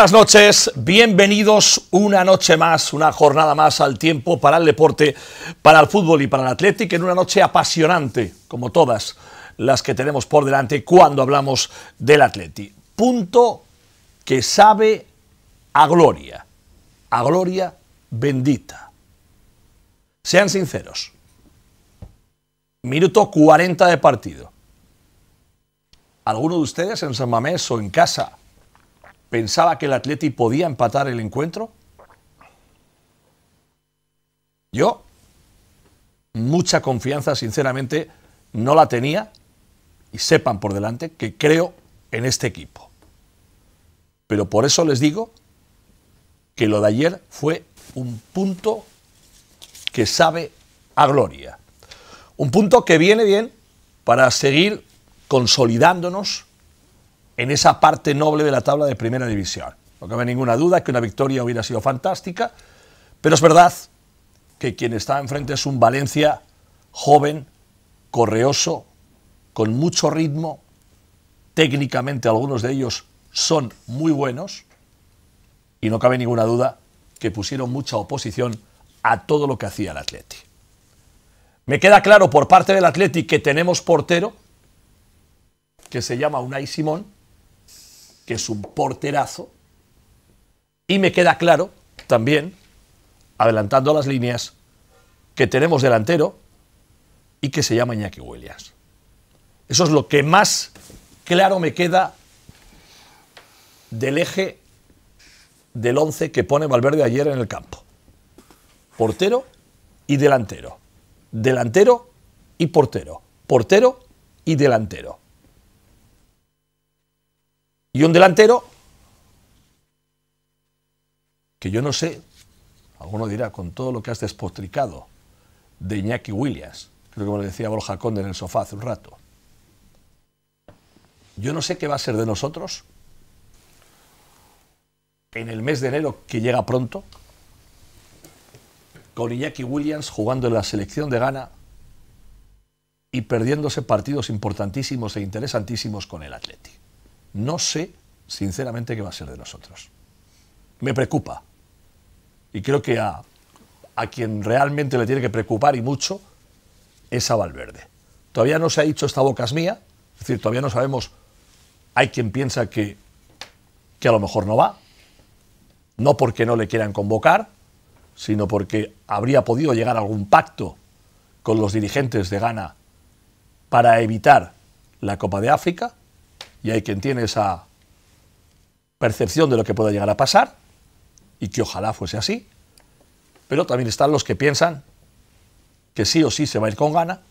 Buenas noches, bienvenidos una noche más, una jornada más al tiempo para el deporte, para el fútbol y para el Atlético en una noche apasionante, como todas las que tenemos por delante cuando hablamos del Atlético. Punto que sabe a gloria, a gloria bendita. Sean sinceros. Minuto 40 de partido. ¿Alguno de ustedes en San Mamés o en casa pensaba que el Atleti podía empatar el encuentro? Yo, mucha confianza, sinceramente, no la tenía y sepan por delante que creo en este equipo. Pero por eso les digo que lo de ayer fue un punto que sabe a gloria. Un punto que viene bien para seguir consolidándonos en esa parte noble de la tabla de primera división. No cabe ninguna duda que una victoria hubiera sido fantástica, pero es verdad que quien está enfrente es un Valencia joven, correoso, con mucho ritmo, técnicamente algunos de ellos son muy buenos y no cabe ninguna duda que pusieron mucha oposición a todo lo que hacía el Atleti. Me queda claro por parte del Atleti que tenemos portero, que se llama Unai Simón, que es un porterazo. Y me queda claro también, adelantando las líneas, que tenemos delantero y que se llama Iñaki Williams. Eso es lo que más claro me queda del eje del 11 que pone Valverde ayer en el campo. Portero y delantero. Delantero y portero. Portero y delantero. Y un delantero que yo no sé, alguno dirá, con todo lo que has despotricado de Iñaki Williams, creo que me lo decía Borja Conde en el sofá hace un rato, yo no sé qué va a ser de nosotros en el mes de enero que llega pronto, con Iñaki Williams jugando en la selección de Ghana y perdiéndose partidos importantísimos e interesantísimos con el Atlético no sé sinceramente qué va a ser de nosotros. Me preocupa. Y creo que a, quien realmente le tiene que preocupar y mucho es a Valverde. Todavía no se ha dicho esta boca es mía, es decir, todavía no sabemos, hay quien piensa que, que a lo mejor no va, no porque no le quieran convocar, sino porque habría podido llegar a algún pacto con los dirigentes de Ghana para evitar la Copa de África y hay quien tiene esa percepción de lo que pueda llegar a pasar, y que ojalá fuese así, pero también están los que piensan que sí o sí se va a ir con gana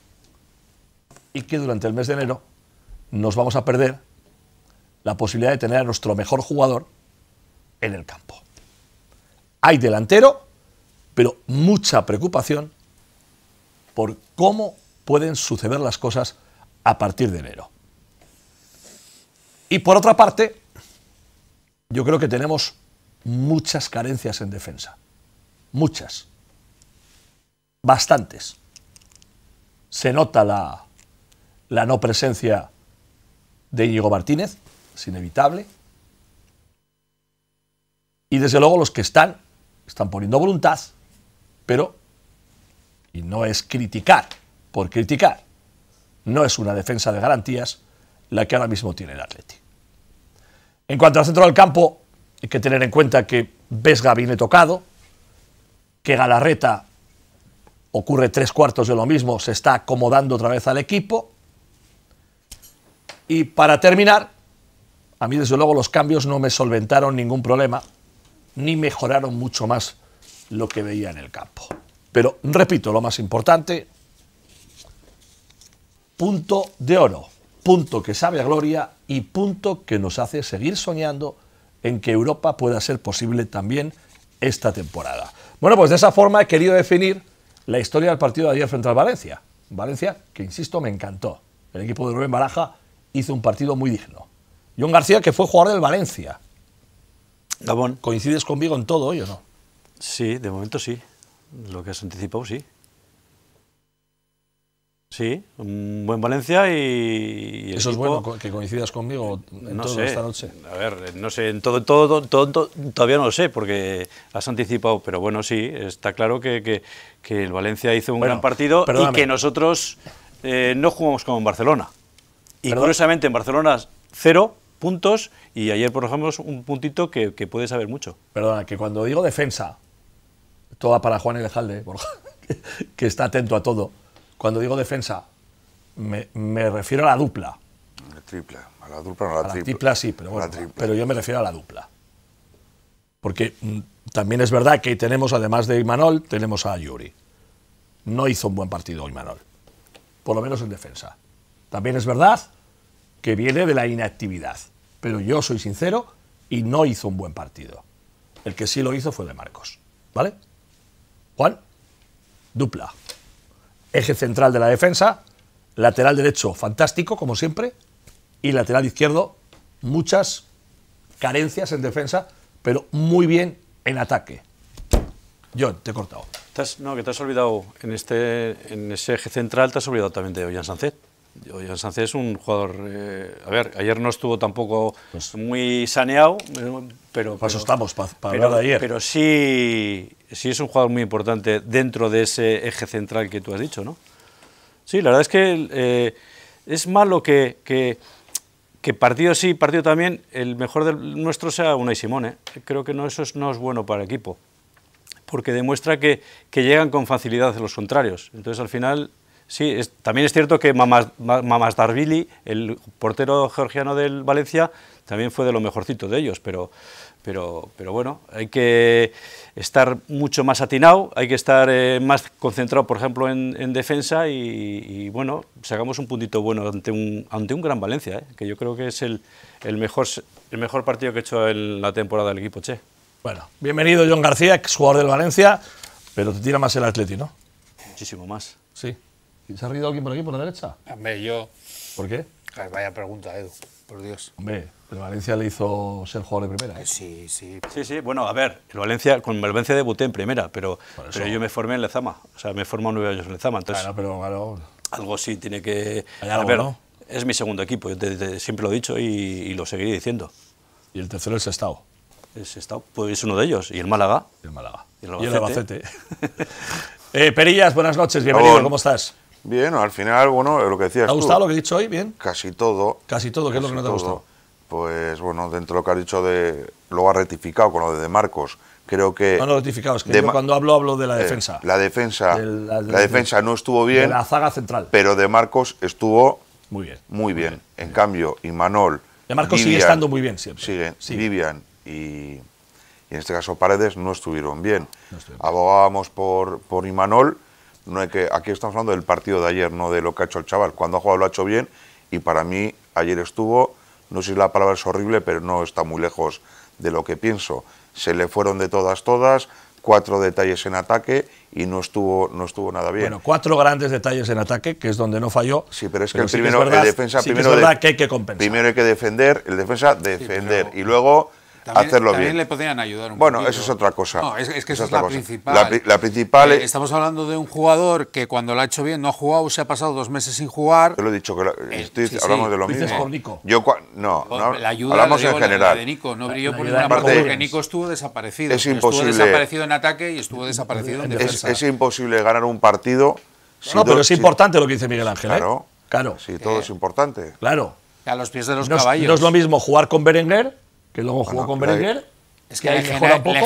y que durante el mes de enero nos vamos a perder la posibilidad de tener a nuestro mejor jugador en el campo. Hay delantero, pero mucha preocupación por cómo pueden suceder las cosas a partir de enero. Y por otra parte, yo creo que tenemos muchas carencias en defensa. Muchas. Bastantes. Se nota la, no presencia de Íñigo Martínez, es inevitable. Y desde luego los que están, están poniendo voluntad, pero, y no es criticar por criticar, no es una defensa de garantías, la que ahora mismo tiene el Atleti. En cuanto al centro del campo, hay que tener en cuenta que Vesga viene tocado, que Galarreta ocurre tres cuartos de lo mismo, se está acomodando otra vez al equipo. Y para terminar, a mí desde luego los cambios no me solventaron ningún problema, ni mejoraron mucho más lo que veía en el campo. Pero repito, lo más importante, punto de oro punto que sabe a gloria y punto que nos hace seguir soñando en que Europa pueda ser posible también esta temporada. Bueno, pues de esa forma he querido definir la historia del partido de ayer frente al Valencia. Valencia, que insisto, me encantó. El equipo de Rubén Baraja hizo un partido muy digno. John García, que fue jugador del Valencia. Gabón. ¿Coincides conmigo en todo hoy o no? Sí, de momento sí. Lo que has anticipado, sí. Sí, un buen Valencia y... Eso es bueno, que coincidas conmigo en no esta noche. A ver, no sé, en todo, todo, todavía no lo sé porque has anticipado, pero bueno, sí, está claro que, el Valencia hizo un gran partido y que nosotros eh, no jugamos como en Barcelona. Y curiosamente en Barcelona cero puntos y ayer, por ejemplo, un puntito que, puede saber mucho. Perdona, que cuando digo defensa, toda para Juan Elejalde, que está atento a todo cuando digo defensa, me, refiero a la dupla. La triple, a la dupla no a la, a la sí, pero, pero yo me refiero a la dupla. Porque mm, también es verdad que tenemos, además de Imanol, tenemos a Yuri. No hizo un buen partido Imanol, por lo menos en defensa. También es verdad que viene de la inactividad, pero yo soy sincero y no hizo un buen partido. El que sí lo hizo fue de Marcos. ¿Vale? Juan, dupla eje central de la defensa, lateral derecho fantástico, como siempre, y lateral izquierdo, muchas carencias en defensa, pero muy bien en ataque. John, te he cortado. no, que te has olvidado, en, este, en ese eje central te has olvidado también de Ollán Sancet. Ollán Sancet es un jugador, eh, a ver, ayer no estuvo tampoco pues muy saneado, eh, pero... Pues estamos, para, de ayer. Pero sí sí es un jugador muy importante dentro de ese eje central que tú has dicho, ¿no? Sí, la verdad es que eh, es malo que, que, partido sí, partido también, el mejor del nuestro sea Unai Simón. ¿eh? Creo que no, eso es, no es bueno para el equipo, porque demuestra que, llegan con facilidad los contrarios. Entonces, al final, sí, también es cierto que Mamas, Mamas Darvili, el portero georgiano del Valencia, también fue de lo mejorcito de ellos, pero pero, pero bueno, hay que estar mucho más atinado, hay que estar eh, más concentrado, por ejemplo, en, defensa y, bueno, sacamos un puntito bueno ante un, ante un gran Valencia, ¿eh? que yo creo que es el, el, mejor, el mejor partido que ha he hecho en la temporada del equipo, che. Bueno, bienvenido John García, ex jugador del Valencia, pero te tira más el Atleti, ¿no? Muchísimo más. Sí. ¿Se ha reído alguien por aquí, por la derecha? Hombre, yo... ¿Por qué? vaya pregunta, Edu, por Dios. Hombre... El Valencia le hizo ser jugador de primera. ¿eh? Sí, sí. Sí, sí. Bueno, a ver, el Valencia, con el Valencia debuté en primera, pero, yo me formé en Lezama. O sea, me he formado nueve años en Lezama. Entonces, claro, pero Algo sí tiene que. Hay a Es mi segundo equipo, yo siempre lo he dicho y, lo seguiré diciendo. ¿Y el tercero es Sestao? Es Estado. pues es uno de ellos. ¿Y el Málaga? el Málaga. Y el Albacete. Eh, Perillas, buenas noches, bienvenido, ¿cómo estás? Bien, al final, bueno, lo que decías. ¿Te ha gustado lo que he dicho hoy? Bien. Casi todo. Casi todo, ¿qué es lo que no te ha gustado? pues bueno, dentro de lo que has dicho, de, lo ha rectificado con lo de, de Marcos. Creo que. No, lo rectificado, es que cuando hablo, hablo de la eh, defensa. la defensa. la, defensa no estuvo bien. la zaga central. Pero de Marcos estuvo. Muy bien. Muy bien. En cambio, Imanol. De Marcos sigue estando muy bien siempre. siguen Vivian y, en este caso Paredes no estuvieron bien. Abogábamos por, por Imanol. No hay que, aquí estamos hablando del partido de ayer, no de lo que ha hecho el chaval. Cuando ha jugado lo ha hecho bien y para mí ayer estuvo no sé si la palabra es horrible, pero no está muy lejos de lo que pienso. Se le fueron de todas, todas, cuatro detalles en ataque y no estuvo, no estuvo nada bien. Bueno, cuatro grandes detalles en ataque, que es donde no falló. Sí, pero es que el primero, es hay que compensar. primero hay que defender, el defensa defender y luego también, le podrían ayudar un Bueno, eso es otra cosa. No, es, que eso es, la principal. Eh, estamos hablando de un jugador que cuando lo ha hecho bien, no ha jugado, se ha pasado dos meses sin jugar. Yo lo he dicho, que eh, de lo mismo. Dices Nico. Yo, no, la ayuda, hablamos en general. de Nico, no brilló por parte porque Nico estuvo desaparecido. Es Estuvo desaparecido en ataque y estuvo desaparecido en defensa. Es, imposible ganar un partido... no, pero es importante lo que dice Miguel Ángel. ¿eh? Claro. Claro. Sí, todo es importante. Claro. A los pies de los caballos. no es lo mismo jugar con Berenguer que luego jugó con Breger, Es que, le,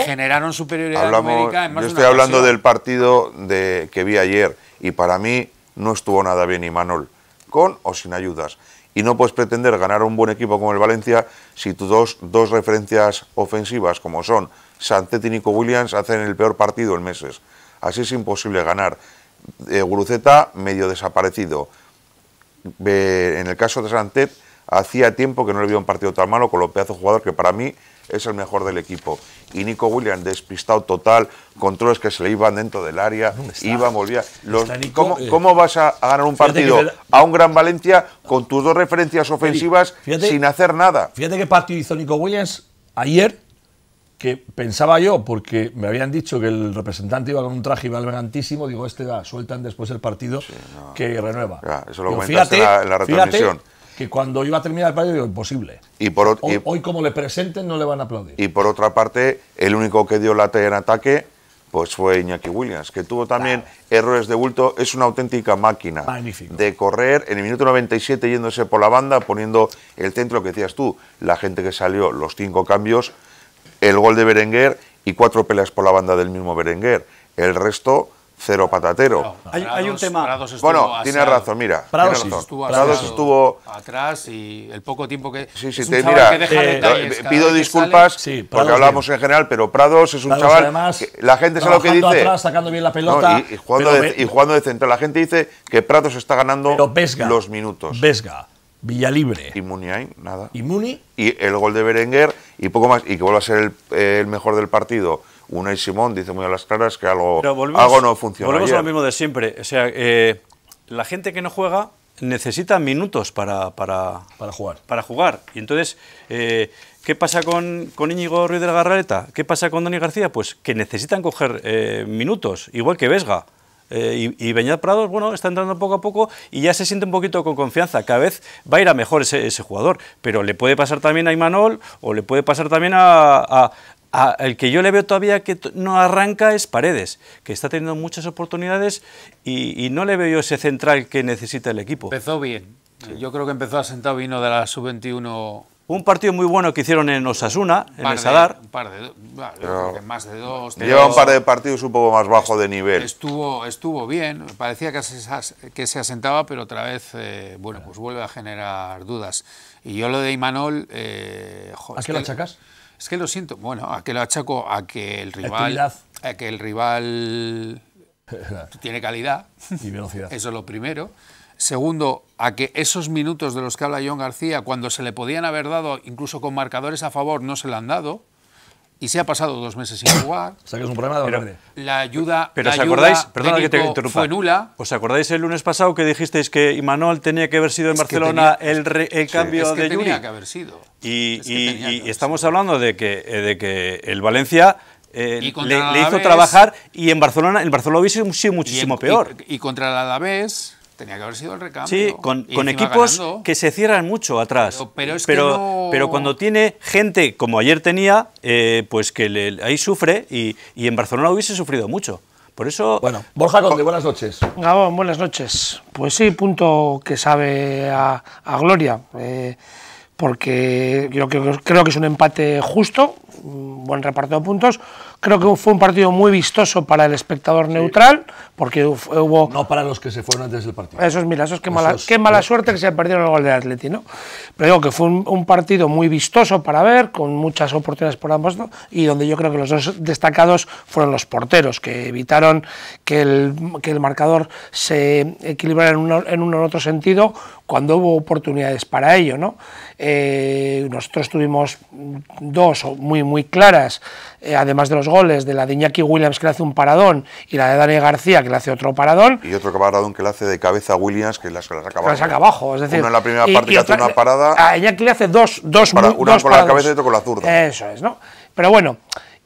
generaron superioridad numérica en Yo estoy hablando del partido de, que vi ayer y para mí no estuvo nada bien Manol, con o sin ayudas. Y no puedes pretender ganar un buen equipo como el Valencia si tus dos, dos referencias ofensivas, como son Santet y Nico Williams, hacen el peor partido en meses. Así es imposible ganar. Eh, Guruzeta medio desaparecido. en el caso de Santet, Hacía tiempo que no le había un partido tan malo con los pedazos jugador que para mí es el mejor del equipo. Y Nico Williams, despistado total, controles que se le iban dentro del área, iba, volvía. Eh, ¿cómo, vas a, ganar un partido a un Gran Valencia con tus dos referencias ofensivas sin hacer nada? Fíjate qué partido hizo Nico Williams ayer, que pensaba yo, porque me habían dicho que el representante iba con un traje iba digo, este da, sueltan después el partido que renueva. fíjate, en la, que cuando iba a terminar el partido, imposible. Y por hoy, como le presenten, no le van a aplaudir. Y por otra parte, el único que dio la talla en ataque pues fue Iñaki Williams, que tuvo también errores de bulto. Es una auténtica máquina de correr. En el minuto 97 yéndose por la banda, poniendo el centro que decías tú, la gente que salió, los cinco cambios, el gol de Berenguer y cuatro peleas por la banda del mismo Berenguer. El resto cero patatero. hay, un tema. bueno, tiene razón, mira. Prados, Estuvo, atrás y el poco tiempo que. Sí, sí, te, mira, eh, pido disculpas porque hablamos en general, pero Prados es un chaval. la gente sabe lo que dice. sacando bien la pelota. y, jugando de, La gente dice que Prados está ganando los minutos. Vesga. Villalibre. Y Muniain, nada. Y Muni. Y el gol de Berenguer y poco más. Y que vuelva a ser el mejor del partido una y Simón dice muy a las caras que algo, no funciona. Volvemos a lo mismo de siempre. O sea, eh, la gente que no juega necesita minutos para, para, jugar. Para jugar. Y entonces, eh, ¿qué pasa con, con Íñigo Ruiz de la Garraleta? ¿Qué pasa con Dani García? Pues que necesitan coger eh, minutos, igual que Vesga. y, y Beñat Prados, bueno, está entrando poco a poco y ya se siente un poquito con confianza. Cada vez va a ir a mejor ese, jugador, pero le puede pasar también a Imanol o le puede pasar también a, el que yo le veo todavía que no arranca es Paredes, que está teniendo muchas oportunidades y, no le veo yo ese central que necesita el equipo. Empezó bien. Yo creo que empezó a asentado, vino de la sub-21 un partido muy bueno que hicieron en Osasuna, en el Sadar. Un par de, más de lleva un par de partidos un poco más bajo de nivel. Estuvo, estuvo bien, parecía que se, que se asentaba, pero otra vez, eh, bueno, pues vuelve a generar dudas. Y yo lo de Imanol... Eh, ¿A qué lo achacas? Es que lo siento. Bueno, a que lo achaco a que el rival. A que el rival tiene calidad. Y velocidad. Eso es lo primero. Segundo, a que esos minutos de los que habla John García, cuando se le podían haber dado, incluso con marcadores a favor, no se le han dado y se ha pasado dos meses sin jugar. O un problema La ayuda, pero la ¿os acordáis, perdona que te interrumpa, fue nula. ¿Os acordáis el lunes pasado que dijisteis que Imanol tenía que haber sido en Barcelona el, cambio de tenía que haber sido. Y, estamos hablando de que, eh, de que el Valencia eh, le, hizo trabajar y en Barcelona, en Barcelona hubiese sido muchísimo peor. Y, y, contra el Alavés Tenía que haber sido el recambio. Sí, con, equipos que se cierran mucho atrás. Pero, pero, cuando tiene gente como ayer tenía, eh, pues que ahí sufre y, y, en Barcelona hubiese sufrido mucho. Por eso. Bueno, Borja Conde, buenas noches. Gabón, buenas noches. Pues sí, punto que sabe a, Gloria. Eh, porque yo creo, creo que es un empate justo, buen reparto de puntos Creo que fue un partido muy vistoso para el espectador neutral, porque hubo... No para los que se fueron antes del partido. Eso es, mira, mala, qué mala suerte que se perdieron el gol de Atleti, ¿no? Pero digo que fue un, partido muy vistoso para ver, con muchas oportunidades por ambos, y donde yo creo que los dos destacados fueron los porteros, que evitaron que el, marcador se equilibrara en uno, en en otro sentido cuando hubo oportunidades para ello, ¿no? Eh, nosotros tuvimos dos muy, muy claras eh, además de los goles, de la de Iñaki Williams que le hace un paradón y la de Dani García que le hace otro paradón. Y otro paradón que le hace de cabeza a Williams que las, saca abajo. Las es decir. en la primera parte y hace una parada. A Iñaki le hace dos, dos, para, Una con la cabeza y otro con la zurda. Eso es, ¿no? Pero bueno,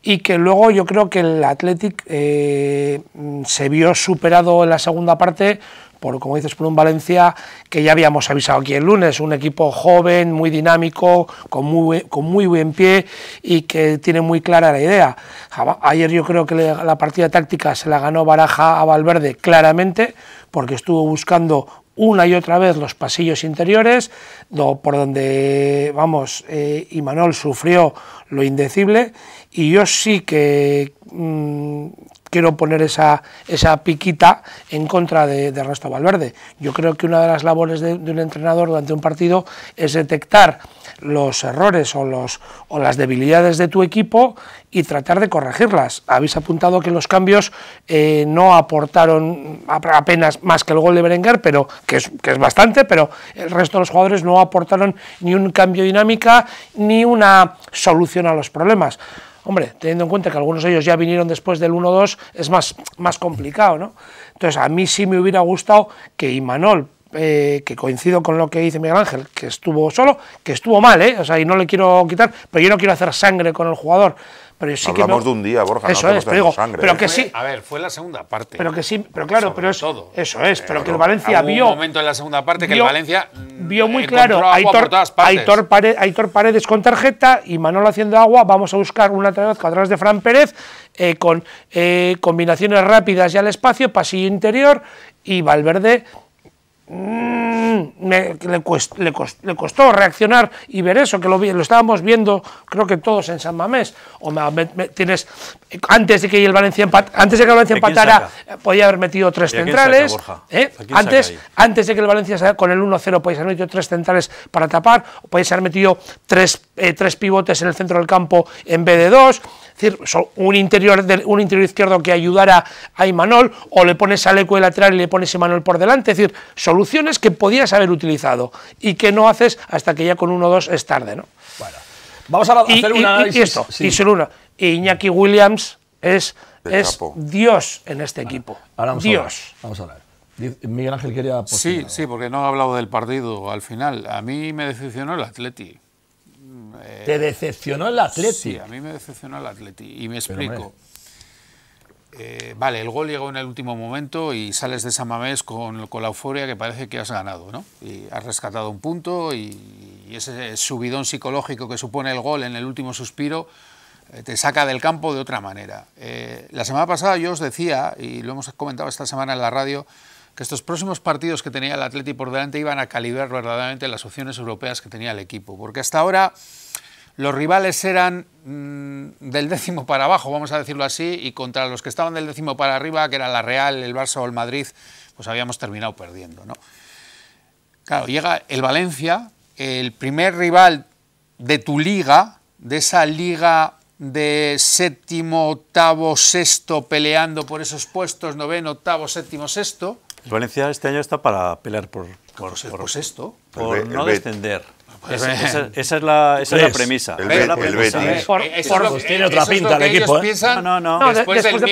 y que luego yo creo que el Athletic eh, mm, se vio superado en la segunda parte por, como dices, por un Valencia que ya habíamos avisado aquí el lunes, un equipo joven, muy dinámico, con muy, con muy buen pie y que tiene muy clara la idea. Ayer yo creo que la partida táctica se la ganó Baraja a Valverde claramente, porque estuvo buscando una y otra vez los pasillos interiores, por donde, vamos, eh, Imanol sufrió lo indecible, y yo sí que mm, quiero poner esa, esa piquita en contra de, de Valverde. Yo creo que una de las labores de, un entrenador durante un partido es detectar los errores o, los, o las debilidades de tu equipo y tratar de corregirlas. Habéis apuntado que los cambios eh, no aportaron apenas más que el gol de Berenguer, pero, que, es, que es bastante, pero el resto de los jugadores no aportaron ni un cambio de dinámica ni una solución a los problemas. Hombre, teniendo en cuenta que algunos de ellos ya vinieron después del 1-2, es más, más complicado, ¿no? Entonces, a mí sí me hubiera gustado que Imanol, eh, que coincido con lo que dice Miguel Ángel, que estuvo solo, que estuvo mal, ¿eh? O sea, y no le quiero quitar, pero yo no quiero hacer sangre con el jugador. Pero de un día, Borja, eso es, pero, ¿eh? que sí. A ver, fue la segunda parte. Pero que sí, pero claro, pero es, eso es, pero, que el Valencia vio. en la segunda parte que vio, mm, vio muy claro Aitor, Aitor, Paredes, con tarjeta y Manolo haciendo agua. Vamos a buscar una vez atrás de Fran Pérez eh, con eh, combinaciones rápidas y al espacio, pasillo interior y Valverde Mm, le, costó reaccionar y ver eso, que lo, estábamos viendo, creo que todos en San Mamés. O tienes, antes de que el Valencia, antes de que el Valencia empatara, eh, podía haber metido tres centrales. ¿eh? Antes, antes de que el Valencia con el 1-0 podía haber metido tres centrales para tapar, podía haber metido tres, eh, tres pivotes en el centro del campo en vez de dos decir, un interior, un interior izquierdo que ayudara a Imanol, o le pones al eco lateral y le pones a Imanol por delante, es decir, soluciones que podías haber utilizado y que no haces hasta que ya con 1-2 dos es tarde, ¿no? Bueno, vamos a hacer una... Y, esto, Iñaki Williams es, Dios en este equipo. Dios. vamos a hablar. Miguel Ángel quería... Sí, sí, porque no ha hablado del partido al final. A mí me decepcionó el Atleti. Eh, ¿Te decepcionó el Atleti? Sí, a mí me decepcionó el Atleti. Y me explico. Eh, vale, el gol llegó en el último momento y sales de San Mamés con, la euforia que parece que has ganado, ¿no? Y has rescatado un punto y, ese subidón psicológico que supone el gol en el último suspiro eh, te saca del campo de otra manera. la semana pasada yo os decía, y lo hemos comentado esta semana en la radio, que estos próximos partidos que tenía el Atleti por delante iban a calibrar verdaderamente las opciones europeas que tenía el equipo, porque hasta ahora los rivales eran mm, del décimo para abajo, vamos a decirlo así, y contra los que estaban del décimo para arriba, que era la Real, el Barça o el Madrid, pues habíamos terminado perdiendo. ¿no? Claro, llega el Valencia, el primer rival de tu liga, de esa liga de séptimo, octavo, sexto, peleando por esos puestos, noveno, octavo, séptimo, sexto. El Valencia este año está para pelear por... sexto, por, no descender. Pues esa, es la, esa es la premisa. es Por, tiene otra pinta el equipo. ¿eh? No, no, no. Después, después del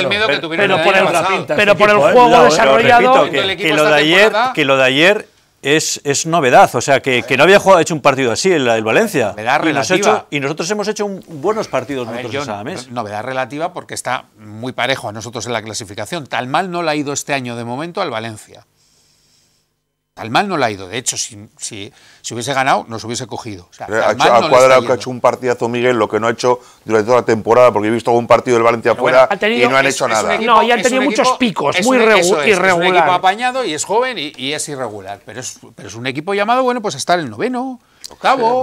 miedo, miedo que tuvieron pero por el, pero por el juego desarrollado. que, lo de ayer, que lo de ayer es, es, novedad, o sea, que, que no había jugado, hecho un partido así el, el Valencia. Novedad relativa. Y, nosotros hemos hecho buenos partidos Novedad relativa porque está muy parejo a nosotros en la clasificación. Tal mal no la ha ido este año de momento al Valencia al mal no la ha ido. De hecho, si, hubiese ganado, nos hubiese cogido. Eh, ha, hecho, que ha hecho un partidazo Miguel, lo que no ha hecho durante toda la temporada, porque he visto un partido del Valencia afuera y no han hecho nada. no, y han tenido muchos picos, muy irregular. Es, un equipo apañado y es joven y, es irregular. Pero, es, un equipo llamado, bueno, pues a estar el noveno,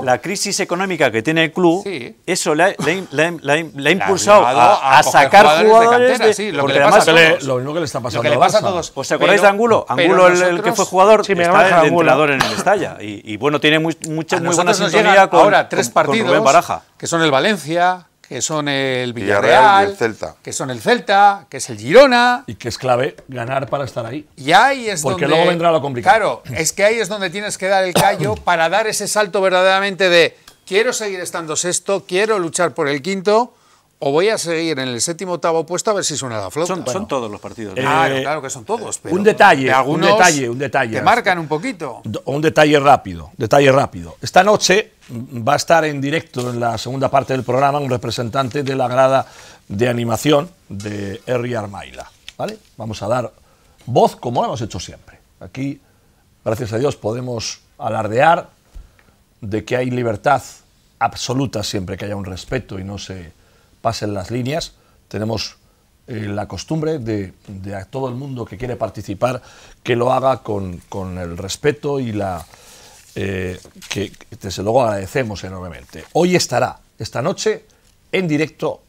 la crisis económica que tiene el club, eso le ha, ha impulsado a, sacar jugadores, porque además, lo mismo que le está pasando pasa a todos. ¿Os acordáis de Angulo? Angulo, el, que fue jugador, sí, está el entrenador en el Estalla. Y, y bueno, tiene muy, mucha, muy buena sintonía con, ahora, tres partidos, Baraja. Que son el Valencia, que son el Villarreal, el Celta. que son el Celta, que es el Girona. Y que es clave ganar para estar ahí. Y ahí es Porque luego vendrá lo complicado. Claro, es que ahí es donde tienes que dar el callo para dar ese salto verdaderamente de quiero seguir estando sexto, quiero luchar por el quinto o voy a seguir en el séptimo octavo puesto a ver si suena la flota. Son, todos los partidos. Eh, claro, claro que son todos. un detalle, un detalle, un detalle. Te marcan un poquito. Un detalle rápido, detalle rápido. Esta noche va a estar en directo en la segunda parte del programa un representante de la grada de animación de Harry Armaila. ¿Vale? Vamos a dar voz como lo hemos hecho siempre. Aquí, gracias a Dios, podemos alardear de que hay libertad absoluta siempre que haya un respeto y no se pasen las líneas. Tenemos eh, la costumbre de, de, a todo el mundo que quiere participar que lo haga con, el respeto y la... Eh, que desde luego agradecemos enormemente. Hoy estará, esta noche, en directo,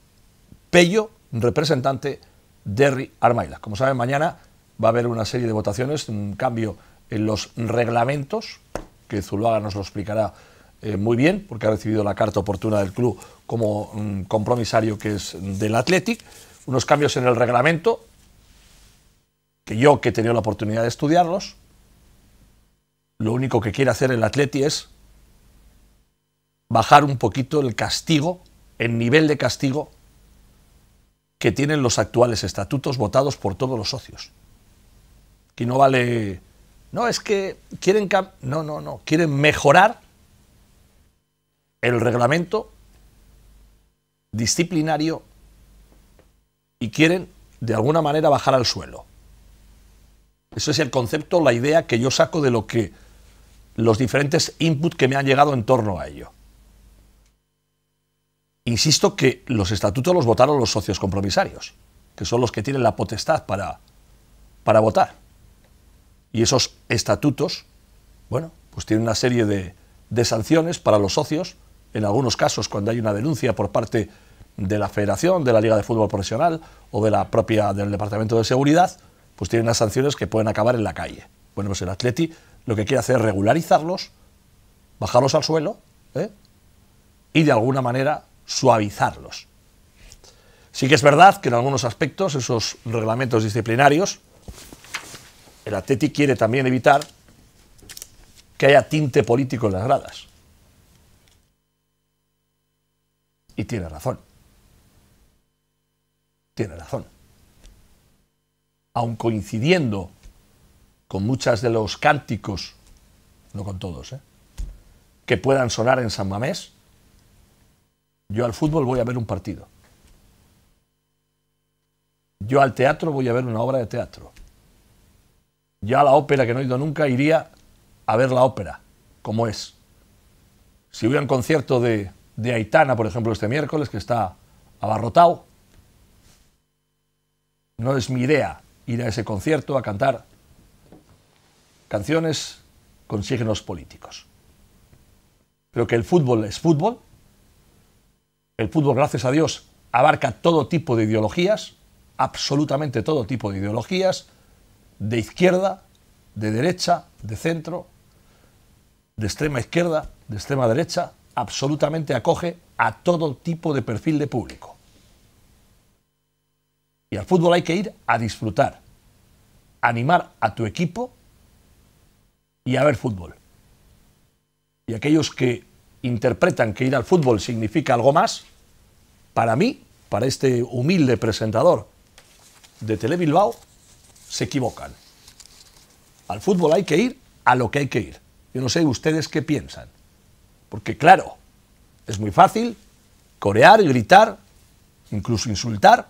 Pello, representante de Armaila. Como saben, mañana va a haber una serie de votaciones, un cambio en los reglamentos, que Zuluaga nos lo explicará eh, muy bien, porque ha recibido la carta oportuna del club como mm, compromisario que es del Athletic. Unos cambios en el reglamento, que yo que he tenido la oportunidad de estudiarlos, lo único que quiere hacer el Atleti es bajar un poquito el castigo, el nivel de castigo que tienen los actuales estatutos votados por todos los socios. Que no vale... No, es que quieren... No, no, no. Quieren mejorar el reglamento disciplinario y quieren de alguna manera bajar al suelo. Ese es el concepto, la idea que yo saco de lo que los diferentes inputs que me han llegado en torno a ello. Insisto que los estatutos los votaron los socios compromisarios, que son los que tienen la potestad para, para votar. Y esos estatutos, bueno, pues tienen una serie de, de sanciones para los socios en algunos casos cuando hay una denuncia por parte de la Federación, de la Liga de Fútbol Profesional o de la propia del Departamento de Seguridad, pues tienen unas sanciones que pueden acabar en la calle. Bueno, pues el Atleti lo que quiere hacer es regularizarlos, bajarlos al suelo ¿eh? y de alguna manera suavizarlos. Sí que es verdad que en algunos aspectos, esos reglamentos disciplinarios, el Atleti quiere también evitar que haya tinte político en las gradas. Y tiene razón. Tiene razón. Aun coincidiendo con muchas de los cánticos, no con todos, ¿eh? que puedan sonar en San Mamés, yo al fútbol voy a ver un partido. Yo al teatro voy a ver una obra de teatro. Yo a la ópera que no he ido nunca iría a ver la ópera, como es. Si hubiera un concierto de de Aitana, por ejemplo, este miércoles, que está abarrotado. No es mi idea ir a ese concierto a cantar canciones con signos políticos. Creo que el fútbol es fútbol. El fútbol, gracias a Dios, abarca todo tipo de ideologías, absolutamente todo tipo de ideologías, de izquierda, de derecha, de centro, de extrema izquierda, de extrema derecha, absolutamente acoge a todo tipo de perfil de público. Y al fútbol hay que ir a disfrutar, animar a tu equipo y a ver fútbol. Y aquellos que interpretan que ir al fútbol significa algo más, para mí, para este humilde presentador de Tele Bilbao, se equivocan. Al fútbol hay que ir a lo que hay que ir. Yo no sé ustedes qué piensan. Porque claro, es muy fácil corear, y gritar, incluso insultar,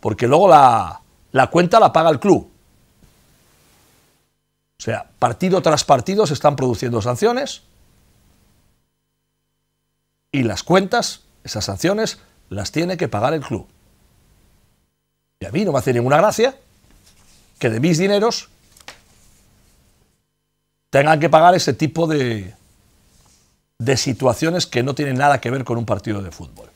porque luego la, la cuenta la paga el club. O sea, partido tras partido se están produciendo sanciones y las cuentas, esas sanciones, las tiene que pagar el club. Y a mí no me hace ninguna gracia que de mis dineros tengan que pagar ese tipo de, de situaciones que no tienen nada que ver con un partido de fútbol.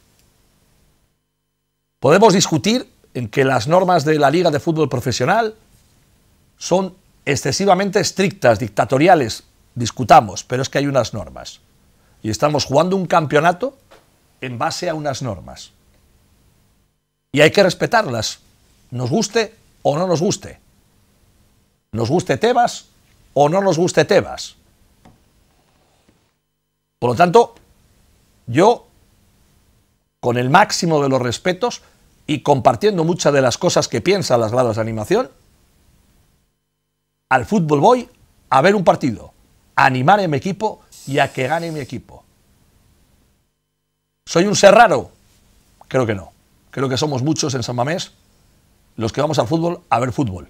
Podemos discutir en que las normas de la Liga de Fútbol Profesional son excesivamente estrictas, dictatoriales, discutamos, pero es que hay unas normas. Y estamos jugando un campeonato en base a unas normas. Y hay que respetarlas, nos guste o no nos guste. Nos guste Tebas o no nos guste Tebas. Por lo tanto, yo, con el máximo de los respetos y compartiendo muchas de las cosas que piensan las gradas de animación, al fútbol voy a ver un partido, a animar a mi equipo y a que gane mi equipo. ¿Soy un ser raro? Creo que no. Creo que somos muchos en San Mamés los que vamos al fútbol a ver fútbol.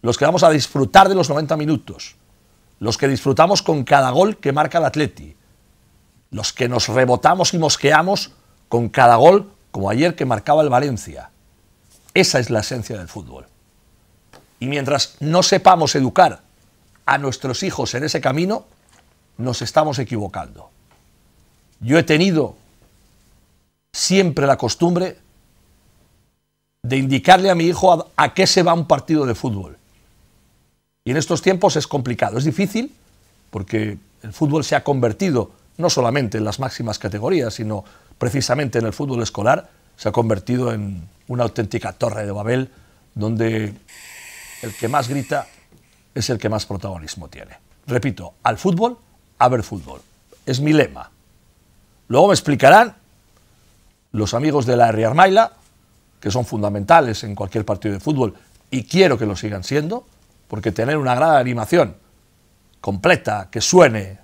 Los que vamos a disfrutar de los 90 minutos. Los que disfrutamos con cada gol que marca el Atleti los que nos rebotamos y mosqueamos con cada gol, como ayer que marcaba el Valencia. Esa es la esencia del fútbol. Y mientras no sepamos educar a nuestros hijos en ese camino, nos estamos equivocando. Yo he tenido siempre la costumbre de indicarle a mi hijo a, qué se va un partido de fútbol. Y en estos tiempos es complicado, es difícil, porque el fútbol se ha convertido no solamente en las máximas categorías, sino precisamente en el fútbol escolar, se ha convertido en una auténtica torre de Babel donde el que más grita es el que más protagonismo tiene. Repito, al fútbol, a ver fútbol. Es mi lema. Luego me explicarán los amigos de la Armaila, que son fundamentales en cualquier partido de fútbol y quiero que lo sigan siendo, porque tener una gran animación completa, que suene,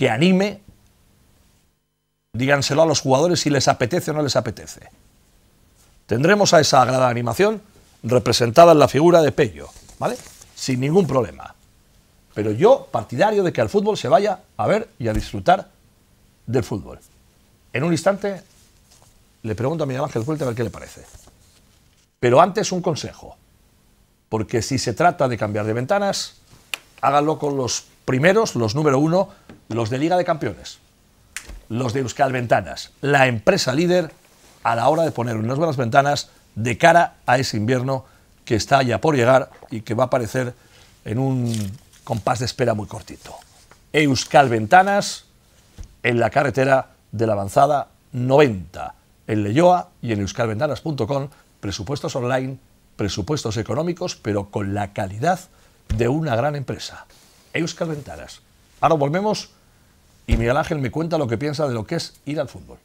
que anime, díganselo a los jugadores si les apetece o no les apetece. Tendremos a esa agrada animación representada en la figura de Pello, ¿vale? Sin ningún problema. Pero yo, partidario de que al fútbol se vaya a ver y a disfrutar del fútbol. En un instante le pregunto a Miguel Ángel Fuerte a ver qué le parece. Pero antes un consejo, porque si se trata de cambiar de ventanas, háganlo con los primeros, los número uno, los de Liga de Campeones, los de Euskal Ventanas, la empresa líder a la hora de poner unas buenas ventanas de cara a ese invierno que está ya por llegar y que va a aparecer en un compás de espera muy cortito. Euskal Ventanas en la carretera de la avanzada 90, en Leyoa y en euskalventanas.com, presupuestos online, presupuestos económicos, pero con la calidad de una gran empresa. Euskal Ventanas. Ahora volvemos y Miguel Ángel me cuenta lo que piensa de lo que es ir al fútbol.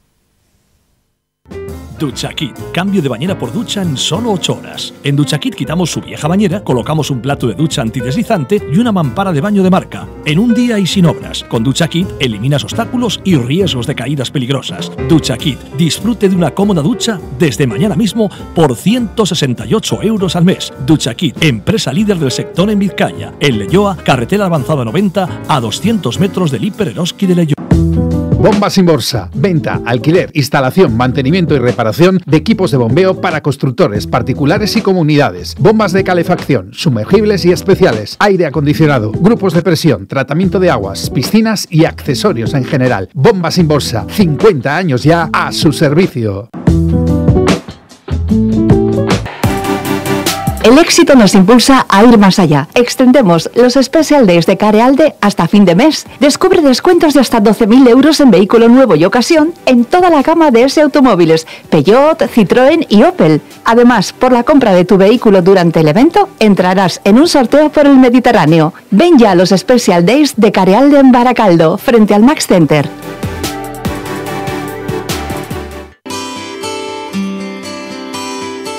Ducha Kit, Cambio de bañera por ducha en solo 8 horas. En Ducha Kit quitamos su vieja bañera, colocamos un plato de ducha antideslizante y una mampara de baño de marca. En un día y sin obras. Con Ducha Kit eliminas obstáculos y riesgos de caídas peligrosas. Ducha Kit, Disfrute de una cómoda ducha desde mañana mismo por 168 euros al mes. Ducha Kit, Empresa líder del sector en Vizcaya. En Leyoa, carretera avanzada 90 a 200 metros del Hiper de Leyoa. Bombas sin bolsa, Venta, alquiler, instalación, mantenimiento y reparación de equipos de bombeo para constructores, particulares y comunidades. Bombas de calefacción, sumergibles y especiales, aire acondicionado, grupos de presión, tratamiento de aguas, piscinas y accesorios en general. Bombas sin bolsa, 50 años ya a su servicio. El éxito nos impulsa a ir más allá. Extendemos los Special Days de Carealde hasta fin de mes. Descubre descuentos de hasta 12.000 euros en vehículo nuevo y ocasión en toda la gama de ese automóviles, Peugeot, Citroën y Opel. Además, por la compra de tu vehículo durante el evento, entrarás en un sorteo por el Mediterráneo. Ven ya a los Special Days de Carealde en Baracaldo, frente al Max Center.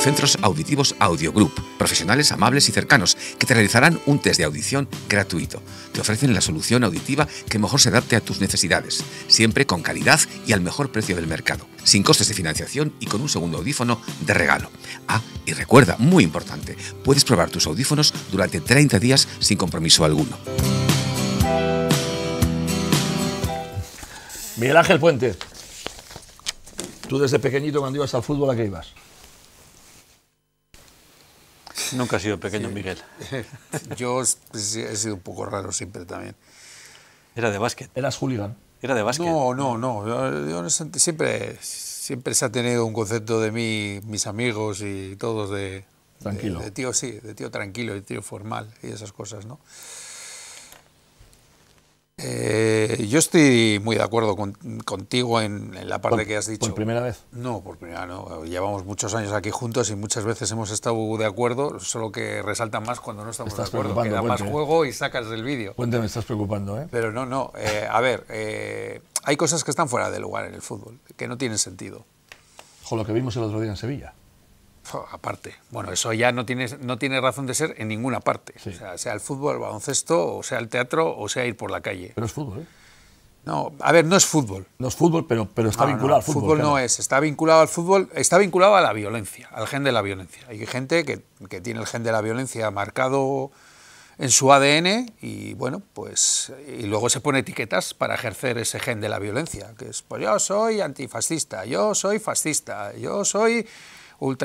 Centros Auditivos Audio Group, profesionales amables y cercanos que te realizarán un test de audición gratuito. Te ofrecen la solución auditiva que mejor se adapte a tus necesidades, siempre con calidad y al mejor precio del mercado, sin costes de financiación y con un segundo audífono de regalo. Ah, y recuerda, muy importante, puedes probar tus audífonos durante 30 días sin compromiso alguno. Miguel Ángel Puente, tú desde pequeñito cuando ibas al fútbol, ¿a qué ibas? Nunca ha sido pequeño, Miguel. Yo pues, he sido un poco raro siempre también. Era de básquet. Eras hooligan. Era de básquet. No, no, no. siempre, siempre se ha tenido un concepto de mí, mis amigos y todos de... Tranquilo. tío, sí, de tío tranquilo, y tío formal y esas cosas, ¿no? Eh, yo estoy muy de acuerdo contigo en, la parte que has dicho. ¿Por primera vez? No, por primera no. Llevamos muchos años aquí juntos y muchas veces hemos estado de acuerdo, solo que resaltan más cuando no estamos de acuerdo. Queda más juego y sacas del vídeo. Cuéntame, me estás preocupando, ¿eh? Pero no, no. Eh, a ver, eh, hay cosas que están fuera de lugar en el fútbol, que no tienen sentido. Ojo, lo que vimos el otro día en Sevilla aparte. Bueno, eso ya no tiene, no tiene razón de ser en ninguna parte. O sea, sea el fútbol, el baloncesto, o sea el teatro, o sea ir por la calle. Pero es fútbol, ¿eh? No, a ver, no es fútbol. No es fútbol, pero, pero está vinculado al fútbol. Fútbol no es, está vinculado al fútbol, está vinculado a la violencia, al gen de la violencia. Hay gente que, que tiene el gen de la violencia marcado en su ADN y bueno, pues y luego se pone etiquetas para ejercer ese gen de la violencia, que es pues yo soy antifascista, yo soy fascista, yo soy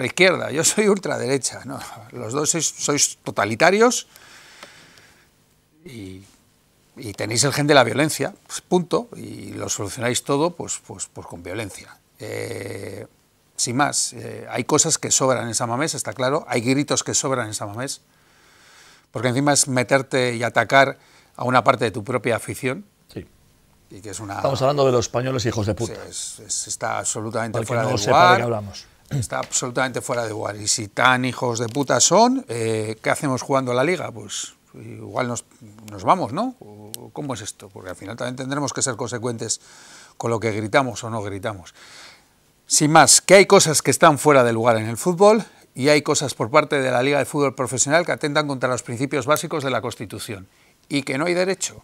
izquierda, yo soy ultraderecha. No, los dos sois, totalitarios y, tenéis el gen de la violencia, pues punto, y lo solucionáis todo pues, pues, pues con violencia. Eh, sin más, eh, hay cosas que sobran en Samamés, está claro, hay gritos que sobran en Samamés, porque encima es meterte y atacar a una parte de tu propia afición. Sí. Y que es una... Estamos hablando de los españoles hijos de puta. Es, está absolutamente fuera de lugar. De qué hablamos está absolutamente fuera de lugar. Y si tan hijos de puta son, eh, ¿qué hacemos jugando la liga? Pues igual nos, nos vamos, ¿no? ¿Cómo es esto? Porque al final también tendremos que ser consecuentes con lo que gritamos o no gritamos. Sin más, que hay cosas que están fuera de lugar en el fútbol y hay cosas por parte de la Liga de Fútbol Profesional que atentan contra los principios básicos de la Constitución y que no hay derecho,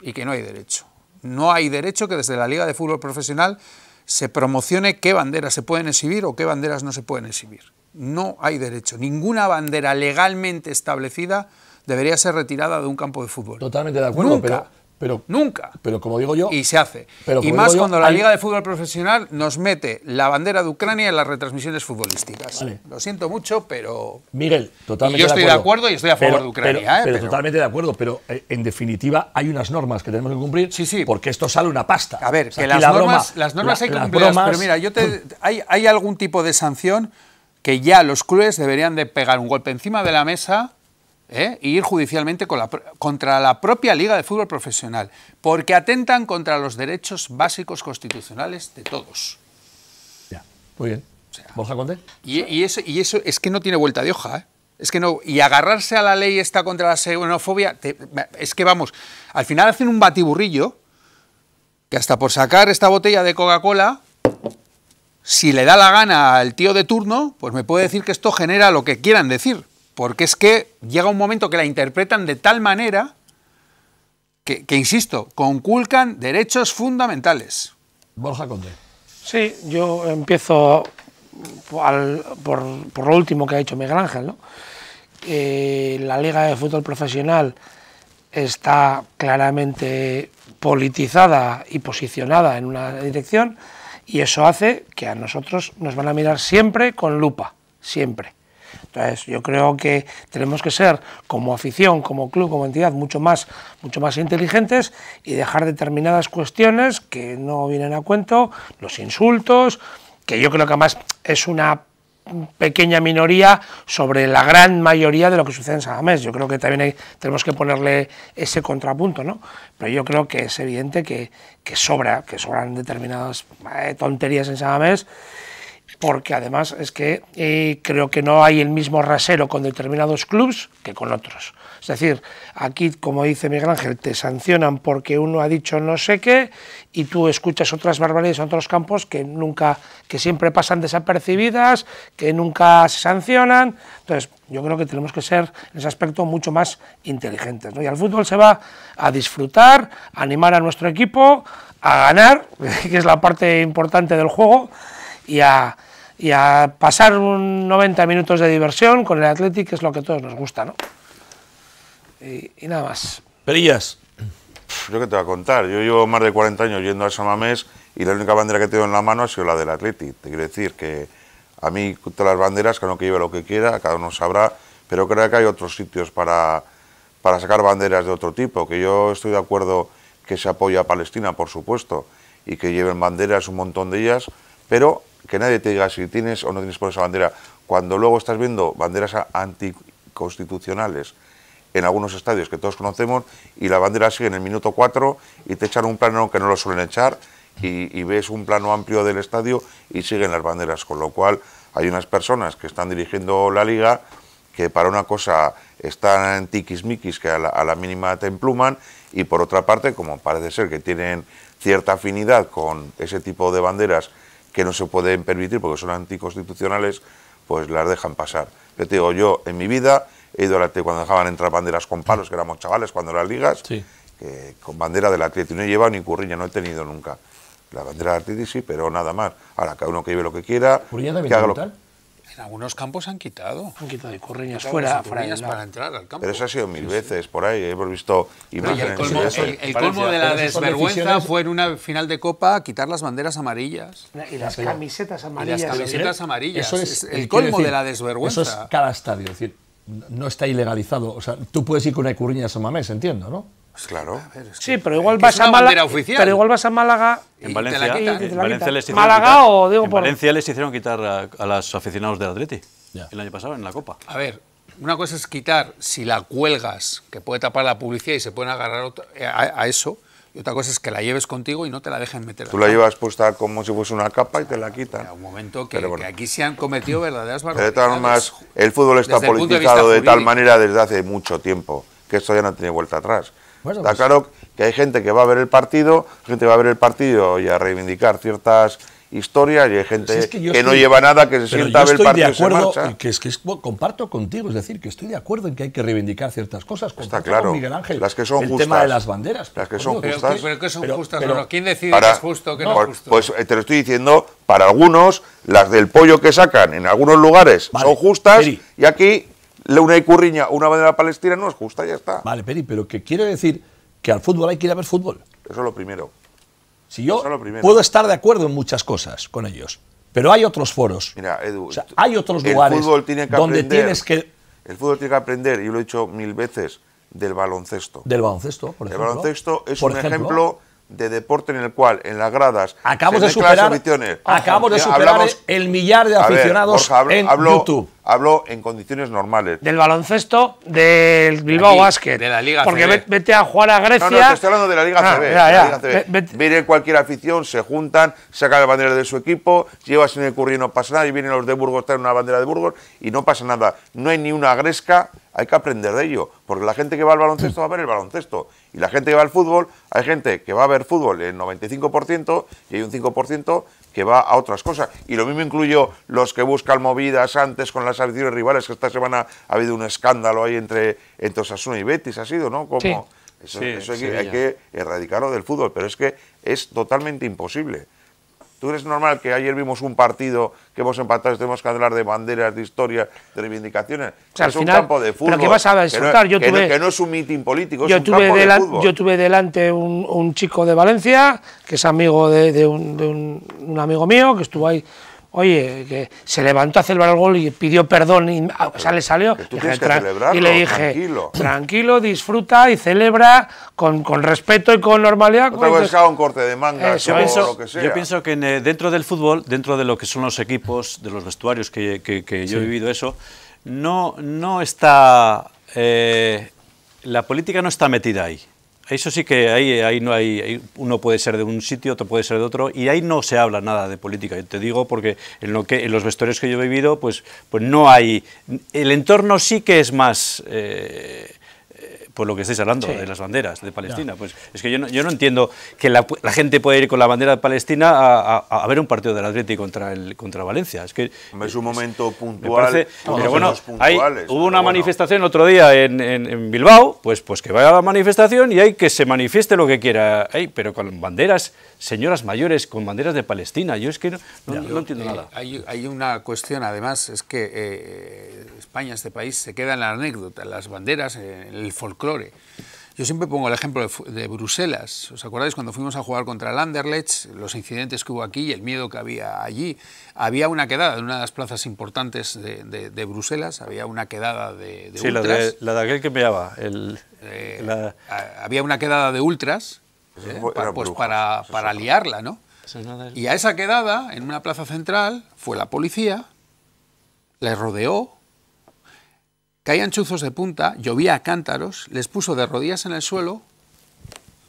y que no hay derecho. No hay derecho que desde la Liga de Fútbol Profesional se promocione qué banderas se pueden exhibir o qué banderas no se pueden exhibir. No hay derecho. Ninguna bandera legalmente establecida debería ser retirada de un campo de fútbol. Totalmente de acuerdo, pero pero, Nunca. Pero como digo yo. Y se hace. y más cuando la Liga de Fútbol Profesional nos mete la bandera de Ucrania en las retransmisiones futbolísticas. Lo siento mucho, pero. Miguel, totalmente. yo estoy de acuerdo, y estoy a favor de Ucrania. ¿eh? Pero, totalmente de acuerdo, pero eh, en definitiva hay unas normas que tenemos que cumplir. Sí, sí. Porque esto sale una pasta. A ver, que las, normas, las normas hay que cumplirlas. pero mira, yo hay, hay algún tipo de sanción que ya los clubes deberían de pegar un golpe encima de la mesa ¿eh? ir judicialmente la, contra la propia Liga de Fútbol Profesional, porque atentan contra los derechos básicos constitucionales de todos. Ya, muy bien. ¿Vos a y, y, eso, y eso es que no tiene vuelta de hoja, ¿eh? Es que no, y agarrarse a la ley esta contra la xenofobia, es que vamos, al final hacen un batiburrillo que hasta por sacar esta botella de Coca-Cola, si le da la gana al tío de turno, pues me puede decir que esto genera lo que quieran decir porque es que llega un momento que la interpretan de tal manera que, insisto, conculcan derechos fundamentales. Borja Conde. Sí, yo empiezo por, lo último que ha hecho Miguel Ángel. ¿no? la Liga de Fútbol Profesional está claramente politizada y posicionada en una dirección y eso hace que a nosotros nos van a mirar siempre con lupa, siempre yo creo que tenemos que ser, como afición, como club, como entidad, mucho más, mucho más inteligentes y dejar determinadas cuestiones que no vienen a cuento, los insultos, que yo creo que además es una pequeña minoría sobre la gran mayoría de lo que sucede en Sagamés. Yo creo que también tenemos que ponerle ese contrapunto, ¿no? Pero yo creo que es evidente que, sobra, que sobran determinadas eh, tonterías en Sagamés porque además es que eh, creo que no hay el mismo rasero con determinados clubes que con otros. Es decir, aquí, como dice Miguel Ángel, te sancionan porque uno ha dicho no sé qué y tú escuchas otras barbaridades en otros campos que nunca, que siempre pasan desapercibidas, que nunca se sancionan. Entonces, yo creo que tenemos que ser en ese aspecto mucho más inteligentes. ¿no? Y al fútbol se va a disfrutar, a animar a nuestro equipo, a ganar, que es la parte importante del juego, y a y a pasar un 90 minutos de diversión con el Athletic, que es lo que a todos nos gusta, ¿no? Y, nada más. Perillas. Yo qué te voy a contar, yo llevo más de 40 años yendo a Mamés y la única bandera que tengo en la mano ha sido la del Athletic. Te quiero decir que a mí todas las banderas, cada uno que lleve lo que quiera, cada uno sabrá, pero creo que hay otros sitios para, para sacar banderas de otro tipo, que yo estoy de acuerdo que se apoya a Palestina, por supuesto, y que lleven banderas, un montón de ellas, pero que nadie te diga si tienes o no tienes por esa bandera, cuando luego estás viendo banderas anticonstitucionales en algunos estadios que todos conocemos y la bandera sigue en el minuto 4 y te echan un plano que no lo suelen echar y, ves un plano amplio del estadio y siguen las banderas, con lo cual hay unas personas que están dirigiendo la liga que para una cosa están tiquismiquis que a la, mínima te empluman y por otra parte, como parece ser que tienen cierta afinidad con ese tipo de banderas que no se pueden permitir porque son anticonstitucionales, pues las dejan pasar. Yo te digo, yo en mi vida he ido a la cuando dejaban entrar banderas con palos, que éramos chavales cuando las ligas, que con bandera del y no he llevado ni curriña, no he tenido nunca. La bandera del Atleti sí, pero nada más. Ahora, cada uno que lleve lo que quiera. ¿Curriña también algunos campos han quitado. Han quitado y correñas fuera. para entrar al campo. Pero eso ha sido mil veces por ahí, hemos visto El colmo, el, colmo, de la desvergüenza fue en una final de Copa quitar las banderas amarillas. Y las camisetas amarillas. Y las camisetas amarillas. el colmo de la desvergüenza. Eso es cada estadio, es decir, no está ilegalizado. O sea, tú puedes ir con una curriña a Samamés, entiendo, ¿no? claro. sí, pero igual, vas a Málaga, pero igual vas a Málaga. En Valencia, hicieron Valencia les hicieron quitar a, los aficionados del Atleti el año pasado en la Copa. A ver, una cosa es quitar si la cuelgas, que puede tapar la publicidad y se pueden agarrar eh, a, eso. Y otra cosa es que la lleves contigo y no te la dejen meter. Tú la llevas puesta como si fuese una capa y te la quitan. un momento que, aquí se han cometido verdaderas barbaridades. el fútbol está politizado de, de tal manera desde hace mucho tiempo que esto ya no tiene vuelta atrás. Está pues. claro que hay gente que va a ver el partido, gente va a ver el partido y a reivindicar ciertas historias y hay gente pues que, no lleva nada, que se sienta a ver el partido Que es que comparto contigo, es decir, que estoy de acuerdo en que hay que reivindicar ciertas cosas. Está claro. Con Miguel Ángel, las que son el justas. tema de las banderas. que son justas. Pero, son justas ¿Quién decide es justo que no, es justo? Pues eh, te lo estoy diciendo, para algunos, las del pollo que sacan en algunos lugares son justas y aquí la una y Curriña una bandera palestina no es justa, ya está. Vale, Peri, pero ¿qué quiere decir que al fútbol hay que ir a ver fútbol. Eso es lo primero. Si yo puedo estar de acuerdo en muchas cosas con ellos, pero hay otros foros. Mira, Edu, hay otros lugares tiene donde aprender, tienes que. El fútbol tiene que aprender, y lo he dicho mil veces, del baloncesto. Del baloncesto, por ejemplo. El baloncesto es un ejemplo, de deporte en el cual en las gradas acabamos de superar acabamos de superar el millar de aficionados en YouTube Hablo en condiciones normales. Del baloncesto del Bilbao Aquí, Basket. De la Liga Porque vete a jugar a Grecia. No, no, te estoy hablando de la Liga ah, CB. Viene cualquier afición, se juntan, sacan la bandera de su equipo, llevas en el curry no pasa nada, y vienen los de Burgos, traen una bandera de Burgos y no pasa nada. No hay ni una gresca hay que aprender de ello, porque la gente que va al baloncesto va a ver el baloncesto, y la gente que va al fútbol, hay gente que va a ver fútbol el 95% y hay un 5% que va a otras cosas. Y lo mismo incluyo los que buscan movidas antes con las adicciones rivales, que esta semana ha habido un escándalo ahí entre, entre Osasuna y Betis, ha sido, ¿no? Como, Eso, hay, que, erradicarlo del fútbol, pero es que es totalmente imposible. ¿Tú crees normal que ayer vimos un partido que hemos empatado y tenemos que hablar de banderas, de historia, de reivindicaciones? es un campo de fútbol. Pero que vas a disfrutar. yo que no es un mitin político, yo es un tuve campo de fútbol. Yo tuve delante un, chico de Valencia, que es amigo de, un amigo mío, que estuvo ahí Oye, que se levantó a celebrar el gol y pidió perdón, y, ah, o sea, le salió. dije, y le dije, tranquilo. disfruta y celebra con, respeto y con normalidad. un corte de manga, Yo pienso que eh, dentro del fútbol, dentro de lo que son los equipos, de los vestuarios, que, yo he vivido eso, no, no está... Eh, la política no está metida ahí. Eso sí que ahí, ahí no hay, uno puede ser de un sitio, otro puede ser de otro, y ahí no se habla nada de política. Yo te digo porque en, lo que, en los vestuarios que yo he vivido, pues, pues no hay... El entorno sí que es más... Eh, por lo que estáis hablando, de las banderas de Palestina. Pues es que yo no, yo no entiendo que la, gente pueda ir con la bandera de Palestina a, ver un partido del Atlético contra, el, contra Valencia. Es que es un momento puntual. pero bueno, hubo una manifestación manifestación otro día en, Bilbao, pues, pues que vaya a la manifestación y hay que se manifieste lo que quiera. pero con banderas, señoras mayores, con banderas de Palestina, yo es que no, entiendo eh, nada. Hay, una cuestión, además, es que eh, España, este país, se queda en la anécdota, las banderas, eh, el folclore yo siempre pongo el ejemplo de, Bruselas. ¿Os acordáis cuando fuimos a jugar contra el Anderlecht, los incidentes que hubo aquí y el miedo que había allí? Había una quedada en una de las plazas importantes de, Bruselas, había una quedada de, sí, ultras. Sí, la, de, aquel que meaba. El, eh, había una quedada de ultras eh, pues, para, para, liarla, ¿no? Y a esa quedada, en una plaza central, fue la policía, La rodeó, Caían chuzos de punta, llovía a cántaros, les puso de rodillas en el suelo,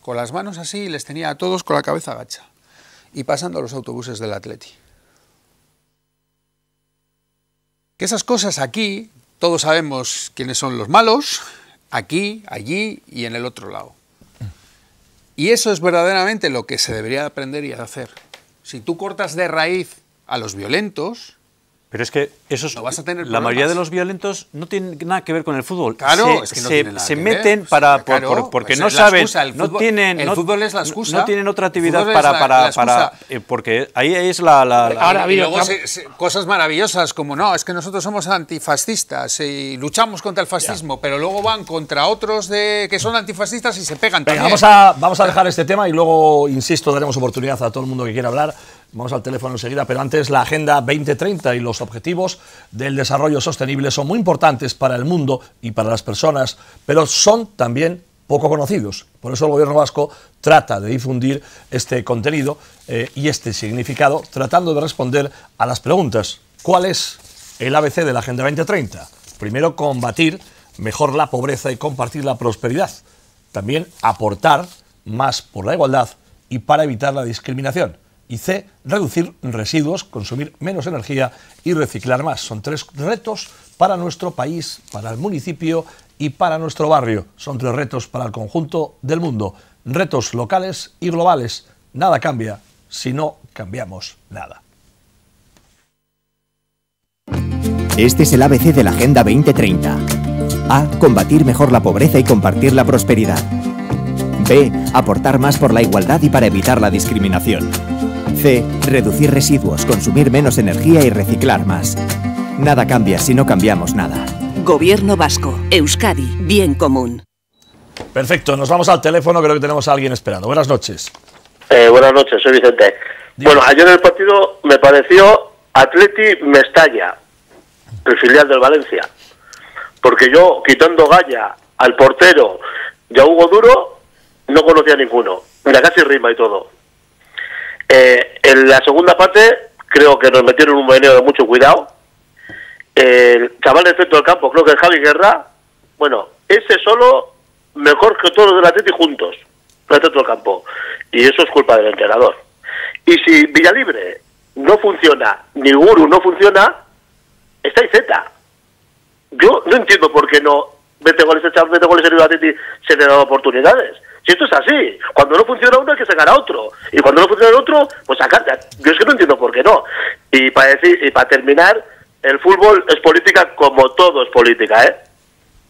con las manos así, y les tenía a todos con la cabeza gacha, y pasando a los autobuses del Atleti. Que esas cosas aquí, todos sabemos quiénes son los malos, aquí, allí y en el otro lado. Y eso es verdaderamente lo que se debería aprender y hacer. Si tú cortas de raíz a los violentos, pero es que esos, vas a tener la mayoría de los violentos no tienen nada que ver con el fútbol. Claro, se, es que se, meten para pues porque no saben, el fútbol, no tienen, el fútbol es la excusa, no, tienen otra actividad para para, para eh, porque ahí es la, ahora cosas maravillosas como no es que nosotros somos antifascistas y luchamos contra el fascismo, pero luego van contra otros de que son antifascistas y se pegan. Vamos a vamos a dejar este tema y luego insisto daremos oportunidad a todo el mundo que quiera hablar Vamos al teléfono enseguida, pero antes la Agenda 2030 y los objetivos del desarrollo sostenible son muy importantes para el mundo y para las personas, pero son también poco conocidos. Por eso el gobierno vasco trata de difundir este contenido eh, y este significado, tratando de responder a las preguntas. ¿Cuál es el ABC de la Agenda 2030? Primero, combatir mejor la pobreza y compartir la prosperidad. También aportar más por la igualdad y para evitar la discriminación y C, reducir residuos, consumir menos energía y reciclar más. Son tres retos para nuestro país, para el municipio y para nuestro barrio. Son tres retos para el conjunto del mundo. Retos locales y globales. Nada cambia si no cambiamos nada. Este es el ABC de la Agenda 2030. A. Combatir mejor la pobreza y compartir la prosperidad. B. Aportar más por la igualdad y para evitar la discriminación. C. Reducir residuos, consumir menos energía y reciclar más. Nada cambia si no cambiamos nada. Gobierno Vasco. Euskadi. Bien común. Perfecto, nos vamos al teléfono, creo que tenemos a alguien esperando. Buenas noches. Eh, buenas noches, soy Vicente. Bueno, ayer en el partido me pareció Atleti Mestalla, el filial del Valencia. Porque yo, quitando Gaya, al portero y a Hugo Duro, no conocía a ninguno. Mira, casi rima y todo. Eh, en la segunda parte creo que nos metieron un meneo de mucho cuidado. el chaval de centro del campo, creo que es Javi Guerra, bueno, ese solo mejor que todos los del Atleti juntos, en el centro del campo. Y eso es culpa del entrenador. Y si Villalibre no funciona, ni Guru no funciona, está Z. Yo no entiendo por qué no mete goles, mete goles en el Atleti se le dan oportunidades. Y esto es así, cuando no funciona uno hay que sacar a otro. Y cuando no funciona el otro, pues sacar. Yo es que no entiendo por qué no. Y para, decir, y para terminar, el fútbol es política como todo es política, ¿eh?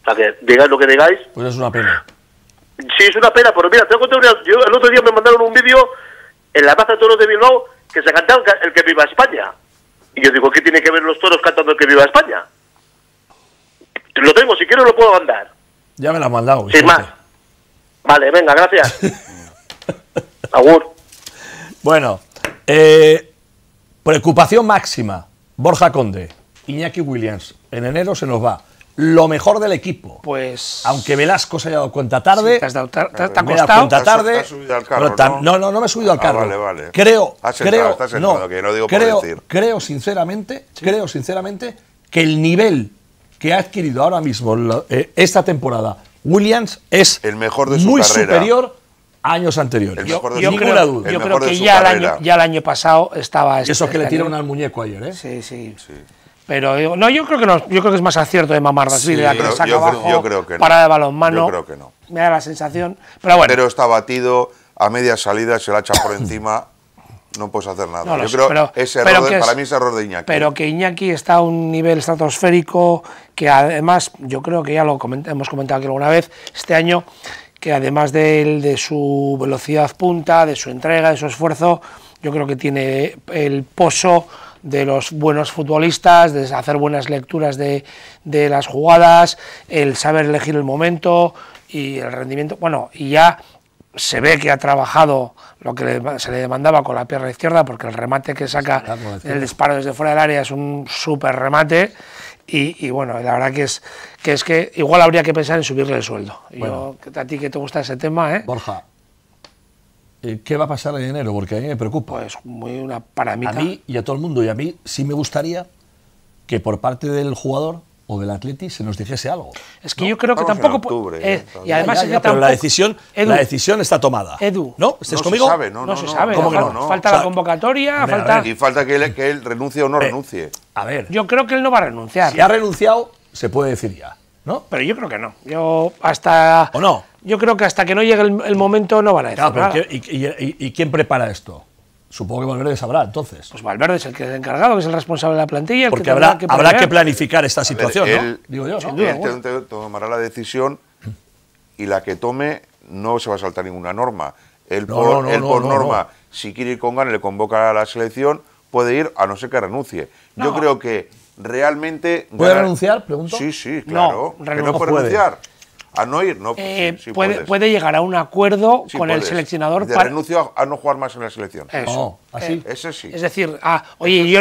O sea, que digáis lo que digáis. Pues es una pena. Sí, es una pena, pero mira, tengo que yo, el otro día me mandaron un vídeo en la Plaza de Toros de Bilbao que se cantaba el que viva España. Y yo digo, ¿qué tiene que ver los toros cantando el que viva España? Lo tengo, si quiero lo puedo mandar. Ya me lo han mandado. Es más. Vale, venga, gracias. Agur. Bueno, eh, preocupación máxima. Borja Conde, Iñaki Williams, en enero se nos va. Lo mejor del equipo. Pues. Aunque Velasco se haya dado cuenta tarde. te has dado tarde. carro, ¿no? ¿no? no, me he subido al carro. Creo. creo no, creo, sinceramente, creo sinceramente que el nivel que ha adquirido ahora mismo eh, esta temporada Williams es el mejor de su muy superior a años anteriores. yo, creo, duda. Yo creo que ya el, año, pasado estaba... Este, Eso que le este tiraron al muñeco ayer, ¿eh? Sí, sí. Pero eh, no, yo creo que no, yo creo que es más acierto de Mamar sí, de la que saca yo, abajo, creo que no. para de balonmano. Yo creo que no. Me da la sensación, pero bueno. Pero está batido, a media salida se la echa por encima no puedes hacer nada. pero, ese para mí es error de Iñaki. Pero que Iñaki está a un nivel estratosférico que además, yo creo que ya lo hemos comentado aquí alguna vez, este año, que además de, su velocidad punta, de su entrega, de su esfuerzo, yo creo que tiene el pozo de los buenos futbolistas, de hacer buenas lecturas de las jugadas, el saber elegir el momento y el rendimiento. Bueno, y ya se ve que ha trabajado lo que se le demandaba con la pierna izquierda, porque el remate que saca el disparo desde fuera del área es un súper remate. Y, bueno, la verdad que es, que es que igual habría que pensar en subirle el sueldo. Yo, a ti que te gusta ese tema, ¿eh? Borja, eh, ¿qué va a pasar en enero? Porque a mí me preocupa. Pues muy una para A mí y a todo el mundo, y a mí sí me gustaría que por parte del jugador o del Atleti se nos dijese algo. Es que yo creo que tampoco. Eh, y además la decisión, la decisión está tomada. Edu, ¿no? ¿Estás no conmigo? Se sabe, no, se sabe. ¿Cómo que no? Falta la convocatoria, falta. Y falta que él, renuncie o no eh, renuncie. A ver. Yo creo que él no va a renunciar. Si ha renunciado, se puede decir ya, ¿no? Pero yo creo que no. Yo hasta. ¿O no? Yo creo que hasta que no llegue el, momento no van a decir. Claro, pero y quién prepara esto? Supongo que Valverde sabrá entonces. Pues Valverde es el que es encargado, que es el responsable de la plantilla. Porque habrá, que planificar esta situación, ¿no? Digo yo, tomará la decisión y la que tome no se va a saltar ninguna norma. Él por, norma, si quiere ir con ganas, le convoca a la selección, puede ir a no ser que renuncie. Yo creo que realmente... ¿Puede renunciar? Pregunto. Sí, sí, claro. que no puede renunciar a no ir, no. Eh, puede, llegar a un acuerdo con el seleccionador. De renuncio a, no jugar más en la selección. Eso. Oh, ¿así? ¿ah, eh, sí. Es decir, ah, oye, yo,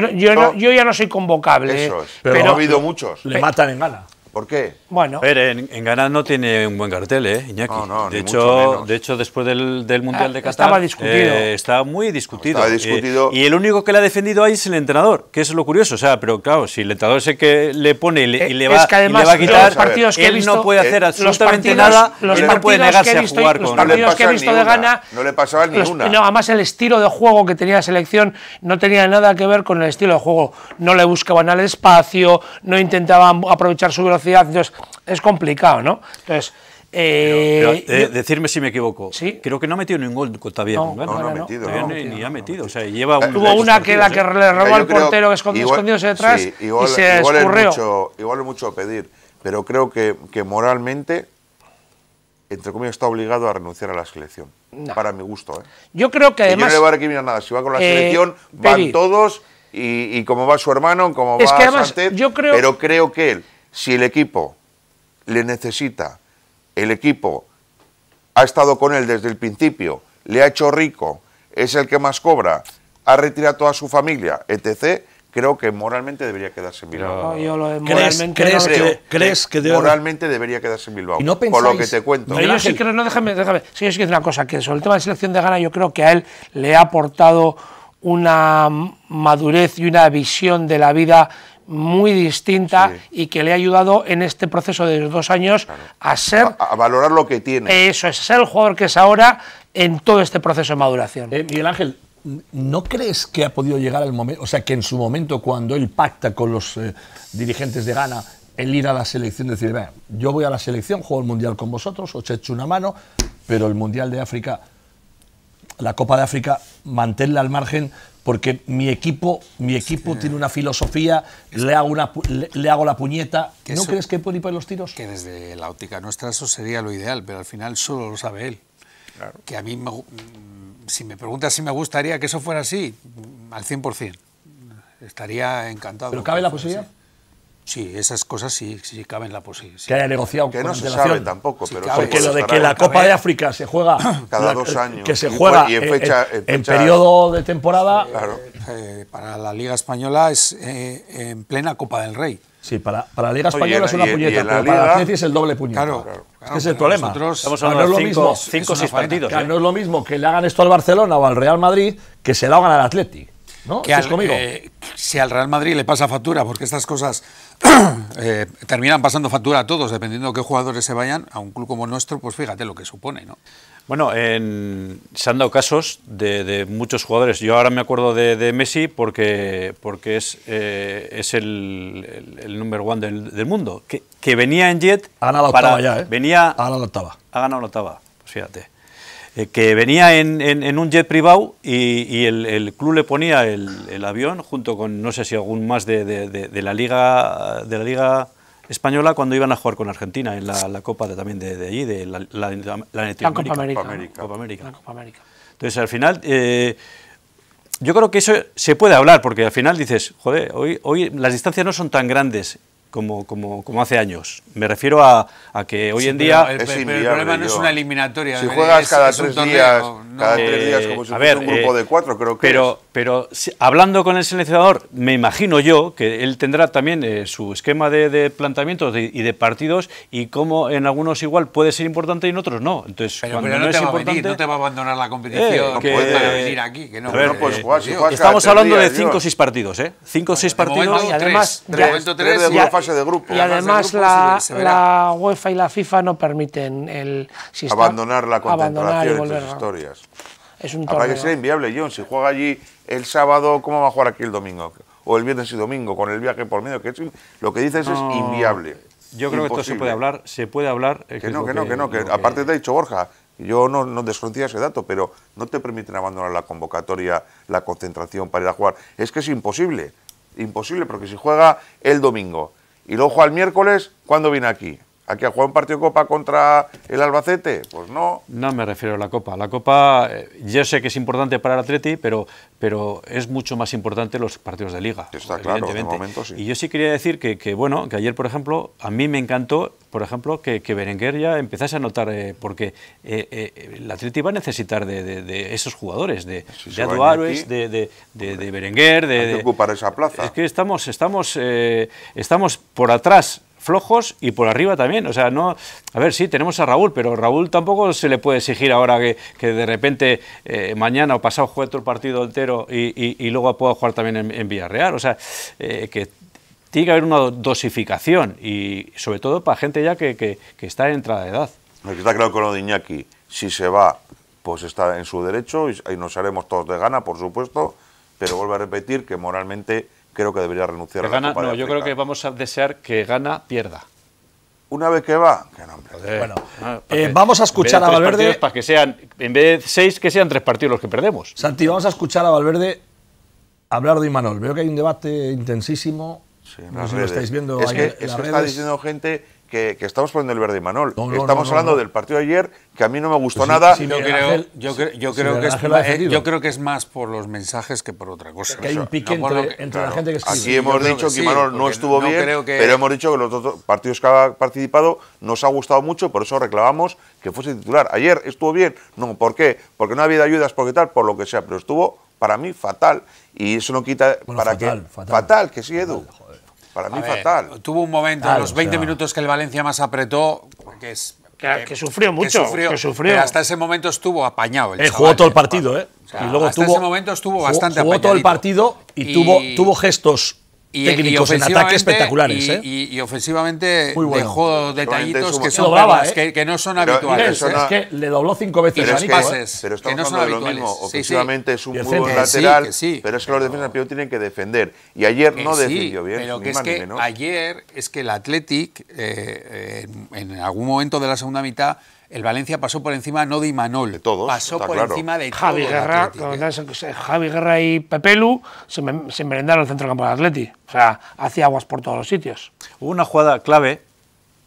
ya no soy convocable. Eso eh, es. Pero, no ha habido muchos. Le matan en gala. ¿Por qué? Bueno. A ver, en, Gana no tiene un buen cartel, ¿eh, Iñaki? de, hecho, de hecho, después del, Mundial ah, de Qatar. Estaba discutido. Eh, está muy discutido. discutido. Eh, y el único que le ha defendido ahí es el entrenador, que es lo curioso. O sea, pero claro, si el entrenador es el que le pone y le, eh, va, que además, y le va, a quitar, los partidos que él no puede hacer absolutamente nada. Los puede a jugar con de Ghana. No le pasaba ninguna. no, además, el estilo de juego que tenía la selección no tenía nada que ver con el estilo de juego. No le buscaban al espacio, no intentaban aprovechar su velocidad entonces es complicado, ¿no? Entonces... Eh, eh, decirme si me equivoco. ¿Sí? Creo que no ha metido ningún gol todavía. No, no, no, ha metido. No, ni, ha metido. O sea, lleva Tuvo eh, una que la que le robó al portero que escondió, detrás y se escurrió. Es mucho, igual es mucho pedir, pero creo que, que, moralmente, entre comillas, está obligado a renunciar a la selección. Para mi gusto. Yo creo que además. no le va a requerir nada. Si va con la selección, van todos y, como va su hermano, como va que además, yo creo, pero creo que él si el equipo le necesita, el equipo ha estado con él desde el principio, le ha hecho rico, es el que más cobra, ha retirado a toda su familia, etc., creo que moralmente debería quedarse en Bilbao. No, yo lo, moralmente que, Moralmente debería quedarse en Bilbao. no por lo que te cuento. No, yo sí déjame, déjame. Sí, sí que es una cosa, que sobre el tema de selección de gana yo creo que a él le ha aportado una madurez y una visión de la vida muy distinta y que le ha ayudado en este proceso de dos años a ser... A, valorar lo que tiene. Eso es, ser el jugador que es ahora en todo este proceso de maduración. Eh, Miguel Ángel, ¿no crees que ha podido llegar al momento, o sea, que en su momento cuando él pacta con los eh, dirigentes de Ghana, el ir a la selección, decir, Ve, yo voy a la selección, juego el Mundial con vosotros, os echo una mano, pero el Mundial de África, la Copa de África, manténla al margen porque mi equipo, mi equipo tiene una filosofía, le hago, una, le, hago la puñeta. ¿No crees que puede ir para los tiros? Que desde la óptica nuestra eso sería lo ideal, pero al final solo lo sabe él. Claro. Que a mí, si me preguntas si me gustaría que eso fuera así, al 100%. Estaría encantado. ¿Pero cabe la posibilidad? Sí, esas cosas sí, sí caben la posibilidad. Que haya negociado. Que no se sabe tampoco, porque lo de que la Copa de África se juega cada dos años, que se juega en, periodo de temporada. Claro. Eh, eh, para la Liga española es eh, en plena Copa del Rey. Sí, para, para la Liga Española es una puñeta, pero Liga, para Atleti es el doble puñeta. Claro, claro, es el problema. no partidos. No es lo mismo que le hagan esto al Barcelona o al Real Madrid que se lo hagan al Atleti. ¿no? conmigo? Eh, si al Real Madrid le pasa factura, porque estas cosas eh, terminan pasando factura a todos, dependiendo de qué jugadores se vayan, a un club como el nuestro, pues fíjate lo que supone, ¿no? Bueno, en, se han dado casos de, muchos jugadores. Yo ahora me acuerdo de, Messi porque, porque es, eh, es el, número number one del, mundo. Que, venía en Jet. Ha ganado la octava ya, Venía, A la octava. Ha ganado la octava, pues fíjate. Eh, que venía en, un jet privado y, el, club le ponía el, avión junto con, no sé si algún más de, la, liga, de la Liga Española cuando iban a jugar con Argentina en la, Copa también de, allí, de la, la, la Copa América. Entonces, al final... Eh, yo creo que eso se puede hablar, porque al final dices, joder, hoy, hoy las distancias no son tan grandes como, como, como hace años. Me refiero a, a que hoy en día... el, problema no es una eliminatoria. Si juegas cada, tres, eh, días, cada como si fuera un grupo eh, de cuatro, creo que Pero, pero hablando con el seleccionador, me imagino yo que él tendrá también eh, su esquema de, de planteamientos y de partidos y cómo en algunos igual puede ser importante y en otros no. Entonces, pero, no, te es va importante, a no te va a abandonar la competición aquí. Que no, Estamos hablando de cinco o seis partidos, ¿eh? Cinco o seis partidos y además... Y además la, UEFA y la FIFA no permiten el abandonar la concentración en historias. Es un que sea inviable, John. Si juega allí el sábado, ¿cómo va a jugar aquí el domingo? O el viernes y domingo, con el viaje por medio. que Lo que dices es inviable. Yo creo que esto se puede hablar, se puede hablar. Eh, que, no, que no, que, no, aparte te ha dicho Borja, yo no, no desconocía ese dato, pero no te permiten abandonar la convocatoria, la concentración para ir a jugar. Es que es imposible, imposible, porque si juega el domingo y luego al miércoles, ¿cuándo viene aquí? ¿A que ha jugado un partido de Copa contra el Albacete? Pues no. No me refiero a la Copa. La Copa, eh, yo sé que es importante para el Atleti, pero, pero es mucho más importante los partidos de Liga. Está claro, de momento sí. Y yo sí quería decir que, bueno, que ayer, por ejemplo, a mí me encantó, por ejemplo, que, Berenguer ya empezase a notar, eh, porque eh, el Atleti va a necesitar de, esos jugadores, de, si de de, Berenguer. De, hay que ocupar esa plaza. Es que estamos, estamos, estamos por atrás flojos y por arriba también. O sea, no. A ver, sí, tenemos a Raúl, pero Raúl tampoco se le puede exigir ahora que, de repente eh, mañana o pasado juegue todo el partido entero y, luego pueda jugar también en, Villarreal. O sea, eh, que tiene que haber una dosificación y sobre todo para gente ya que, que, está en entrada de edad. Está claro que lo de si se va, pues está en su derecho y, y nos haremos todos de gana, por supuesto, pero vuelvo a repetir que moralmente creo que debería renunciar a la gana, No, yo creo que vamos a desear que Gana pierda. Una vez que va, que no, Bueno, ah, eh, vamos a escuchar a Valverde. Para que sean, en vez de seis, que sean tres partidos los que perdemos. Santi, vamos a escuchar a Valverde hablar de Imanol. Veo que hay un debate intensísimo. Sí, no sé si lo estáis viendo. Es que está diciendo gente que, estamos poniendo el verde Manol. estamos hablando del partido de ayer, que a mí no me gustó nada. Eh, yo, creo, que es, más por los mensajes que por otra cosa. Que hay un pique entre, la gente que escribe. Aquí hemos dicho que, Manol no estuvo bien, pero hemos dicho que los otros partidos que ha participado nos ha gustado mucho, por eso reclamamos que fuese titular. Ayer estuvo bien, no, ¿por qué? Porque no ha habido ayudas, porque tal, por lo que sea, pero estuvo para mí fatal. Y eso no quita para fatal, que... Fatal. que sí, Edu. Para mí, fatal. Tuvo un momento, los 20 minutos que el Valencia más apretó, que eh, sufrió mucho. Que sufrió, hasta ese momento estuvo apañado. Eh, jugó todo el partido, ¿eh? y luego hasta ese momento estuvo bastante Jugó todo el partido y, y... Tuvo, tuvo gestos y, técnicos en ataque espectaculares. Y, ¿eh? ofensivamente dejó detallitos que, son ¿eh? que, no son habituales. ¿eh? es, que le dobló cinco veces pero a Es que, no Ofensivamente es un juego lateral, pero es que los defensas del tienen que defender. Y ayer no decidió bien. ayer es que el Athletic, eh, en algún momento de la segunda mitad, el Valencia pasó por encima no de Imanol, todos, pasó por encima de Javi todo Javi Guerra y Pepelu se, me, se el centro del campo de Atleti. O sea, hacía aguas por todos los sitios. Hubo una jugada clave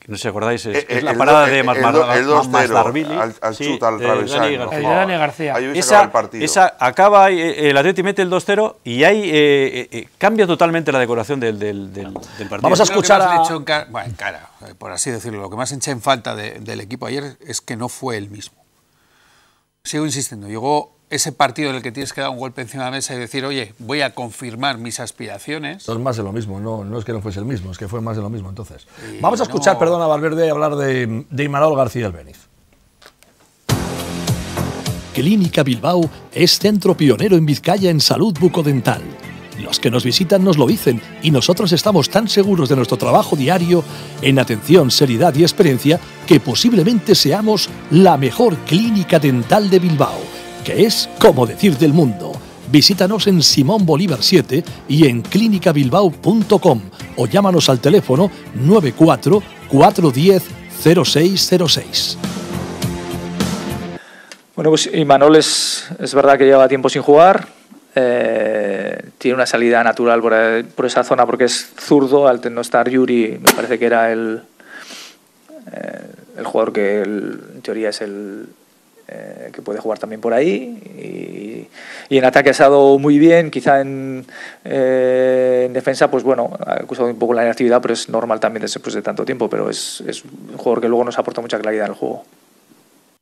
no sé si acordáis, es, eh, eh, la parada de eh, Masdarvili. Al, al al travesar. Dani García. esa, esa acaba, el Atleti mete el 2-0 y ahí cambia totalmente la decoración del, del, partido. Vamos a escuchar bueno, cara, por así decirlo, lo que más eché en falta del equipo ayer es que no fue el mismo. Sigo insistiendo, llegó ese partido en el que tienes que dar un golpe encima de la mesa y decir, oye, voy a confirmar mis aspiraciones. son es más de lo mismo, no, no es que no fuese el mismo, es que fue más de lo mismo entonces. Vamos a escuchar, perdona perdón, a Valverde hablar de, de Imanol García Albeniz. Clínica Bilbao es centro pionero en Vizcaya en salud bucodental. Los que nos visitan nos lo dicen y nosotros estamos tan seguros de nuestro trabajo diario en atención, seriedad y experiencia que posiblemente seamos la mejor clínica dental de Bilbao que es Como Decir del Mundo. Visítanos en Simón Bolívar 7 y en clínicabilbao.com o llámanos al teléfono 94 410 0606. Bueno, pues Imanol es, es verdad que lleva tiempo sin jugar. Eh, tiene una salida natural por, esa zona porque es zurdo. Al no estar Yuri, me parece que era el, eh, el jugador que en teoría es el, eh, que puede jugar también por ahí. Y, en ataque ha estado muy bien, quizá eh, en, defensa, pues bueno, ha acusado un poco la inactividad, pero es normal también después de tanto tiempo, pero es, es un jugador que luego nos aporta mucha claridad en el juego.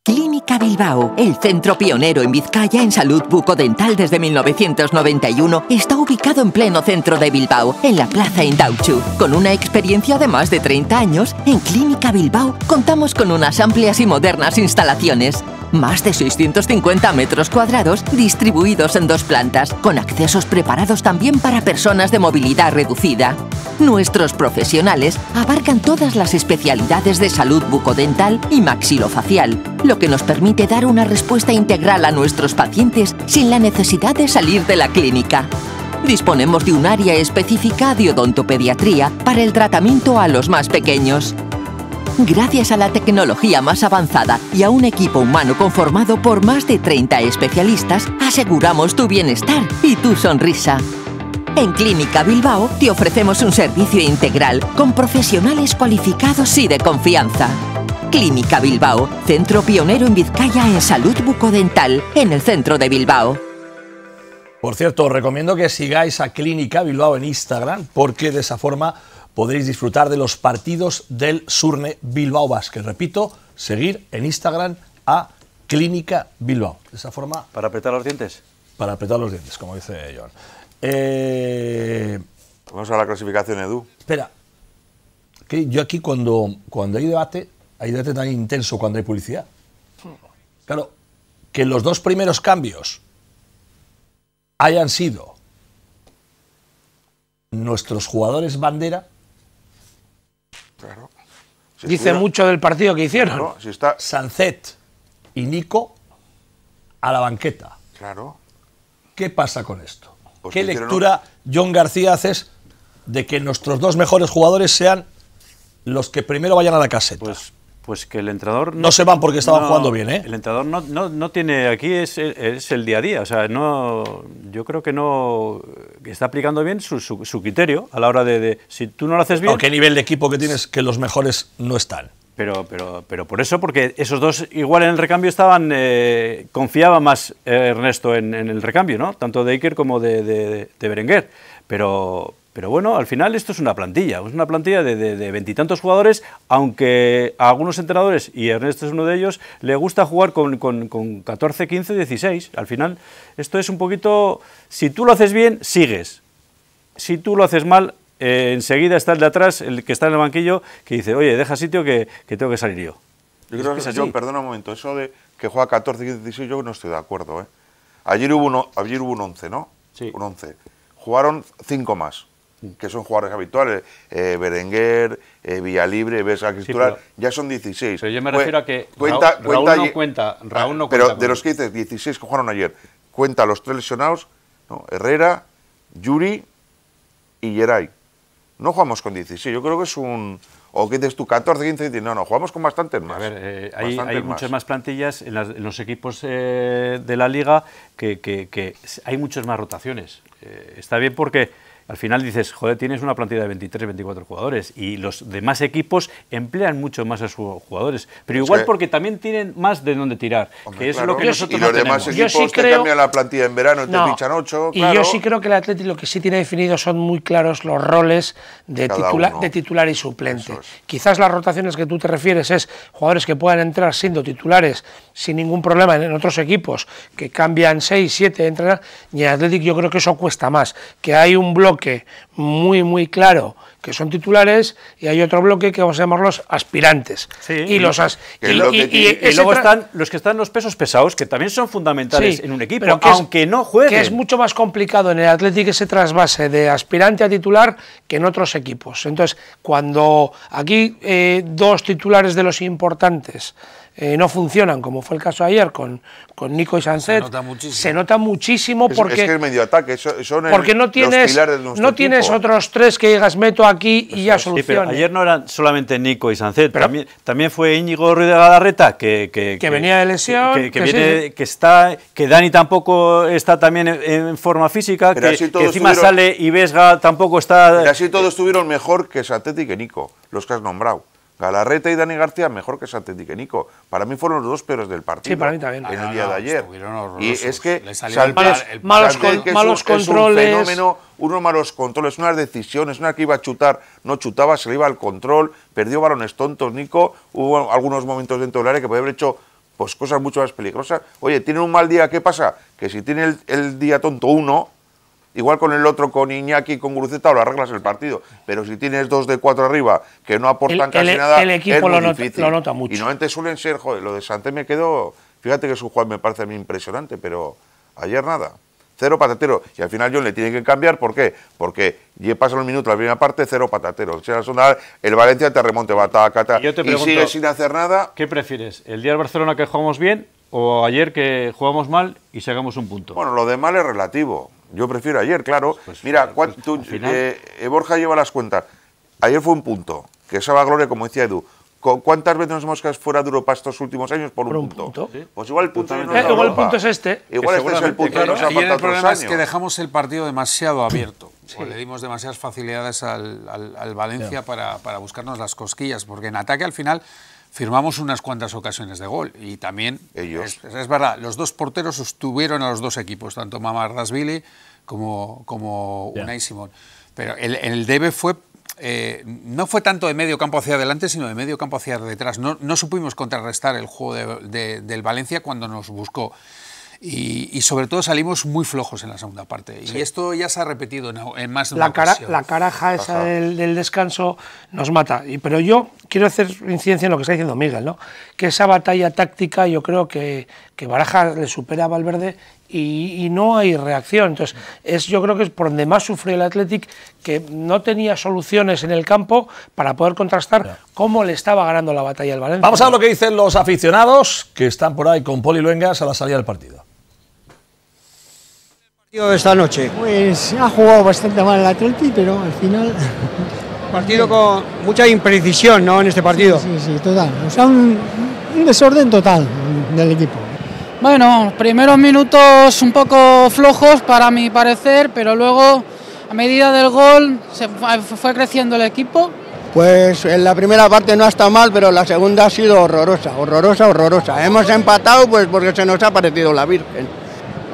Clínica Bilbao, el centro pionero en Vizcaya en salud bucodental desde 1991, está ubicado en pleno centro de Bilbao, en la Plaza Indauchu. Con una experiencia de más de 30 años, en Clínica Bilbao contamos con unas amplias y modernas instalaciones. Más de 650 metros cuadrados distribuidos en dos plantas, con accesos preparados también para personas de movilidad reducida. Nuestros profesionales abarcan todas las especialidades de salud bucodental y maxilofacial lo que nos permite dar una respuesta integral a nuestros pacientes sin la necesidad de salir de la clínica. Disponemos de un área específica de odontopediatría para el tratamiento a los más pequeños. Gracias a la tecnología más avanzada y a un equipo humano conformado por más de 30 especialistas, aseguramos tu bienestar y tu sonrisa. En Clínica Bilbao te ofrecemos un servicio integral con profesionales cualificados y de confianza. Clínica Bilbao, centro pionero en Vizcaya en salud bucodental, en el centro de Bilbao. Por cierto, os recomiendo que sigáis a Clínica Bilbao en Instagram, porque de esa forma podréis disfrutar de los partidos del Surne Bilbao Basket. Repito, seguir en Instagram a Clínica Bilbao. De esa forma... ¿Para apretar los dientes? Para apretar los dientes, como dice John. Eh, Vamos a la clasificación, Edu. Espera, yo aquí cuando, cuando hay debate hay tan intenso cuando hay publicidad. Claro, que los dos primeros cambios hayan sido nuestros jugadores bandera. Dice mucho del partido que hicieron. Sanzet y Nico a la banqueta. Claro. ¿Qué pasa con esto? Pues ¿Qué lectura, John García, haces de que nuestros dos mejores jugadores sean los que primero vayan a la caseta? Pues pues que el entrenador... No, se van porque estaban jugando bien, ¿eh? El entrenador no, no, tiene... Aquí es, el día a día, o sea, no... Yo creo que no... Está aplicando bien su, criterio a la hora de, Si tú no lo haces bien... ¿Qué nivel de equipo que tienes que los mejores no están? Pero, pero, pero por eso, porque esos dos igual en el recambio estaban... Eh, confiaba más eh, Ernesto en, el recambio, ¿no? Tanto de Iker como de, de Berenguer. Pero, pero bueno, al final esto es una plantilla, es una plantilla de veintitantos jugadores, aunque a algunos entrenadores, y Ernesto es uno de ellos, le gusta jugar con, con, 14, 15, 16. Al final esto es un poquito, si tú lo haces bien, sigues. Si tú lo haces mal, eh, enseguida está el de atrás, el que está en el banquillo, que dice, oye, deja sitio que, tengo que salir yo. Yo creo que, yo, perdona un momento, eso de que juega 14, 15, 16, yo no estoy de acuerdo. ¿eh? Ayer, hubo uno, ayer hubo un 11, ¿no? Sí. Un 11. Jugaron 5 más que son jugadores habituales, eh, Berenguer, eh, Villalibre, Vesga, Cristural, ya son 16. Pero yo me refiero a que cuenta, Raúl, cuenta, ah, Raúl no cuenta, Pero de los que dices, 16 que jugaron ayer, cuenta los tres lesionados, Herrera, Yuri y Geray. No jugamos con 16, yo creo que es un... ¿O que dices tú? 14, 15, No, no, jugamos con bastantes más. A ver, eh, hay, muchas más plantillas en, los equipos de la liga que, que, hay muchas más rotaciones. está bien porque al final dices, joder, tienes una plantilla de 23, 24 jugadores y los demás equipos emplean mucho más a sus jugadores, pero igual porque también tienen más de dónde tirar, yo Y los demás equipos cambian la plantilla en verano te 8, Y yo sí creo que el Atlético lo que sí tiene definido son muy claros los roles de, titular y suplente. Quizás las rotaciones que tú te refieres es jugadores que puedan entrar siendo titulares sin ningún problema en otros equipos, que cambian 6, 7, entrenar, y en Atlético yo creo que eso cuesta más, que hay un bloque muy, muy claro que son titulares y hay otro bloque que vamos a llamarlos aspirantes. y, los y, luego están los que están los pesos pesados, que también son fundamentales en un equipo, aunque no jueguen. es mucho más complicado en el Atlético ese trasvase de aspirante a titular que en otros equipos. Entonces, cuando aquí eh, dos titulares de los importantes eh, no funcionan, como fue el caso ayer con, con Nico y Sanset, se nota muchísimo, porque... Es, que medio porque no tienes, no tienes otros tres que digas meto aquí y ya soluciona. ayer no eran solamente Nico y Sanset, también, también fue Íñigo Ruiz de Galarreta, que, que, venía de lesión, que, viene, que está, que Dani tampoco está también en, forma física, que, encima sale y Vesga tampoco está... Pero así todos estuvieron mejor que Santé y que Nico, los que has nombrado. Galarreta y Dani García mejor que Santendi que Nico. Para mí fueron los dos peores del partido. Sí, para mí también. En el ah, día de ayer. Y es que Santendi, malos, controles. Es un fenómeno, unos malos controles, unas decisiones, una que iba a chutar, no chutaba, se le iba al control, perdió balones tontos Nico, hubo algunos momentos dentro del área que podía haber hecho pues cosas mucho más peligrosas. Oye, tiene un mal día, ¿qué pasa? Que si tiene el día tonto uno, Igual con el otro, con Iñaki, con o lo arreglas el partido. Pero si tienes dos de cuatro arriba que no aportan casi nada, el equipo lo, nota, mucho. Y normalmente suelen ser, joder, lo de Santé me quedo. Fíjate que su juego me parece a mí impresionante, pero ayer nada. Cero patatero. Y al final John le tiene que cambiar. ¿Por qué? Porque ya pasan los minutos la primera parte, cero patatero. el Valencia te remonte, va a cata. Y, yo te pregunto, sin hacer nada. ¿Qué prefieres? ¿El día del Barcelona que jugamos bien o ayer que jugamos mal y sacamos un punto? Bueno, lo de mal es relativo. Yo prefiero ayer, claro. Pues, pues, Mira, pues, eh, eh, Borja lleva las cuentas. Ayer fue un punto, que la Gloria, como decía Edu, ¿Cuántas veces nos hemos quedado fuera de Europa estos últimos años por un, punto? Pues igual el punto, eh, el punto es este. Igual este es el punto. Que problema es que dejamos el partido demasiado abierto. le dimos demasiadas facilidades al, al, Valencia para, para buscarnos las cosquillas. Porque en ataque al final firmamos unas cuantas ocasiones de gol y también ellos es, verdad los dos porteros sostuvieron a los dos equipos tanto Mamardasvili como como Unai Simón pero el, el debe fue eh, no fue tanto de medio campo hacia adelante, sino de medio campo hacia detrás. No, no supimos contrarrestar el juego del Valencia cuando nos buscó y, sobre todo salimos muy flojos en la segunda parte. Y esto ya se ha repetido en, más de la una La caraja esa del, descanso nos mata. pero yo quiero hacer incidencia en lo que está diciendo Miguel, ¿no? que esa batalla táctica yo creo que, Baraja le superaba a verde y, no hay reacción. Entonces, es, yo creo que es por donde más sufrió el Athletic, que no tenía soluciones en el campo para poder contrastar cómo le estaba ganando la batalla al Valencia. Vamos a ver lo que dicen los aficionados que están por ahí con Poli Luengas a la salida del partido esta noche? Pues ha jugado bastante mal el Atleti, pero al final... Partido con mucha imprecisión, ¿no?, en este partido. Sí, sí, total. O sea, un, desorden total del equipo. Bueno, primeros minutos un poco flojos para mi parecer, pero luego, a medida del gol, se fue creciendo el equipo. Pues en la primera parte no ha estado mal, pero la segunda ha sido horrorosa, horrorosa, horrorosa. Hemos empatado pues porque se nos ha parecido la Virgen.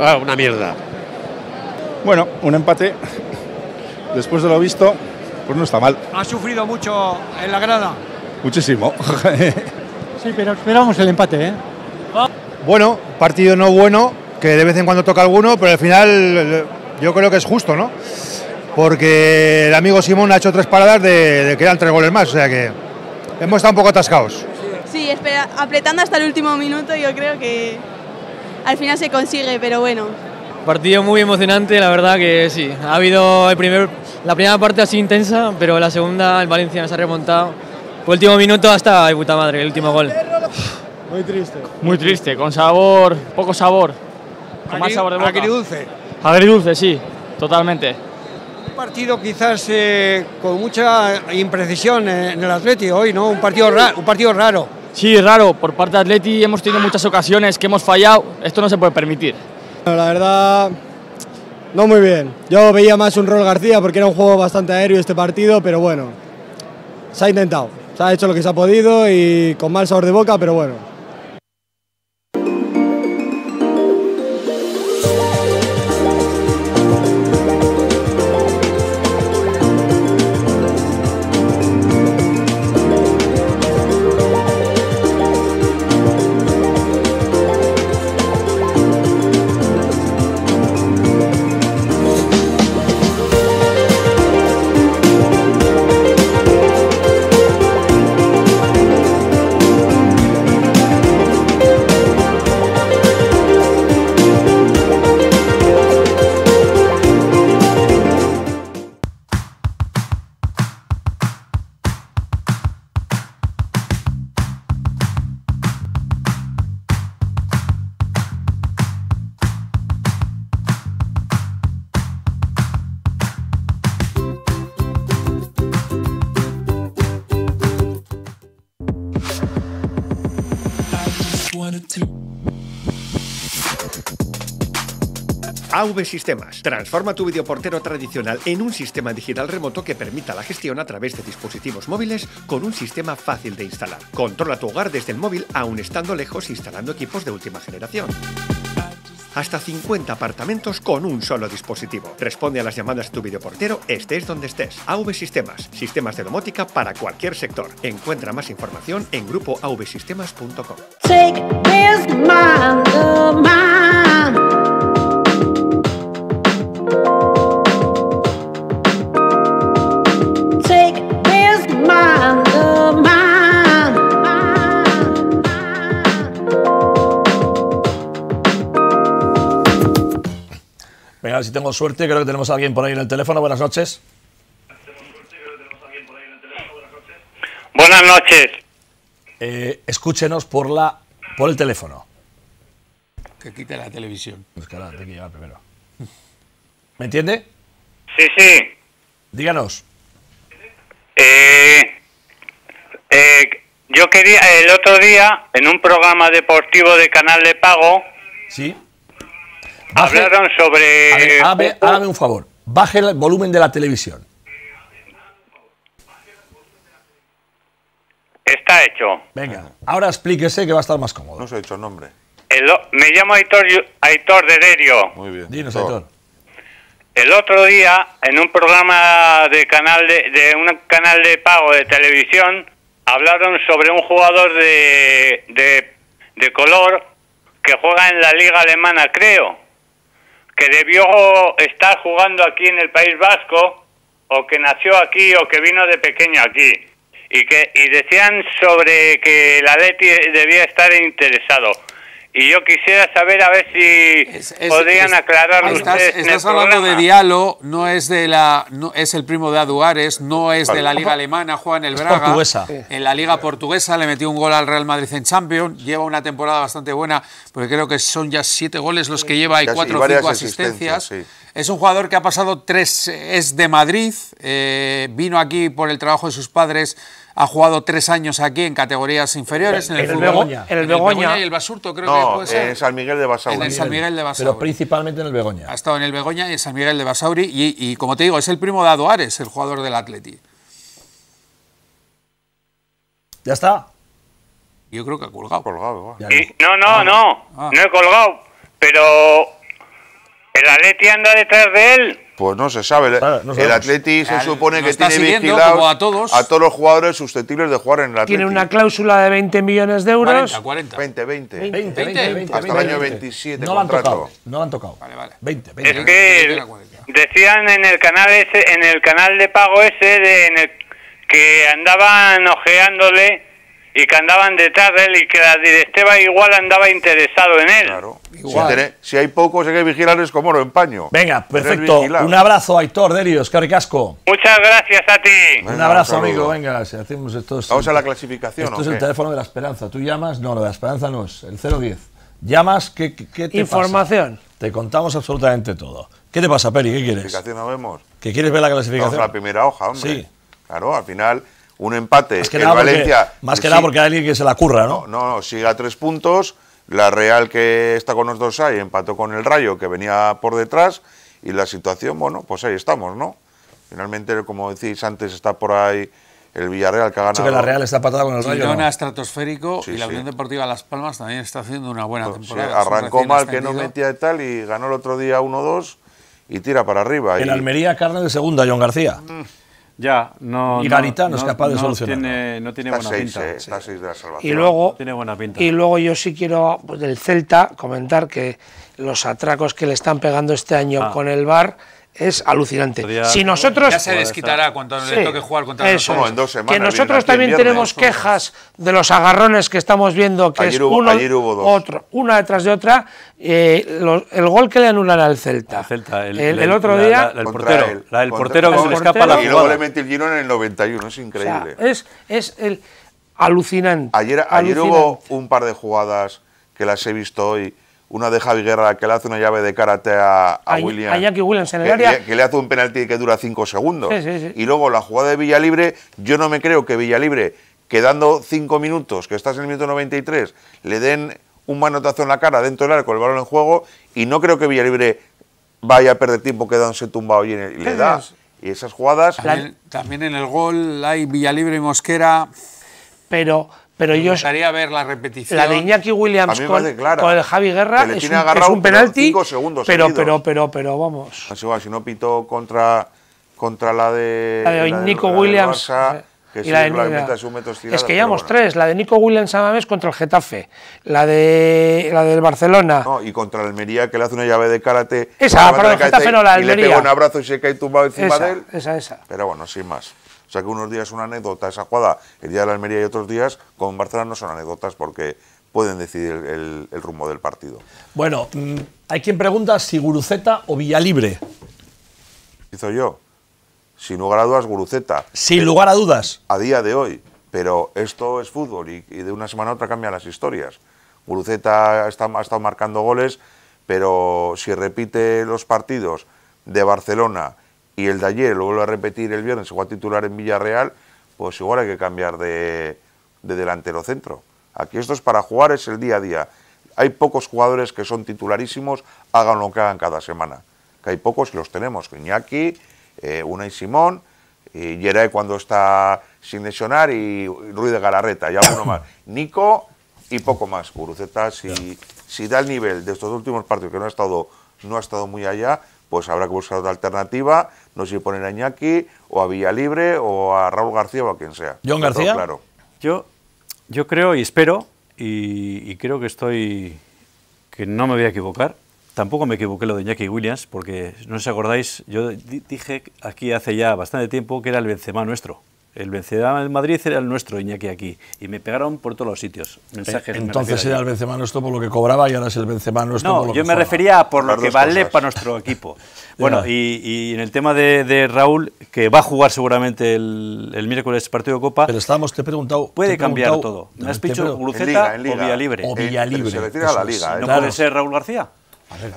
Ah, una mierda. Bueno, un empate, después de lo visto, pues no está mal. ¿Ha sufrido mucho en la grada? Muchísimo. sí, pero esperamos el empate, ¿eh? Bueno, partido no bueno, que de vez en cuando toca alguno, pero al final yo creo que es justo, ¿no? Porque el amigo Simón ha hecho tres paradas de, de que eran tres goles más, o sea que hemos estado un poco atascados. Sí, apretando hasta el último minuto yo creo que al final se consigue, pero bueno, Partido muy emocionante, la verdad que sí. Ha habido el primer, la primera parte así intensa, pero la segunda el Valencia nos ha remontado. Por último minuto hasta el puta madre, el último gol. Muy triste. Muy triste, con sabor, poco sabor. Con más sabor de boca. Agridulce. Agridulce, sí, totalmente. Un partido quizás eh, con mucha imprecisión en el Atleti hoy, ¿no? Un partido, raro, un partido raro. Sí, raro. Por parte de Atleti hemos tenido muchas ocasiones que hemos fallado. Esto no se puede permitir la verdad, no muy bien. Yo veía más un Rol García porque era un juego bastante aéreo este partido, pero bueno, se ha intentado. Se ha hecho lo que se ha podido y con mal sabor de boca, pero bueno. AV Sistemas. Transforma tu videoportero tradicional en un sistema digital remoto que permita la gestión a través de dispositivos móviles con un sistema fácil de instalar. Controla tu hogar desde el móvil aún estando lejos instalando equipos de última generación hasta 50 apartamentos con un solo dispositivo. Responde a las llamadas de tu videoportero estés donde estés. AV Sistemas, sistemas de domótica para cualquier sector. Encuentra más información en grupoavsistemas.com. si tengo suerte, creo que tenemos a alguien por ahí en el teléfono. Buenas noches. Buenas noches. Eh, escúchenos por la por el teléfono. Que quite la televisión. ¿Me entiende? Sí, sí. Díganos. Eh, eh, yo quería, el otro día, en un programa deportivo de Canal de Pago, ¿Sí? Hablaron sobre. un favor. Baje el volumen de la televisión. Está hecho. Venga, ahora explíquese que va a estar más cómodo. No se ha dicho el nombre. me llamo Aitor, Aitor Muy bien. Dinos, Aitor. El otro día, en un programa de canal de, de, un canal de pago de televisión, hablaron sobre un jugador de, de, de color que juega en la liga alemana, creo que debió estar jugando aquí en el País Vasco, o que nació aquí, o que vino de pequeño aquí. Y, que, y decían sobre que la Leti debía estar interesado. Y yo quisiera saber a ver si podrían es, estás, Estás hablando de Diallo, no es de la, no, es el primo de Aduares, no es de la liga alemana, Juan el Braga. En la liga portuguesa le metió un gol al Real Madrid en Champions, lleva una temporada bastante buena, porque creo que son ya siete goles los que lleva y cuatro o cinco asistencias. Es un jugador que ha pasado tres, es de Madrid, eh, vino aquí por el trabajo de sus padres ha jugado tres años aquí en categorías inferiores, en el, Begoña. En el, Begoña. En el y el Basurto, creo que puede ser. En San Miguel de Basauri. En San Miguel de Pero principalmente en el Begoña. Ha estado en el Begoña y en San Miguel de Basauri. Y, como te digo, es el primo de Aduares, el jugador del Atleti. ¿Ya está? Yo creo que ha colgado. colgado no, no, no. Ah. No he colgado. Pero el Atleti anda detrás de él. Pues no se sabe. no el Atleti se supone que tiene vigilados a todos. a todos los jugadores susceptibles de jugar en el Atleti. Tiene una cláusula de 20 millones de euros. 40, 40. 20, 20. 20, 20, 20, 20 Hasta el año 27 no contrato. Han tocado, no lo han tocado. Vale, vale. 20, 20. Es que decían en el canal ese, en el canal de pago ese, de, en el, que andaban ojeándole y que andaban detrás de él y que la directiva igual andaba interesado en él. Claro. Igual. Si, hay pocos hay que vigilarles como oro en Venga, perfecto. Un abrazo, Aitor Delio, Oscar Casco. Muchas gracias a ti. un abrazo, amigo. Venga, si hacemos estos... Vamos a la clasificación. Esto es el teléfono de la esperanza. Tú llamas, no, lo de la esperanza no es, el 010. Llamas, ¿qué, te Información. Te contamos absolutamente todo. ¿Qué te pasa, Peri? ¿Qué quieres? ¿Qué clasificación no vemos. ¿Qué quieres ver la clasificación? Vamos la primera hoja, hombre. Sí. Claro, al final un empate. Más que, nada, Valencia, más que nada porque hay alguien que se la curra, ¿no? No, no, sigue a tres puntos. La Real que está con los dos ahí empató con el Rayo que venía por detrás y la situación, bueno, pues ahí estamos, ¿no? Finalmente, como decís antes, está por ahí el Villarreal que ha ganado. que la Real está patada con el Rayo. Girona ¿no? estratosférico y la Unión Deportiva Las Palmas también está haciendo una buena pues, temporada. arrancó mal, que no metía y tal, y ganó el otro día 1-2 y tira para arriba. En Almería, carne de segunda, John García. Mm. Ya, no. Y Garitano no, es capaz de solucionar. Tiene, no tiene, buena pinta. Eh, sí. de la salvación. Y luego, tiene buena pinta. Y luego yo sí quiero, pues, del Celta, comentar que los atracos que le están pegando este año ah. con el VAR es alucinante. Si nosotros ya se desquitará cuando le toque jugar contra nosotros. que nosotros también tenemos quejas de los agarrones que estamos viendo, que hubo, uno, otro, una detrás de otra. Eh, el gol que le anulará al Celta, el, otro día, el portero, portero que se le escapa la jugada. Y luego le el Girona en el 91, es increíble. es, es el alucinante. Ayer, hubo un par de jugadas que las he visto hoy una de Javi Guerra que le hace una llave de karate a, William. a en el que, área. Que, le hace un penalti que dura cinco segundos. Y luego la jugada de Villalibre, yo no me creo que Villalibre, quedando cinco minutos, que estás en el minuto 93, le den un manotazo en la cara dentro del arco, el balón en juego, y no creo que Villalibre vaya a perder tiempo quedándose tumbado y, y le da. Y esas jugadas... También, también en el gol hay Villalibre y Mosquera... Pero pero me yo. estaría gustaría ver la repetición. La de Iñaki Williams con, con, el Javi Guerra es un, es un, penalti. Pero, segundos pero, pero, pero, pero, vamos. Si no pitó contra, contra la de. La de Nico Williams. Eh, que y la de es, es que llevamos bueno. tres: la de Nico Williams Amames contra el Getafe, la, de, la del Barcelona. No, y contra el Almería, que le hace una llave de karate. Esa, para el Getafe no, la Almería. Y le pega un abrazo y se cae tumbado encima de él. Esa, esa. Pero bueno, sin más. O sea que unos días una anécdota esa jugada el día de la Almería y otros días con Barcelona no son anécdotas porque pueden decidir el, rumbo del partido. Bueno, mm, hay quien pregunta si Guruceta o Villa libre. Hizo yo. Sin lugar a dudas, Guruceta. Sin lugar a dudas. A día de hoy. Pero esto es fútbol y, de una semana a otra cambian las historias. Guruceta está, ha estado marcando goles, pero si repite los partidos de Barcelona, y el de ayer, lo vuelvo a repetir el viernes, va a titular en Villarreal, pues igual hay que cambiar de, delantero centro. Aquí esto es para jugar, es el día a día. Hay pocos jugadores que son titularísimos, hagan lo que hagan cada semana. Que hay pocos y los tenemos. Iñaki, eh, y Simón, y cuando está sin lesionar y Ruiz de Galarreta y alguno más. Nico y poco más. Guruceta, si, si da el nivel de estos últimos partidos que no ha estado, no ha estado muy allá, pues habrá que buscar otra alternativa, no sé si poner a Iñaki o a Libre, o a Raúl García o a quien sea. ¿John García? Claro. Yo, yo creo y espero, y, creo que estoy, que no me voy a equivocar, tampoco me equivoqué lo de Iñaki Williams, porque no os acordáis, yo dije aquí hace ya bastante tiempo que era el Benzema nuestro. El Benzema del Madrid era el nuestro, Iñaki, aquí. Y me pegaron por todos los sitios. Entonces era el Benzema esto por lo que cobraba y ahora es el Benzema esto por lo que No, yo me refería a por lo que vale para nuestro equipo. Bueno, y, en el tema de, Raúl, que va a jugar seguramente el, miércoles partido de Copa. Pero estamos, te he preguntado. Puede cambiar todo. has dicho o Vía Libre. O eh, vía libre. se a la Liga. ¿eh? ¿No puede ser Raúl García?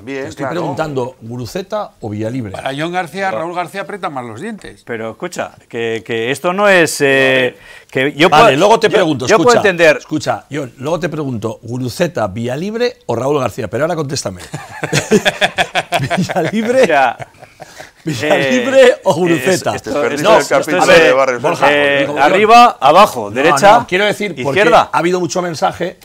te estoy preguntando, ¿Guruceta o libre? Para John García, Raúl García aprieta más los dientes. Pero escucha, que, esto no es... Eh, que yo vale, luego te pregunto, escucha, puedo entender... Escucha, yo luego te pregunto, ¿Guruceta, libre o Raúl García? Pero ahora contéstame. Vía libre. Vía libre eh, o Guruceta? arriba, abajo, derecha, quiero decir, izquierda. ha habido mucho mensaje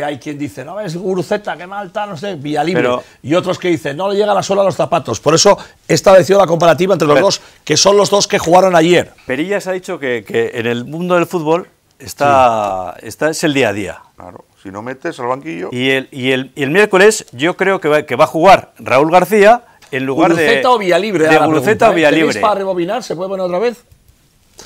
hay quien dice, no ves, Guruceta, qué mal no sé, Vía Libre. y otros que dicen, no le llega la suela a los zapatos. Por eso he establecido la comparativa entre los dos, que son los dos que jugaron ayer. Perillas ha dicho que, que en el mundo del fútbol está, está, es el día a día. Claro, si no metes al banquillo. Y el, y el, y el miércoles yo creo que va, que va a jugar Raúl García en lugar de. Guruceta o Libre. De Guruceta o libre ¿Para rebobinar? ¿Se puede poner otra vez?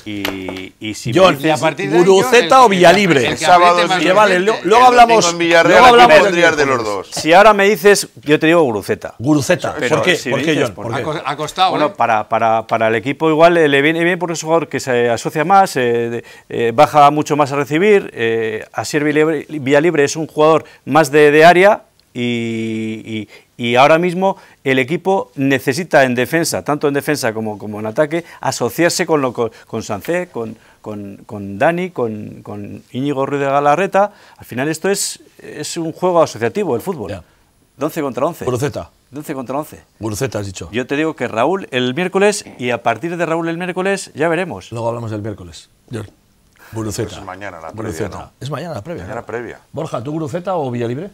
Y, y si John, dices, a partir de Guruceta o Villalibre. El, el sábado sí, vale, luego, luego hablamos. En luego hablamos de, de los dos. Si ahora me dices, yo te digo Guruceta. Guruceta. Pero, ¿Por qué, si ¿por qué dices, John? ¿por qué? Ha costado. Bueno, ¿eh? para, para, para, el equipo igual le viene bien porque es un jugador que se asocia más, eh, eh, baja mucho más a recibir. Eh, Asier Villalibre, Villalibre es un jugador más de, de área, y, y ahora mismo el equipo necesita en defensa, tanto en defensa como, en ataque, asociarse con, lo, con, Sancé, con, con, Dani, con, Íñigo Ruiz de Galarreta. Al final esto es, es un juego asociativo, el fútbol. Ya. 11 contra 11. Bruzeta. 11 contra 11. Bruzeta has dicho. Yo te digo que Raúl el miércoles y a partir de Raúl el miércoles ya veremos. Luego hablamos del miércoles. Buruceta pues es mañana la previa. Es mañana la previa. Borja, ¿tú Gruceta o Villalibre?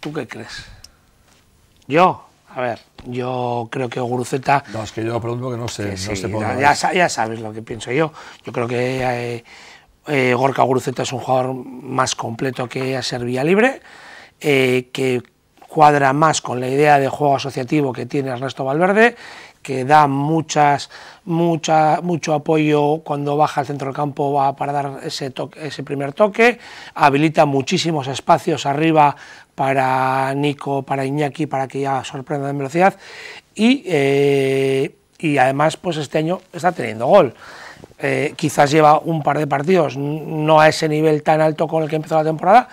¿Tú qué crees? Yo, a ver, yo creo que Guruceta. No, es que yo pregunto que no sé, ya, ya, sabes lo que pienso yo. Yo creo que eh, eh, Gorka Guruceta es un jugador más completo que a vía Libre, eh, que cuadra más con la idea de juego asociativo que tiene Ernesto Valverde, que da muchas, mucha, mucho apoyo cuando baja al centro del campo para dar ese, toque, ese primer toque, habilita muchísimos espacios arriba para Nico, para Iñaki, para que ya sorprenda en velocidad. Y, eh, además, pues este año está teniendo gol. Eh, quizás lleva un par de partidos, no a ese nivel tan alto con el que empezó la temporada,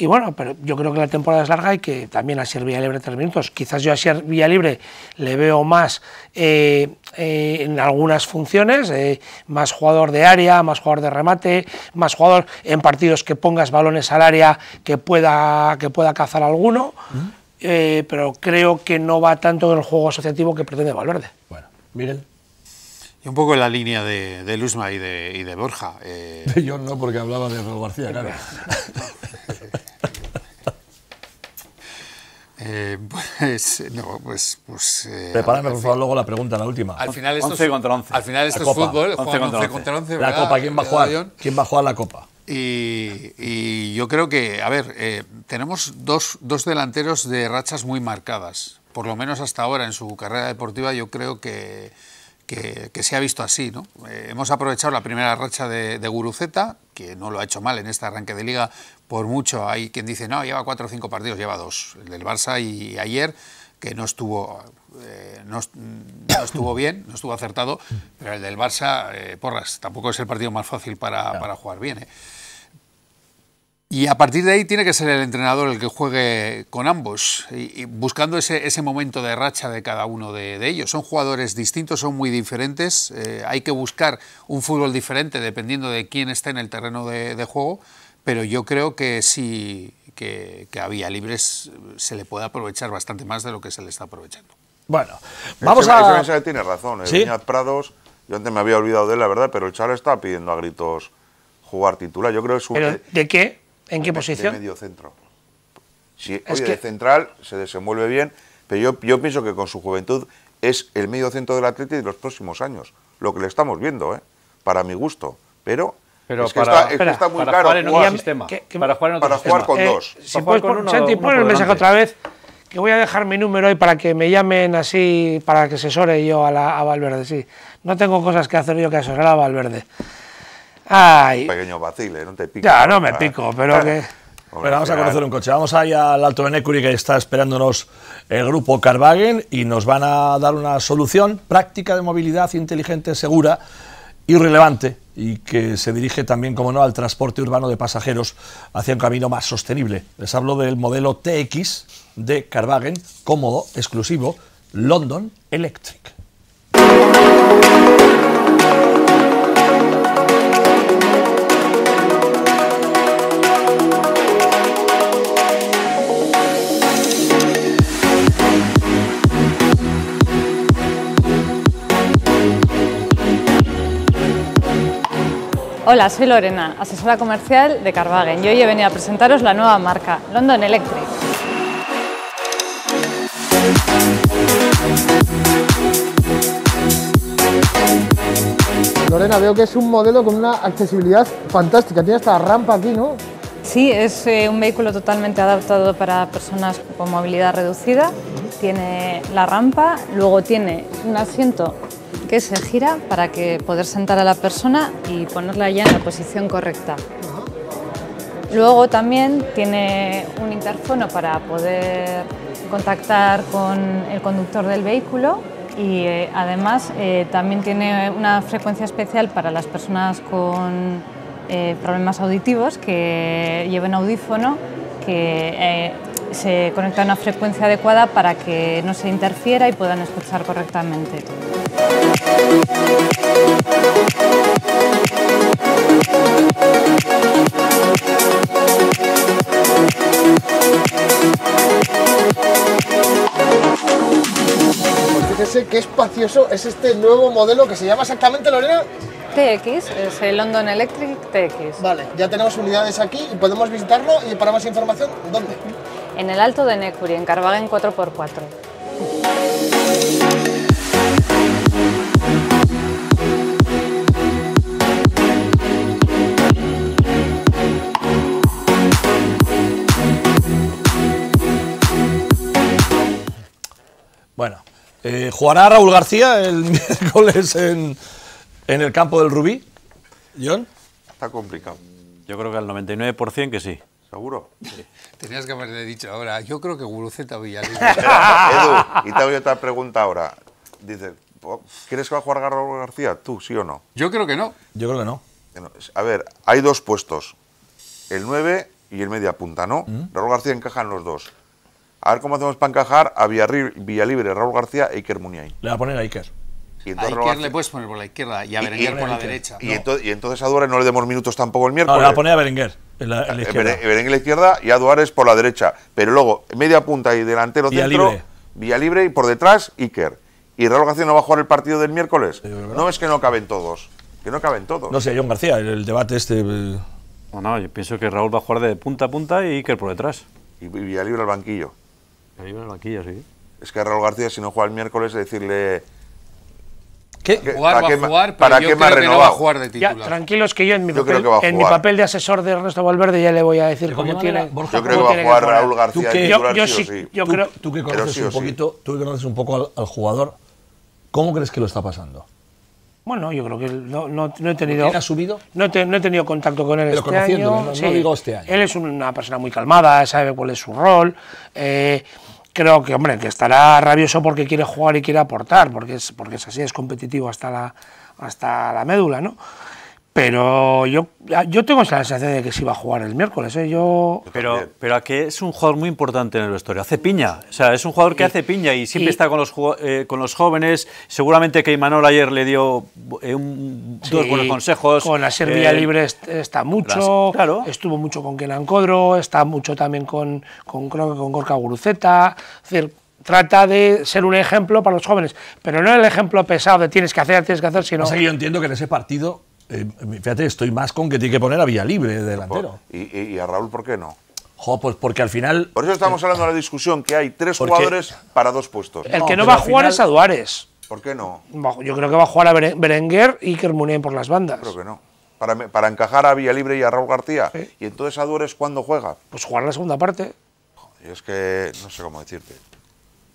y bueno, pero yo creo que la temporada es larga y que también a ser vía libre tres minutos. Quizás yo a ser vía libre le veo más eh, eh, en algunas funciones, eh, más jugador de área, más jugador de remate, más jugador en partidos que pongas balones al área que pueda, que pueda cazar alguno, mm. pero creo que no va tanto en el juego asociativo que pretende Valverde. Bueno, miren. Y un poco en la línea de, de Luzma y de, y de Borja. Yo no, porque hablaba de Raúl García, claro. Eh, pues, no, pues. pues eh, Prepárame, por favor, luego la pregunta, la última. Al final esto es, contra 11. Al final esto es fútbol, 11 contra 11. contra la Copa, ¿quién va, a jugar? ¿quién va a jugar la Copa? Y, yo creo que, a ver, eh, tenemos dos, dos delanteros de rachas muy marcadas. Por lo menos hasta ahora en su carrera deportiva, yo creo que. Que, se ha visto así. ¿no? Eh, hemos aprovechado la primera racha de, de, Guruceta, que no lo ha hecho mal en este arranque de liga por mucho. Hay quien dice, no, lleva cuatro o cinco partidos, lleva dos. El del Barça y ayer, que no estuvo, eh, estuvo bien, no estuvo acertado, pero el del Barça, eh, porras, tampoco es el partido más fácil para, jugar bien. ¿eh? Y a partir de ahí tiene que ser el entrenador el que juegue con ambos, y, buscando ese, ese, momento de racha de cada uno de, ellos. Son jugadores distintos, son muy diferentes, hay que buscar un fútbol diferente dependiendo de quién esté en el terreno de juego pero yo creo que sí que, a Vía Libres se le puede aprovechar bastante más de lo que se le está aprovechando. Bueno, vamos a... Ese tiene razón, El ¿eh? Prados, yo antes me había olvidado de él, la verdad, pero el Charo está pidiendo a gritos jugar titular. Yo creo que es un... ¿De qué? ¿En qué posición? De medio centro. Si, es que... de central se desenvuelve bien, pero yo, pienso que con su juventud es el medio centro del Atlético de los próximos años. Lo que le estamos viendo, ¿eh? para mi gusto. Pero pero para, está, muy para caro jugar en sistema. para jugar con eh, dos. Si puedes, con Santi, pon el mensaje otra vez, que voy a dejar mi número hoy para que me llamen así, para que asesore yo a, la, Valverde. Sí, no tengo cosas que hacer yo que asesorar a Valverde. Ay. Un pequeño vacile, no te pico. Ya, no me pico, pero eh. que... vamos a conocer un coche. Vamos ahí al Alto Benecuri que está esperándonos el grupo Carvagen y nos van a dar una solución práctica de movilidad inteligente, segura, irrelevante y que se dirige también, como no, al transporte urbano de pasajeros hacia un camino más sostenible. Les hablo del modelo TX de Carwagen, cómodo, exclusivo, London Electric. Hola, soy Lorena, asesora comercial de Carvagen y hoy he venido a presentaros la nueva marca, London Electric. Lorena, veo que es un modelo con una accesibilidad fantástica, tiene esta rampa aquí, ¿no? Sí, es eh, un vehículo totalmente adaptado para personas con movilidad reducida. Tiene la rampa, luego tiene un asiento que se gira para que poder sentar a la persona y ponerla ya en la posición correcta. Luego también tiene un interfono para poder contactar con el conductor del vehículo y eh, además eh, también tiene una frecuencia especial para las personas con eh, problemas auditivos que lleven audífono que se conecta a una frecuencia adecuada para que no se interfiera y puedan escuchar correctamente. Pues fíjese qué espacioso es este nuevo modelo que se llama exactamente, Lorena. TX, es el London Electric TX. Vale, ya tenemos unidades aquí y podemos visitarlo. Y para más información, ¿dónde? En el Alto de Necuri, en en 4x4. Bueno, eh, ¿jugará Raúl García el miércoles en, en el campo del Rubí? ¿John? Está complicado. Yo creo que al 99% que sí. ¿Seguro? Tenías que haberle dicho ahora, yo creo que Guruceta Villarreal. Edu, y te a otra pregunta ahora. Dice, oh, ¿crees que va a jugar Raúl García? ¿Tú, sí o no? Yo creo que no. Yo creo que no. A ver, hay dos puestos, el 9 y el media punta, ¿no? Mm. Raúl García encaja en los dos. A ver cómo hacemos para encajar a Villalibre, Raúl García e Iker Muniain. Le va a poner a Iker. a Iker le puedes poner por la izquierda y a Berenguer por la derecha. Y, entonces, a Duare no le demos minutos tampoco el miércoles. No, le va a poner a Berenguer. En la, eh, izquierda. Berenguer a la izquierda y a Duárez por la derecha. Pero luego, media punta y delantero centro, Villalibre y por detrás Iker. ¿Y Raúl García no va a jugar el partido del miércoles? no es que no caben todos. Que no caben todos. No sé, John García, el, debate este. Eh. No, no, yo pienso que Raúl va a jugar de punta a punta y Iker por detrás. Y Villalibre al banquillo. Es que Raúl García, si no juega el miércoles, decirle. ¿Qué? Jugar ¿Para qué, a jugar, va a jugar de titular. Ya, tranquilos que yo en mi, papel, de asesor de Ernesto Valverde ya le voy a decir cómo tiene. yo creo que va a jugar Raúl García de yo, sí, creo, tú, que conoces un poquito, tú un poco al, jugador, ¿cómo crees que lo está pasando? Bueno, yo creo que no, he tenido. ha subido? No, he tenido contacto con él este año. No, digo este año. Él es una persona muy calmada, sabe cuál es su rol. Eh, creo que, hombre, que estará rabioso porque quiere jugar y quiere aportar, porque es, porque es así, es competitivo hasta la, hasta la médula, ¿no? Pero yo, ah, yo tengo esa sensación de que se iba a jugar el miércoles. ¿eh? Pero, pero que es un jugador muy importante en el vestuario. Hace piña. O sea, es un jugador que hace piña y siempre está con los, eh, con los jóvenes. Seguramente que Imanol ayer le dio eh, dos buenos consejos. Con la Serbia eh, libre está mucho. claro. Estuvo mucho con Kenan Codro. Está mucho también con, con, con Gorka Guruceta. trata de ser un ejemplo para los jóvenes. Pero no el ejemplo pesado de tienes que hacer, tienes que hacer, sino. O yo entiendo que en ese partido eh, eh, fíjate, estoy más con que tiene que poner a Vía Libre delantero. ¿Y, a Raúl por qué no? Jo, pues porque al final. Por eso estamos hablando de la discusión que hay tres jugadores para dos puestos. El que no, va a jugar es a Duárez. ¿Por qué no? Yo creo que va a jugar a Berenguer y que Kermunian por las bandas. Creo que no. Para, encajar a Vía Libre y a Raúl García. ¿Y entonces a Duárez cuándo juega? Pues jugar la segunda parte. Y es que no sé cómo decirte.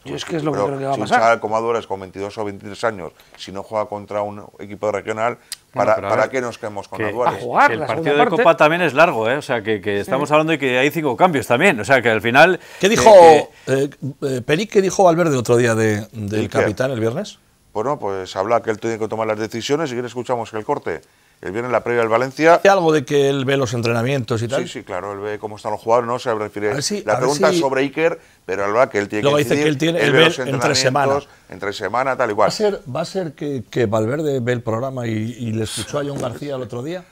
Yo es que es lo que creo que va a pasar. Si un chaval como Duárez, con 22 o 23 años, si no juega contra un equipo regional, ¿Para, qué nos quedamos con las el partido de Copa también es largo, ¿eh? O sea, que, que estamos hablando de que hay cinco cambios también. O sea, que al final... ¿Qué dijo eh, eh otro día de, del capitán el viernes? Bueno, pues habla que él tiene que tomar las decisiones y que escuchamos el corte. Él viene en la previa del Valencia. ¿Hay algo de que él ve los entrenamientos y tal? Sí, sí, claro, él ve cómo están los jugadores, no se refiere. a... la pregunta es sobre Iker, pero la verdad que él tiene Luego que dice que él tiene él ve los entrenamientos, entre semana, tal y cual. ¿Va a ser, va a ser que, que, Valverde ve el programa y, le escuchó a John García el otro día?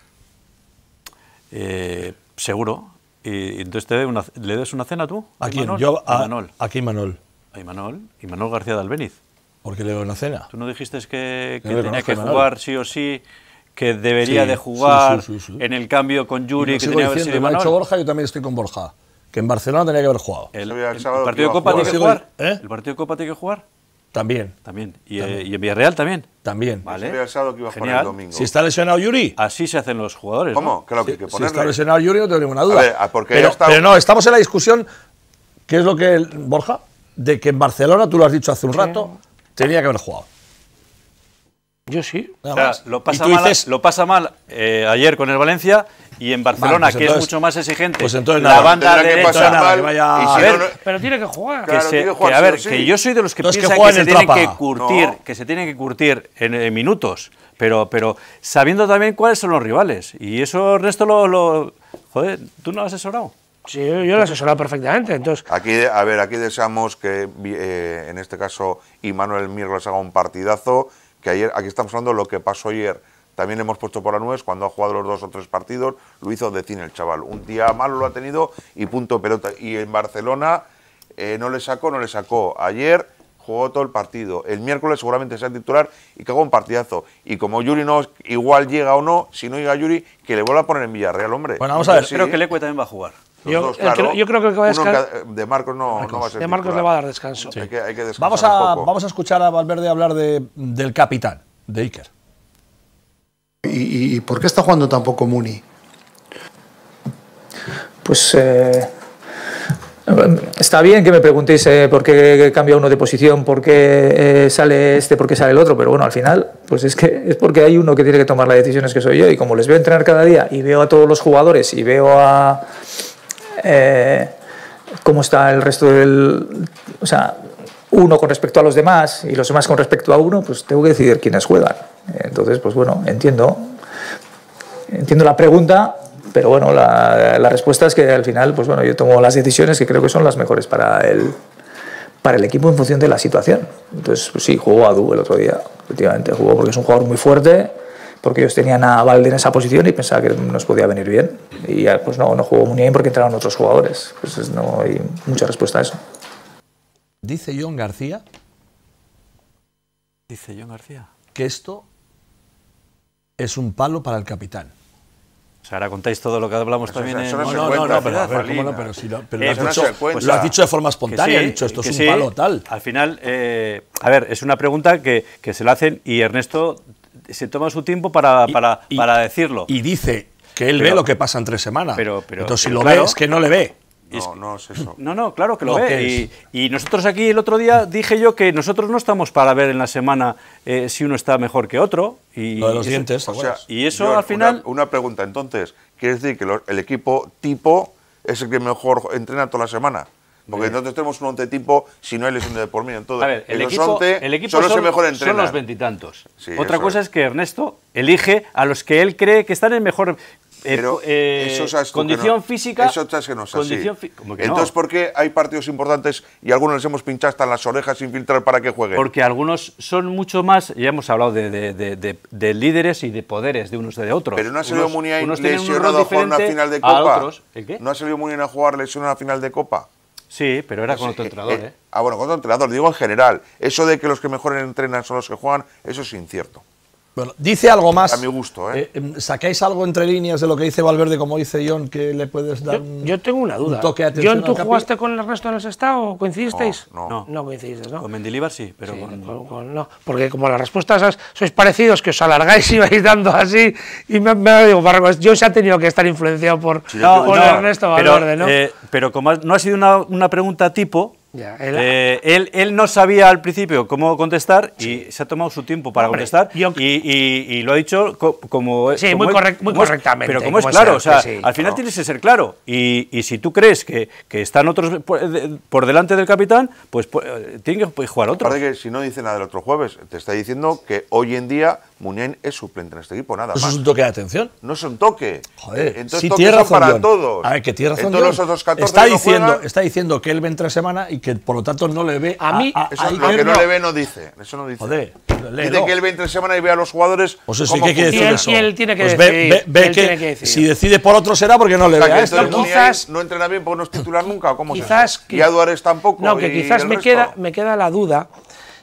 Eh, seguro. Y, entonces te una, le des una cena tú? ¿A, ¿A quién? Manol? Yo a, Manol. Aquí Manol. A Imanol. Imanol García de Albeniz. ¿Por qué le doy una cena? ¿Tú no dijiste que, tenía que jugar sí o sí que debería de jugar en el cambio con Yuri, que tenía que haber Borja, yo también estoy con Borja, que en Barcelona tenía que haber jugado. El, partido de Copa tiene que jugar. También. También. Y, eh, en Villarreal también. También. Vale. Si está lesionado Yuri. Así se hacen los jugadores. ¿Cómo? Claro que, que si está lesionado Yuri, no tengo ninguna duda. Ah, pero no, estamos en la discusión, ¿qué es lo que, Borja? De que en Barcelona, tú lo has dicho hace un rato, tenía que haber jugado. Yo sí. lo, pasa mal, lo pasa mal ayer con el Valencia y en Barcelona, pues que es mucho más exigente. Pues entonces la banda de que a ver, pero tiene que jugar. Claro, que, a ver, que yo soy de los que piensan que, se tiene que curtir, que se que curtir en, minutos, pero, pero sabiendo también cuáles son los rivales. Y eso Ernesto lo, joder, tú no lo has asesorado. Sí, yo, lo he asesorado perfectamente. Entonces... Aquí, a ver, aquí deseamos que eh, en este caso Immanuel Mirglas haga un partidazo que ayer, aquí estamos hablando de lo que pasó ayer, también hemos puesto por la nuez cuando ha jugado los dos o tres partidos, lo hizo de cine el chaval. Un día malo lo ha tenido y punto pelota. Y en Barcelona eh, no le sacó, no le sacó. Ayer jugó todo el partido. El miércoles seguramente sea titular y cagó un partidazo. Y como Yuri no igual llega o no, si no llega Yuri, que le vuelva a poner en Villarreal, hombre. Bueno, vamos a ver, creo que Leque también va a jugar yo, creo, que De Marcos no, va a De Marcos le va a dar descanso. vamos, a, vamos a escuchar a Valverde hablar del capitán, de Iker. ¿Y, por qué está jugando tan poco Muni? Pues. Eh, está bien que me preguntéis eh, por qué cambia uno de posición, por qué eh, sale este, por qué sale el otro, pero bueno, al final, pues es que es porque hay uno que tiene que tomar las decisiones que soy yo. Y como les veo entrenar cada día y veo a todos los jugadores y veo a eh, cómo está el resto del... O sea, uno con respecto a los demás y los demás con respecto a uno, pues tengo que decidir quiénes juegan. Entonces, pues bueno, entiendo, entiendo la pregunta, pero bueno, la, respuesta es que al final, pues bueno, yo tomo las decisiones que creo que son las mejores para el, para el equipo en función de la situación. Entonces, pues sí, jugó a Du el otro día, efectivamente, jugó porque es un jugador muy fuerte, porque ellos tenían a Valde en esa posición y pensaba que nos podía venir bien. Y pues no, no jugó muy bien porque entraron otros jugadores. Pues no hay mucha respuesta a eso. Dice John García. Dice John García. Que esto es un palo para el capitán. O sea, ahora contáis todo lo que hablamos también en... No, no, no, pero, lo, has dicho, de forma espontánea, dicho, esto es un palo tal. Al final, eh, a ver, es una pregunta que, que se la hacen y Ernesto se toma su tiempo para, para, decirlo. Y dice que él ve lo que pasa en tres semanas. Pero, pero Entonces, si lo ve, es que no le ve. No, no es eso. No, no, claro que lo ve. Y, nosotros aquí el otro día dije yo que nosotros no estamos para ver en la semana eh, si uno está mejor que otro. Y, los dientes, o sea, Y eso al final. Una, pregunta, entonces, ¿quiere decir que el equipo tipo es el que mejor entrena toda la semana? Porque eh. nosotros tenemos un once tipo, si no hay lesión de por Entonces, el, equipo, son, son los veintitantos. Otra cosa es. que Ernesto elige a los que él cree que están en mejor eh, eh, condición física. Eso es que no es así. Entonces, ¿por qué hay partidos importantes y algunos les hemos pinchado hasta las orejas sin filtrar para que jueguen? Porque algunos son mucho más, ya hemos hablado de, líderes y de poderes de unos de otros. Pero no ha salido muy lesionado a jugar una final de Copa. No ha salido bien a jugar lesionado a final de Copa. Sí, pero era con pues, otro eh, entrenador, eh, ¿eh? Ah, bueno, con otro entrenador, digo en general. Eso de que los que mejor entrenan son los que juegan, eso es incierto. Bueno, dice algo más. A mi gusto, ¿eh? eh em, sacáis algo entre líneas de lo que dice Valverde, como dice John, que le puedes dar yo, yo tengo una duda. ¿tú jugaste con el resto de los estados o coincidisteis? No, no. no coincidisteis, ¿no? Con Mendilibar sí, pero con, no. Porque como las respuestas sois, parecidos, que os alargáis y vais dando así, y me, digo, yo pues, yo se ha tenido que estar influenciado por, el resto Valverde, ¿no? Eh, pero como no ha sido una pregunta tipo, eh, él, él, no sabía al principio cómo contestar y se ha tomado su tiempo para contestar y, lo ha dicho como, sí, muy, correctamente. pero como, es claro, al final tienes que ser claro. Y, si tú crees que, que están otros por, delante del capitán, pues, pues eh, tienen que jugar otro. Parece que si no dice nada el otro jueves, te está diciendo que hoy en día Muniain es suplente en este equipo, nada ¿Eso más. es un toque de atención? No es un toque. Joder, eh, entonces sí, toques para todos. A ver, que tiene razón entonces, los otros 14 está, diciendo, está diciendo que él ve entre semana y que por lo tanto no le ve a, mí. A, ah, ah, eso a, lo que no, le ve no dice. Eso no dice. Joder, dice que él ve entre semana y ve a los jugadores o sea, sí, quiere eso? él tiene que, pues ve, Si decide por otro será porque no le ve a este. Quizás no entrena bien porque no es titular nunca. ¿Cómo quizás, que, Y a Duárez tampoco. No, que quizás me queda, me queda la duda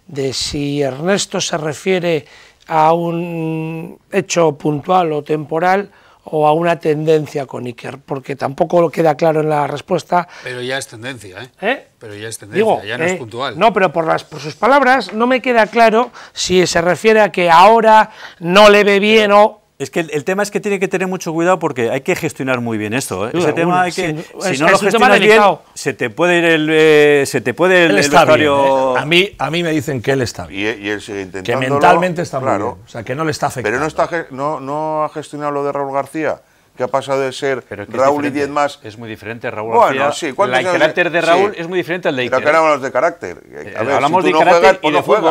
de si Ernesto se refiere a un hecho puntual o temporal o a una tendencia con Iker, porque tampoco queda claro en la respuesta. Pero ya es tendencia, ¿eh? ¿Eh? Pero ya es tendencia, ya no es eh, puntual. No, pero por, las, por sus palabras no me queda claro si se refiere a que ahora no le ve bien o es que el, tema es que tiene que tener mucho cuidado porque hay que gestionar muy bien esto. ¿eh? Ese tema hay que, si, no lo gestionas bien, se te puede ir el, eh, se te puede el, ¿eh? A mí, a mí me dicen que él está bien. Y, él sigue Que mentalmente está claro, O sea, que no le está afectando. Pero no, está, no, no ha gestionado lo de Raúl García que ha pasado de ser Raúl y 10 más. Es muy diferente Raúl García. Bueno, sí, el carácter de Raúl es muy diferente al de Iker. hablamos de carácter. Eh, hablamos de carácter y de no pues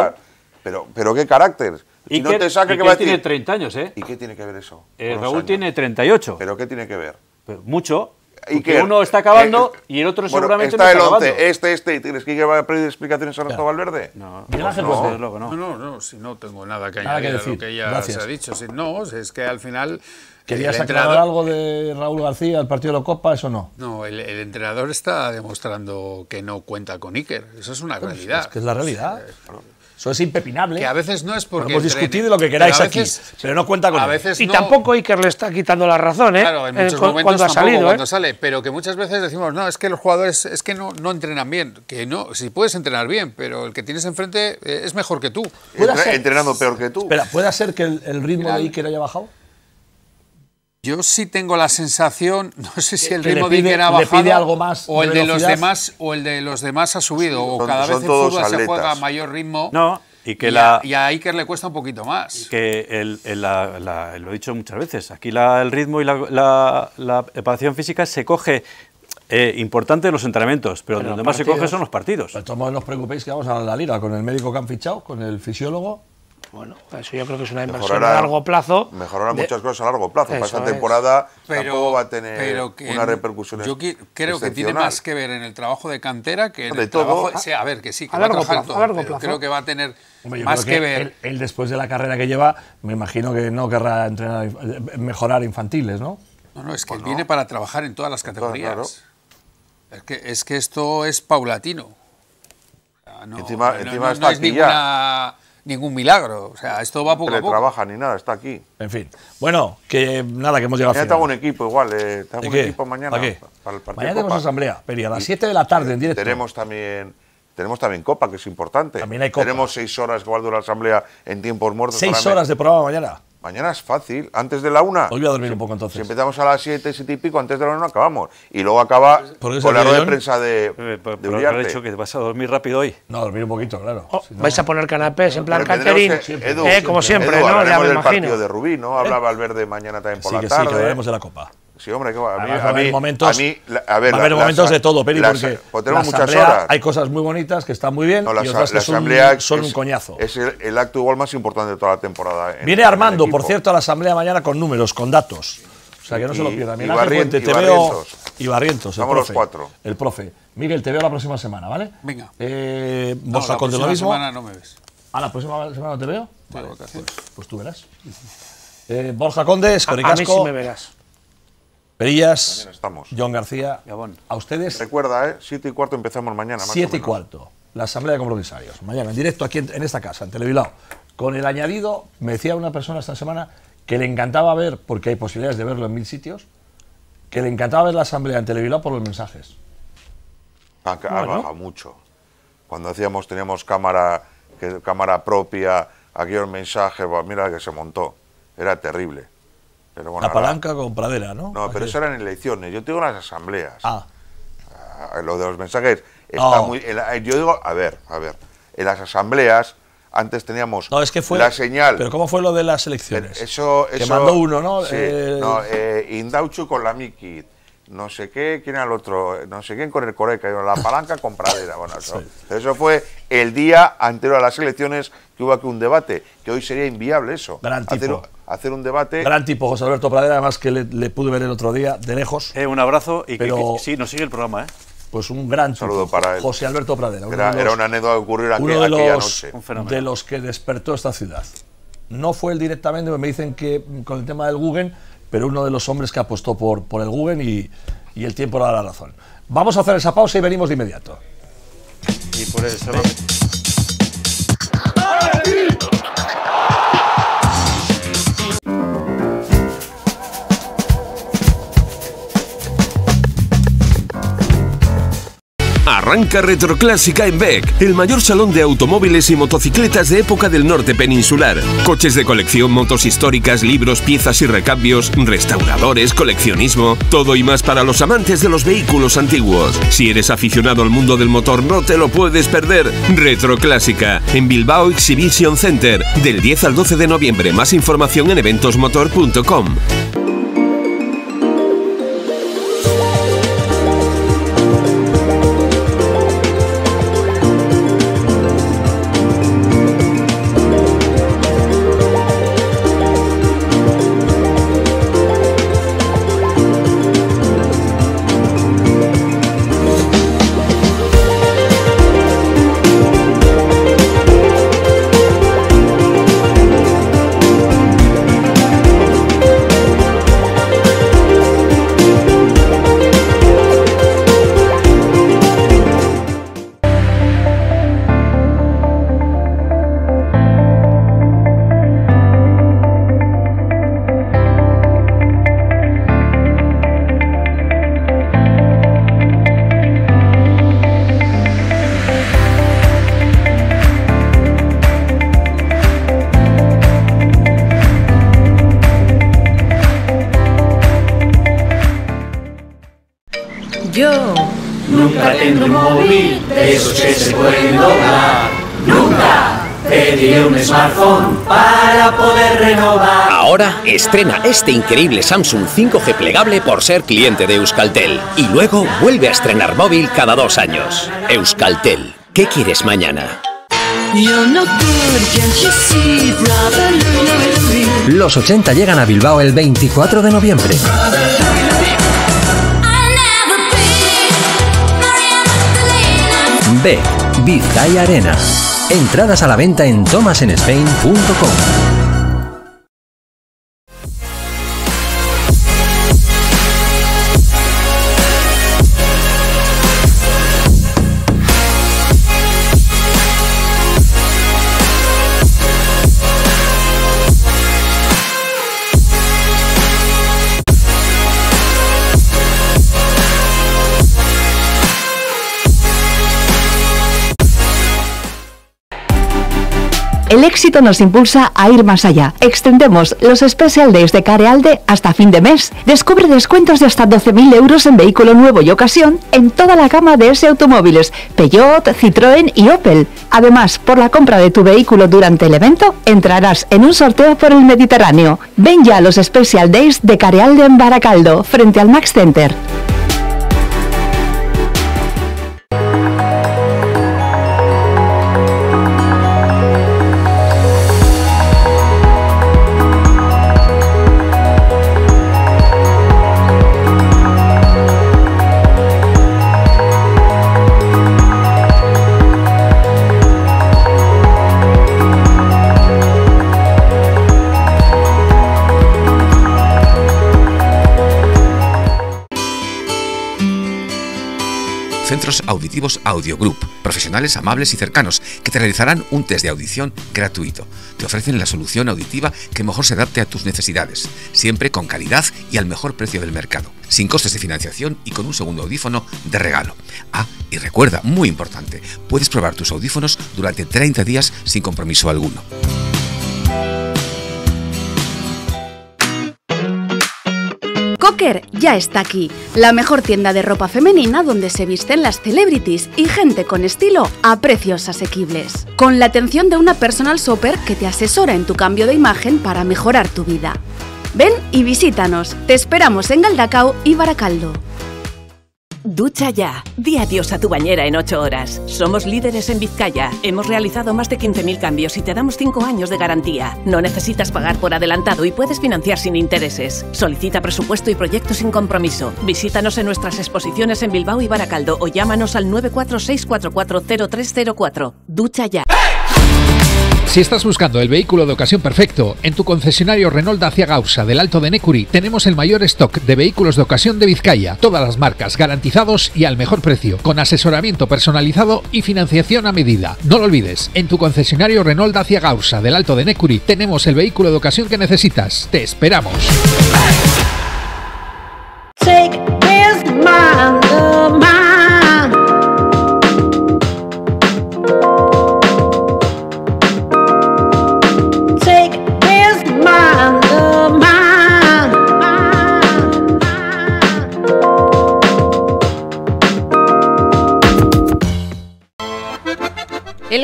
Pero, pero qué carácter. Y, no te saca que va a tiene 30 años, ¿eh? ¿Y qué tiene que ver eso? Eh, Raúl tiene 38. ¿Pero qué tiene que ver? mucho. uno está acabando y el otro bueno, seguramente está no está el 11, Este, este, ¿y tienes que ir a pedir explicaciones a Ernesto Valverde? No, no, no, no, no. no, no, si no tengo nada que nada añadir que decir. a lo que ya se ha dicho. Si no, es que al final... ¿Querías aclarar algo de Raúl García al partido de la Copa? ¿Eso no? No, el, el, entrenador está demostrando que no cuenta con Iker. Eso es una realidad. Es que es la realidad. Eso es impepinable. Que a veces no es porque. Hemos discutido lo que queráis aquí, pero no cuenta con a veces Y tampoco Iker le está quitando la razón, ¿eh? Claro, en eh, muchos momentos cuando ha salido. Cuando ¿eh? sale, pero que muchas veces decimos, no, es que los jugadores es que no, no entrenan bien. Que no, si puedes entrenar bien, pero el que tienes enfrente eh, es mejor que tú. Entrenando peor que tú. Espera, ¿puede ser que el, ritmo de Iker haya bajado? Yo sí tengo la sensación, no sé si el ritmo de Iker ha bajado o el de, los demás o el de los demás ha subido o cada vez el fútbol se juega a mayor ritmo. No, y que la a, y Iker le cuesta un poquito más. Que lo he dicho muchas veces, aquí el ritmo y la, preparación física se coge eh, importante en los entrenamientos, pero, donde más se coge son los partidos. no os preocupéis que vamos a la lira con el médico que han fichado, con el fisiólogo bueno, eso yo creo que es una inversión a largo plazo. Mejorará muchas cosas a largo plazo. Para esta temporada va a tener una repercusión. Yo creo que tiene más que ver en el trabajo de cantera que en de el trabajo. a ver, que sí, a, largo plazo, Creo que va a tener más que, ver. Él, después de la carrera que lleva, me imagino que no querrá entrenar, mejorar infantiles, ¿no? No, no, es que pues viene para trabajar en todas las categorías. Es, que, es que esto es paulatino. No, encima, encima ningún milagro. O sea, esto va poco a poco. No trabaja ni nada, está aquí. En fin. Bueno, que nada, que hemos llegado a al final. te hago un equipo igual, eh, te hago un equipo mañana. ¿Para, el partido Mañana tenemos Copa. asamblea, Peri, a las 7 de la tarde en directo. Tenemos también... Tenemos también Copa, que es importante. También hay Copa. Tenemos 6 horas que va la asamblea en tiempos muertos. 6 horas de programa mañana. Mañana es fácil, antes de la una. Hoy voy a dormir un poco entonces. Si empezamos a las 7, 7 y pico, antes de la una acabamos. Y luego acaba con la rueda de prensa de, eh, de que vas a dormir rápido hoy. No, dormir un poquito, claro. Oh, vais a poner canapés en plan canterín eh, como siempre, ¿no? Ya me del partido de Rubí, ¿no? Hablaba Valverde eh. mañana también por la tarde. Sí, que hablaremos de la Copa. Sí, hombre, que va. A mí, a haber momentos, a mí, a ver, momentos de todo, Peri, la, porque hay cosas muy bonitas que están muy bien y otras que son, son un coñazo. Es el, el, acto igual más importante de toda la temporada. Viene Armando, por cierto, a la asamblea mañana con números, con datos. O sea, que no y, se lo pierda. Miguel, y, Barrientos, te y y Barrientos, el profe, los cuatro. El profe. Miguel, te veo la próxima semana, ¿vale? Venga. Eh, no, la próxima semana no me ves. Ah, la próxima semana no te veo? Pues, pues, tú verás. Eh, Borja Condes, Coricasco. A mí sí me verás. Perillas, estamos. John García, a ustedes. Recuerda, ¿eh? Siete y cuarto empezamos mañana. siete y cuarto, la asamblea de compromisarios. Mañana en directo aquí en, esta casa, en Televilao. Con el añadido, me decía una persona esta semana que le encantaba ver, porque hay posibilidades de verlo en mil sitios, que le encantaba ver la asamblea en Televilao por los mensajes. Ha, ah, ah, mucho. Cuando hacíamos, teníamos cámara, que, cámara propia, un mensaje, mira que se montó. Era terrible la palanca con pradera, ¿no? No, pero eso eran elecciones. Yo te digo las asambleas. Ah. ah. lo de los mensajes. Está eh, yo digo, a ver, a ver. En las asambleas antes teníamos la señal. Pero ¿cómo fue lo de las elecciones? Eso, eso que mandó uno, ¿no? Sí, eh, no eh, Indauchu con la Mikit no sé qué, quién era el otro, no sé quién con el Coreca, la palanca con pradera. Bueno, eso, fue el día anterior a las elecciones que hubo aquí un debate, que hoy sería inviable eso. Hacer, un debate. Gran tipo, José Alberto Pradera, además que le, pude ver el otro día de lejos. Eh, un abrazo y que, sí, nos sigue el programa, ¿eh? Pues un gran saludo para él. José Alberto Pradera. Era, una anécdota que uno de los, noche. de los que despertó esta ciudad. No fue él directamente, me dicen que con el tema del Google pero uno de los hombres que apostó por, por el Google y, el tiempo da la razón. Vamos a hacer esa pausa y venimos de inmediato. Y Arranca Retroclásica en Beck, el mayor salón de automóviles y motocicletas de época del norte peninsular. Coches de colección, motos históricas, libros, piezas y recambios, restauradores, coleccionismo, todo y más para los amantes de los vehículos antiguos. Si eres aficionado al mundo del motor, no te lo puedes perder. Retroclásica, en Bilbao Exhibition Center, del 10 al 12 de noviembre. Más información en eventosmotor.com. un smartphone para poder renovar. Ahora estrena este increíble Samsung 5G plegable por ser cliente de Euskaltel. Y luego vuelve a estrenar móvil cada dos años. Euskaltel, ¿qué quieres mañana? Los 80 llegan a Bilbao el 24 de noviembre. B. y Arena. Entradas a la venta en tomasenespain.com éxito nos impulsa a ir más allá. Extendemos los Special Days de Carealde hasta fin de mes. Descubre descuentos de hasta 12.000 euros en vehículo nuevo y ocasión en toda la gama de S automóviles, Peugeot, Citroën y Opel. Además, por la compra de tu vehículo durante el evento, entrarás en un sorteo por el Mediterráneo. Ven ya a los Special Days de Carealde en Baracaldo, frente al Max Center. auditivos audio group profesionales amables y cercanos, que te realizarán un test de audición gratuito. Te ofrecen la solución auditiva que mejor se adapte a tus necesidades, siempre con calidad y al mejor precio del mercado, sin costes de financiación y con un segundo audífono de regalo. Ah, y recuerda, muy importante, puedes probar tus audífonos durante 30 días sin compromiso alguno. ya está aquí, la mejor tienda de ropa femenina donde se visten las celebrities y gente con estilo a precios asequibles. Con la atención de una personal shopper que te asesora en tu cambio de imagen para mejorar tu vida. Ven y visítanos, te esperamos en Galdacao y Baracaldo. Ducha ya. Di adiós a tu bañera en 8 horas. Somos líderes en Vizcaya. Hemos realizado más de 15.000 cambios y te damos 5 años de garantía. No necesitas pagar por adelantado y puedes financiar sin intereses. Solicita presupuesto y proyecto sin compromiso. Visítanos en nuestras exposiciones en Bilbao y Baracaldo o llámanos al 946440304. Ducha ya. Si estás buscando el vehículo de ocasión perfecto, en tu concesionario Renault Dacia Gausa del Alto de Necuri tenemos el mayor stock de vehículos de ocasión de Vizcaya, todas las marcas garantizados y al mejor precio, con asesoramiento personalizado y financiación a medida. No lo olvides, en tu concesionario Renault Dacia Gausa del Alto de Necuri tenemos el vehículo de ocasión que necesitas. Te esperamos.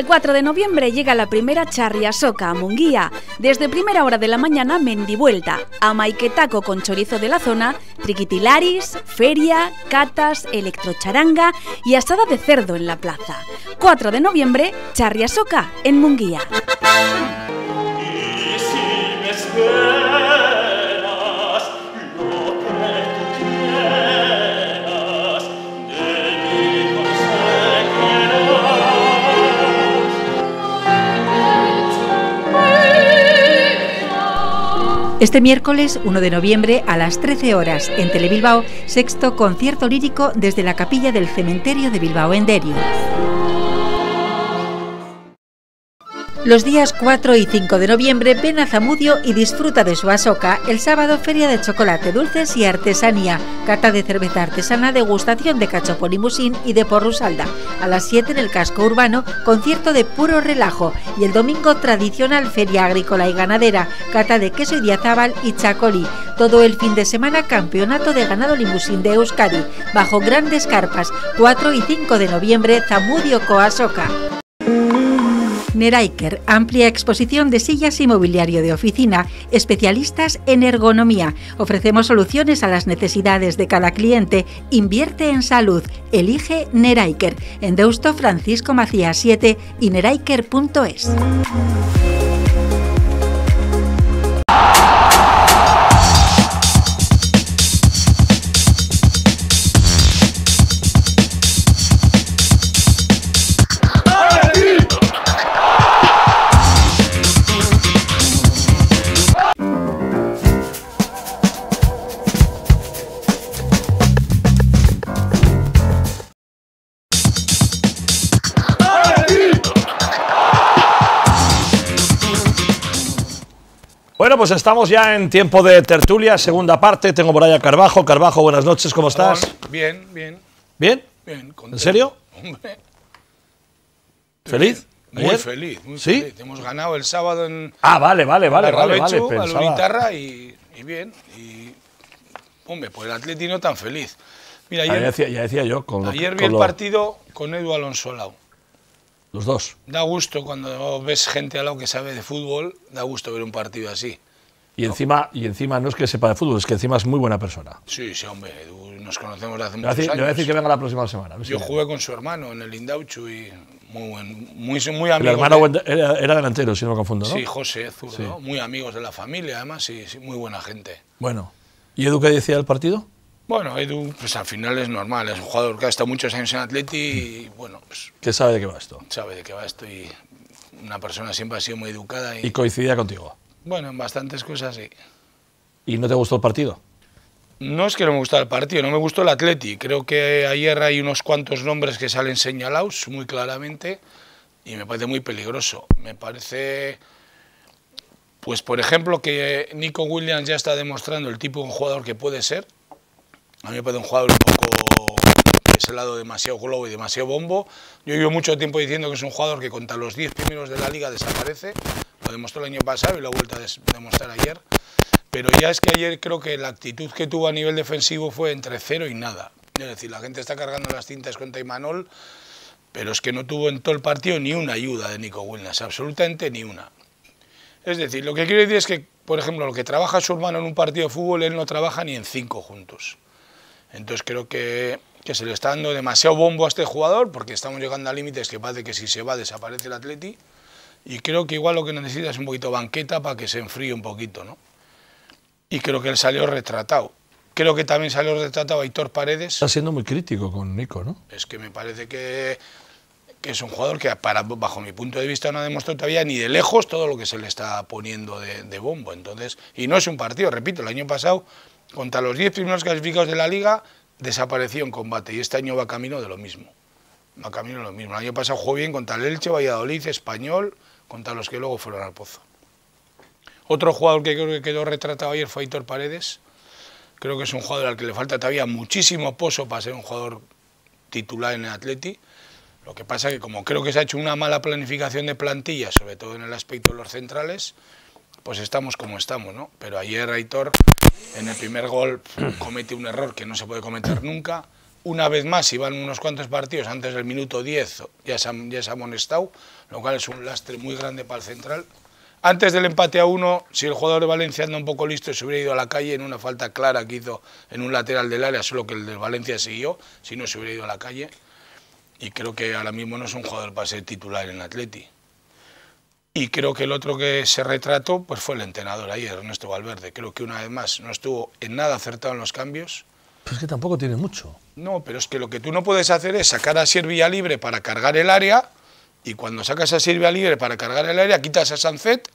4 de noviembre llega la primera charria soca a Munguía. Desde primera hora de la mañana, mendivuelta, Taco con chorizo de la zona, triquitilaris, feria, catas, electrocharanga y asada de cerdo en la plaza. 4 de noviembre, charria soca en Munguía. Este miércoles 1 de noviembre a las 13 horas en Telebilbao, sexto concierto lírico desde la capilla del cementerio de Bilbao en Derio. Los días 4 y 5 de noviembre ven a Zamudio y disfruta de su asoca. El sábado, feria de chocolate, dulces y artesanía. Cata de cerveza artesana, degustación de cachopo limusín y de salda. A las 7 en el casco urbano, concierto de puro relajo. Y el domingo, tradicional feria agrícola y ganadera, cata de queso y diazábal y chacolí. Todo el fin de semana, campeonato de ganado limusín de Euskadi. Bajo grandes carpas, 4 y 5 de noviembre, Zamudio Coasoca. Neraiker, amplia exposición de sillas y mobiliario de oficina, especialistas en ergonomía. Ofrecemos soluciones a las necesidades de cada cliente. Invierte en salud. Elige Neraiker. En Deusto Francisco Macías 7 y neraiker.es. pues estamos ya en tiempo de tertulia, segunda parte. Tengo por allá carbajo Carvajo. buenas noches, ¿cómo estás? Bien, bien. ¿Bien? Bien, ¿En serio? feliz, muy feliz Hemos ganado el sábado en. Ah, vale, vale, vale. vale, la guitarra y, bien. hombre, pues el Atleti no tan feliz. Mira, ayer. Ya decía, yo. ayer vi el partido con Edu Alonso Lau. Los dos. Da gusto cuando ves gente a lado que sabe de fútbol, da gusto ver un partido así. Y encima, y encima no es que sepa de fútbol, es que encima es muy buena persona. Sí, sí, hombre, Edu, nos conocemos hace muchos años. Le voy a decir que venga la próxima semana. Yo jugué con su hermano en el Indauchu y muy buen, muy, muy amigo. El hermano era, delantero, si no me confundo, ¿no? Sí, José Zurdo, muy amigos de la familia, además, y sí, muy buena gente. Bueno, ¿y Edu qué decía del partido? Bueno, Edu, pues al final es normal, es un jugador que ha estado muchos años en Atleti y bueno, pues... ¿Qué sabe de qué va esto? Sabe de qué va esto y una persona siempre ha sido muy educada y... Y coincidía contigo. Bueno, en bastantes cosas sí. ¿Y no te gustó el partido? No es que no me gustara el partido, no me gustó el Atleti. Creo que ayer hay unos cuantos nombres que salen señalados muy claramente y me parece muy peligroso. Me parece, pues por ejemplo, que Nico Williams ya está demostrando el tipo de jugador que puede ser. A mí me parece un jugador un poco ese pues, lado demasiado globo y demasiado bombo. Yo llevo mucho tiempo diciendo que es un jugador que contra los 10 primeros de la liga desaparece. Lo demostró el año pasado y lo ha vuelto a demostrar ayer. Pero ya es que ayer creo que la actitud que tuvo a nivel defensivo fue entre cero y nada. Es decir, la gente está cargando las cintas contra Imanol, pero es que no tuvo en todo el partido ni una ayuda de Nico Williams, absolutamente ni una. Es decir, lo que quiero decir es que, por ejemplo, lo que trabaja su hermano en un partido de fútbol, él no trabaja ni en cinco juntos. Entonces creo que, que se le está dando demasiado bombo a este jugador, porque estamos llegando a límites que parece que si se va desaparece el Atleti. Y creo que igual lo que necesita es un poquito banqueta para que se enfríe un poquito, ¿no? Y creo que él salió retratado. Creo que también salió retratado Aitor Paredes. Está siendo muy crítico con Nico, ¿no? Es que me parece que, es un jugador que, para, bajo mi punto de vista, no ha demostrado todavía ni de lejos todo lo que se le está poniendo de, bombo. Entonces, y no es un partido, repito, el año pasado, contra los 10 primeros clasificados de la Liga, desapareció en combate y este año va camino de lo mismo. Va camino de lo mismo. El año pasado jugó bien contra el Elche, Valladolid, Español, contra los que luego fueron al pozo. Otro jugador que creo que quedó retratado ayer fue Aitor Paredes. Creo que es un jugador al que le falta todavía muchísimo pozo para ser un jugador titular en el Atleti. Lo que pasa es que como creo que se ha hecho una mala planificación de plantilla, sobre todo en el aspecto de los centrales, pues estamos como estamos, ¿no? Pero ayer Aitor en el primer gol comete un error que no se puede cometer nunca una vez más, si van unos cuantos partidos antes del minuto 10, ya se, ya se ha amonestado, lo cual es un lastre muy grande para el central. Antes del empate a uno, si el jugador de Valencia anda un poco listo, se hubiera ido a la calle en una falta clara que hizo en un lateral del área, solo que el de Valencia siguió, si no se hubiera ido a la calle. Y creo que ahora mismo no es un jugador para ser titular en Atleti. Y creo que el otro que se retrató pues fue el entrenador ayer, Ernesto Valverde. Creo que una vez más no estuvo en nada acertado en los cambios. Pero es que tampoco tiene mucho. No, pero es que lo que tú no puedes hacer es sacar a vía libre para cargar el área y cuando sacas a Sir libre para cargar el área quitas a Sanzet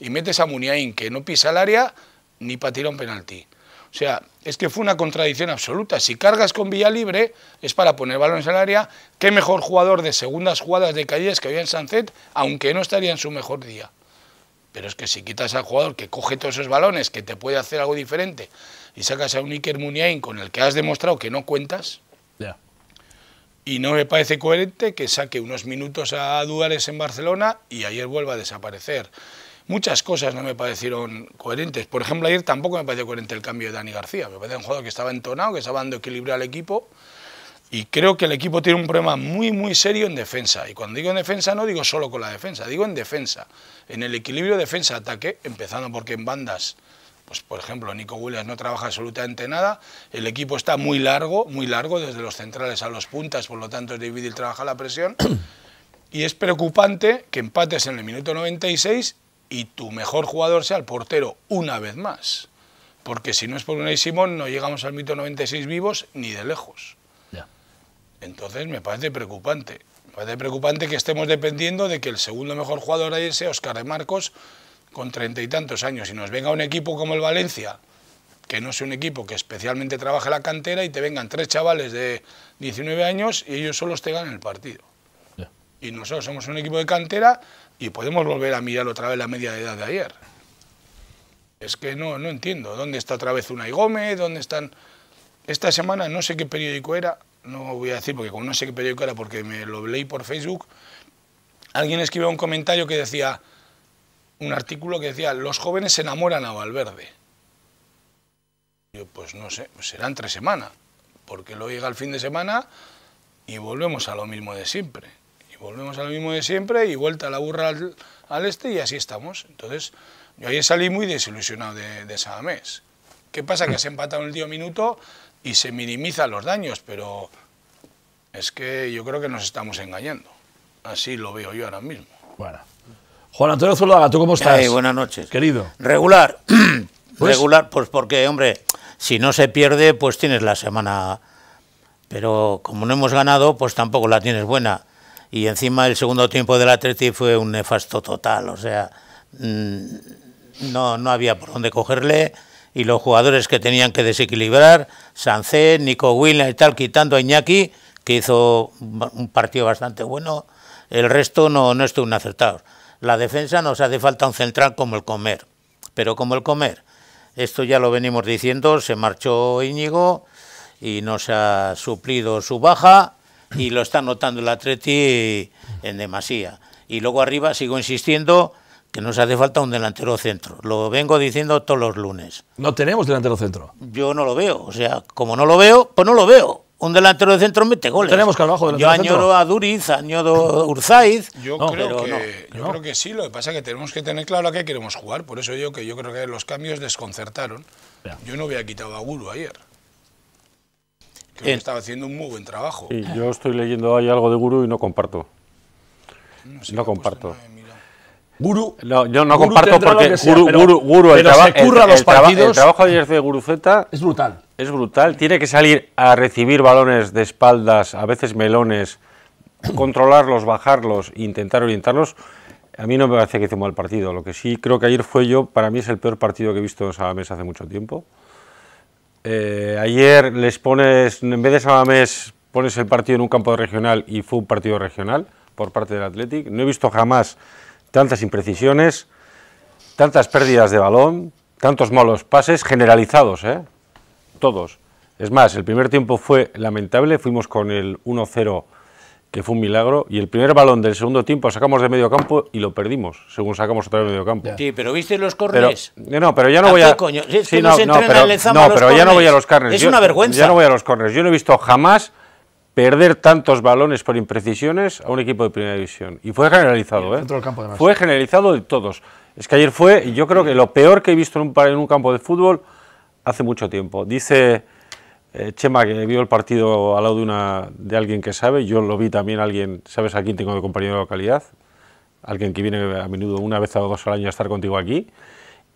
y metes a Muniain que no pisa el área ni para tirar un penalti. O sea, es que fue una contradicción absoluta. Si cargas con vía libre, es para poner balones al área. Qué mejor jugador de segundas jugadas de calles que había en Sancet, aunque no estaría en su mejor día. Pero es que si quitas al jugador que coge todos esos balones, que te puede hacer algo diferente, y sacas a un Iker Muniain con el que has demostrado que no cuentas. Y no me parece coherente que saque unos minutos a Duares en Barcelona y ayer vuelva a desaparecer. Muchas cosas no me parecieron coherentes. Por ejemplo, ayer tampoco me pareció coherente el cambio de Dani García. Me parece un jugador que estaba entonado, que estaba dando equilibrio al equipo. Y creo que el equipo tiene un problema muy, muy serio en defensa. Y cuando digo en defensa, no digo solo con la defensa, digo en defensa. En el equilibrio defensa-ataque, empezando porque en bandas pues, por ejemplo, Nico Williams no trabaja absolutamente nada, el equipo está muy largo, muy largo, desde los centrales a los puntas, por lo tanto es difícil trabajar la presión. Y es preocupante que empates en el minuto 96 y tu mejor jugador sea el portero una vez más. Porque si no es por Unai Simón, no llegamos al minuto 96 vivos ni de lejos. Entonces me parece preocupante. Me parece preocupante que estemos dependiendo de que el segundo mejor jugador ayer sea Oscar de Marcos, con treinta y tantos años y nos venga un equipo como el Valencia, que no es un equipo que especialmente trabaje la cantera y te vengan tres chavales de 19 años y ellos solos te ganan el partido. Y nosotros somos un equipo de cantera y podemos volver a mirar otra vez la media de edad de ayer. Es que no, no entiendo. ¿Dónde está otra vez Unai Gómez? ¿Dónde están...? Esta semana no sé qué periódico era, no voy a decir porque como no sé qué periódico era porque me lo leí por Facebook, alguien escribe un comentario que decía un artículo que decía, los jóvenes se enamoran a Valverde. Yo, pues no sé, pues serán tres semanas, porque lo llega el fin de semana y volvemos a lo mismo de siempre. Y volvemos a lo mismo de siempre y vuelta la burra al, este y así estamos. Entonces, yo ahí salí muy desilusionado de, esa mes ¿Qué pasa? Que se empatado el tío minuto y se minimizan los daños, pero es que yo creo que nos estamos engañando. Así lo veo yo ahora mismo. Bueno. Juan Antonio Zulaga, ¿tú cómo estás? buenas noches. Querido. Regular. Pues- Regular, pues porque, hombre, si no se pierde, pues tienes la semana. Pero como no hemos ganado, pues tampoco la tienes buena. Y encima el segundo tiempo del Atleti fue un nefasto total. O sea, mm, no, no había por dónde cogerle. Y los jugadores que tenían que desequilibrar, Sancé, Nico Williams y tal, quitando a Iñaki, que hizo un partido bastante bueno, el resto no, no estuvieron acertados. La defensa nos hace falta un central como el comer, pero como el comer. Esto ya lo venimos diciendo, se marchó Íñigo y nos ha suplido su baja y lo está notando el Atleti en demasía. Y luego arriba sigo insistiendo que nos hace falta un delantero centro. Lo vengo diciendo todos los lunes. No tenemos delantero centro. Yo no lo veo, o sea, como no lo veo, pues no lo veo un delantero de centro mete goles. Tenemos Yo añoro a Duriz, añoro a Urzaiz. Yo, creo, que, sí, lo que pasa es que tenemos que tener claro a qué queremos jugar. Por eso yo que yo creo que los cambios desconcertaron. Yo no había quitado a Guru ayer. Creo que estaba haciendo un muy buen trabajo. Y yo estoy leyendo ahí algo de Guru y no comparto. No, comparto. Guru. No, yo no comparto porque Guru, Guru, Guru, el, el, trabajo de ayer de Guruzeta es brutal. Es brutal, tiene que salir a recibir balones de espaldas, a veces melones, controlarlos, bajarlos intentar orientarlos. A mí no me parece que hizo mal partido. Lo que sí creo que ayer fue yo, para mí es el peor partido que he visto en Sabamés hace mucho tiempo. Eh, ayer les pones, en vez de Sabamés, pones el partido en un campo regional y fue un partido regional por parte del Athletic. No he visto jamás tantas imprecisiones, tantas pérdidas de balón, tantos malos pases generalizados, ¿eh? todos. Es más, el primer tiempo fue lamentable, fuimos con el 1-0 que fue un milagro, y el primer balón del segundo tiempo sacamos de medio campo y lo perdimos, según sacamos otra vez de medio campo. Sí, pero ¿viste los corners? Eh, no, pero ya no voy a... pero, ya no voy a los corners. Es una vergüenza. Ya no voy a los corners. Yo no he visto jamás perder tantos balones por imprecisiones a un equipo de primera división. Y fue generalizado, ¿eh? fue generalizado de todos. Es que ayer fue, yo creo que lo peor que he visto en un, en un campo de fútbol hace mucho tiempo. Dice eh, Chema que vio el partido al lado de, alguien que sabe, yo lo vi también, alguien, ¿sabes a quién tengo de compañero de localidad? Alguien que viene a menudo una vez o dos al año a estar contigo aquí.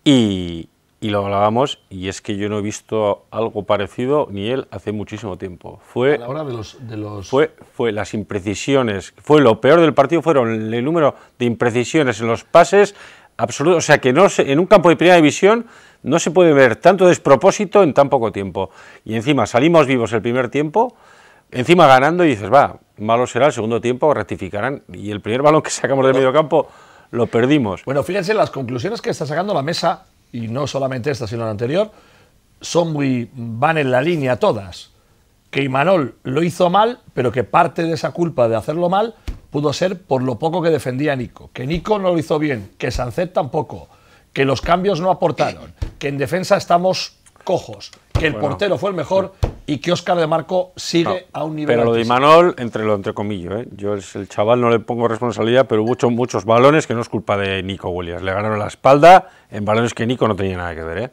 Y, lo hablábamos, y es que yo no he visto algo parecido ni él hace muchísimo tiempo. Fue, la hora de los, de los... Fue, fue las imprecisiones, fue lo peor del partido, fueron el número de imprecisiones en los pases absolutos, o sea que no en un campo de primera división no se puede ver tanto despropósito en tan poco tiempo. Y encima salimos vivos el primer tiempo, encima ganando y dices, va, malo será el segundo tiempo, rectificarán. Y el primer balón que sacamos del medio campo lo perdimos. Bueno, fíjense, las conclusiones que está sacando la mesa, y no solamente esta, sino la anterior, son muy, van en la línea todas. Que Imanol lo hizo mal, pero que parte de esa culpa de hacerlo mal pudo ser por lo poco que defendía Nico. Que Nico no lo hizo bien, que Sancet tampoco, que los cambios no aportaron, que en defensa estamos cojos, que el portero fue el mejor y que Óscar de Marco sigue a un nivel. Pero lo de Imanol, entre lo entre comillas, ¿eh? yo es el, chaval no le pongo responsabilidad, pero hubo muchos, muchos balones que no es culpa de Nico Williams. Le ganaron la espalda en balones que Nico no tenía nada que ver. ¿eh?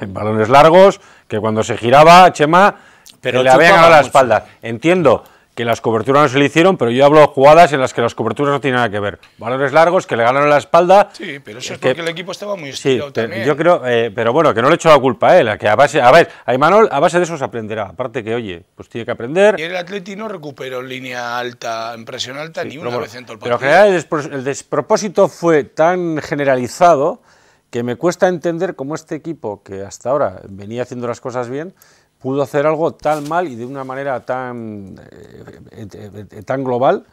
En balones largos, que cuando se giraba, Chema, pero le había ganado la espalda. Entiendo que las coberturas no se le hicieron, pero yo hablo de jugadas en las que las coberturas no tienen nada que ver. Valores largos que le ganaron la espalda. Sí, pero eso es porque el equipo estaba muy estirado sí, Yo creo, eh, pero bueno, que no le echo la culpa a él, a base, a ver, a Imanol a base de eso se aprenderá. Aparte que, oye, pues tiene que aprender. Y el Atleti no recuperó línea alta, en presión alta, ni una vez el partido. Pero en general el despropósito fue tan generalizado que me cuesta entender cómo este equipo, que hasta ahora venía haciendo las cosas bien, pudo hacer algo tan mal y de una manera tan, eh, eh, eh, tan global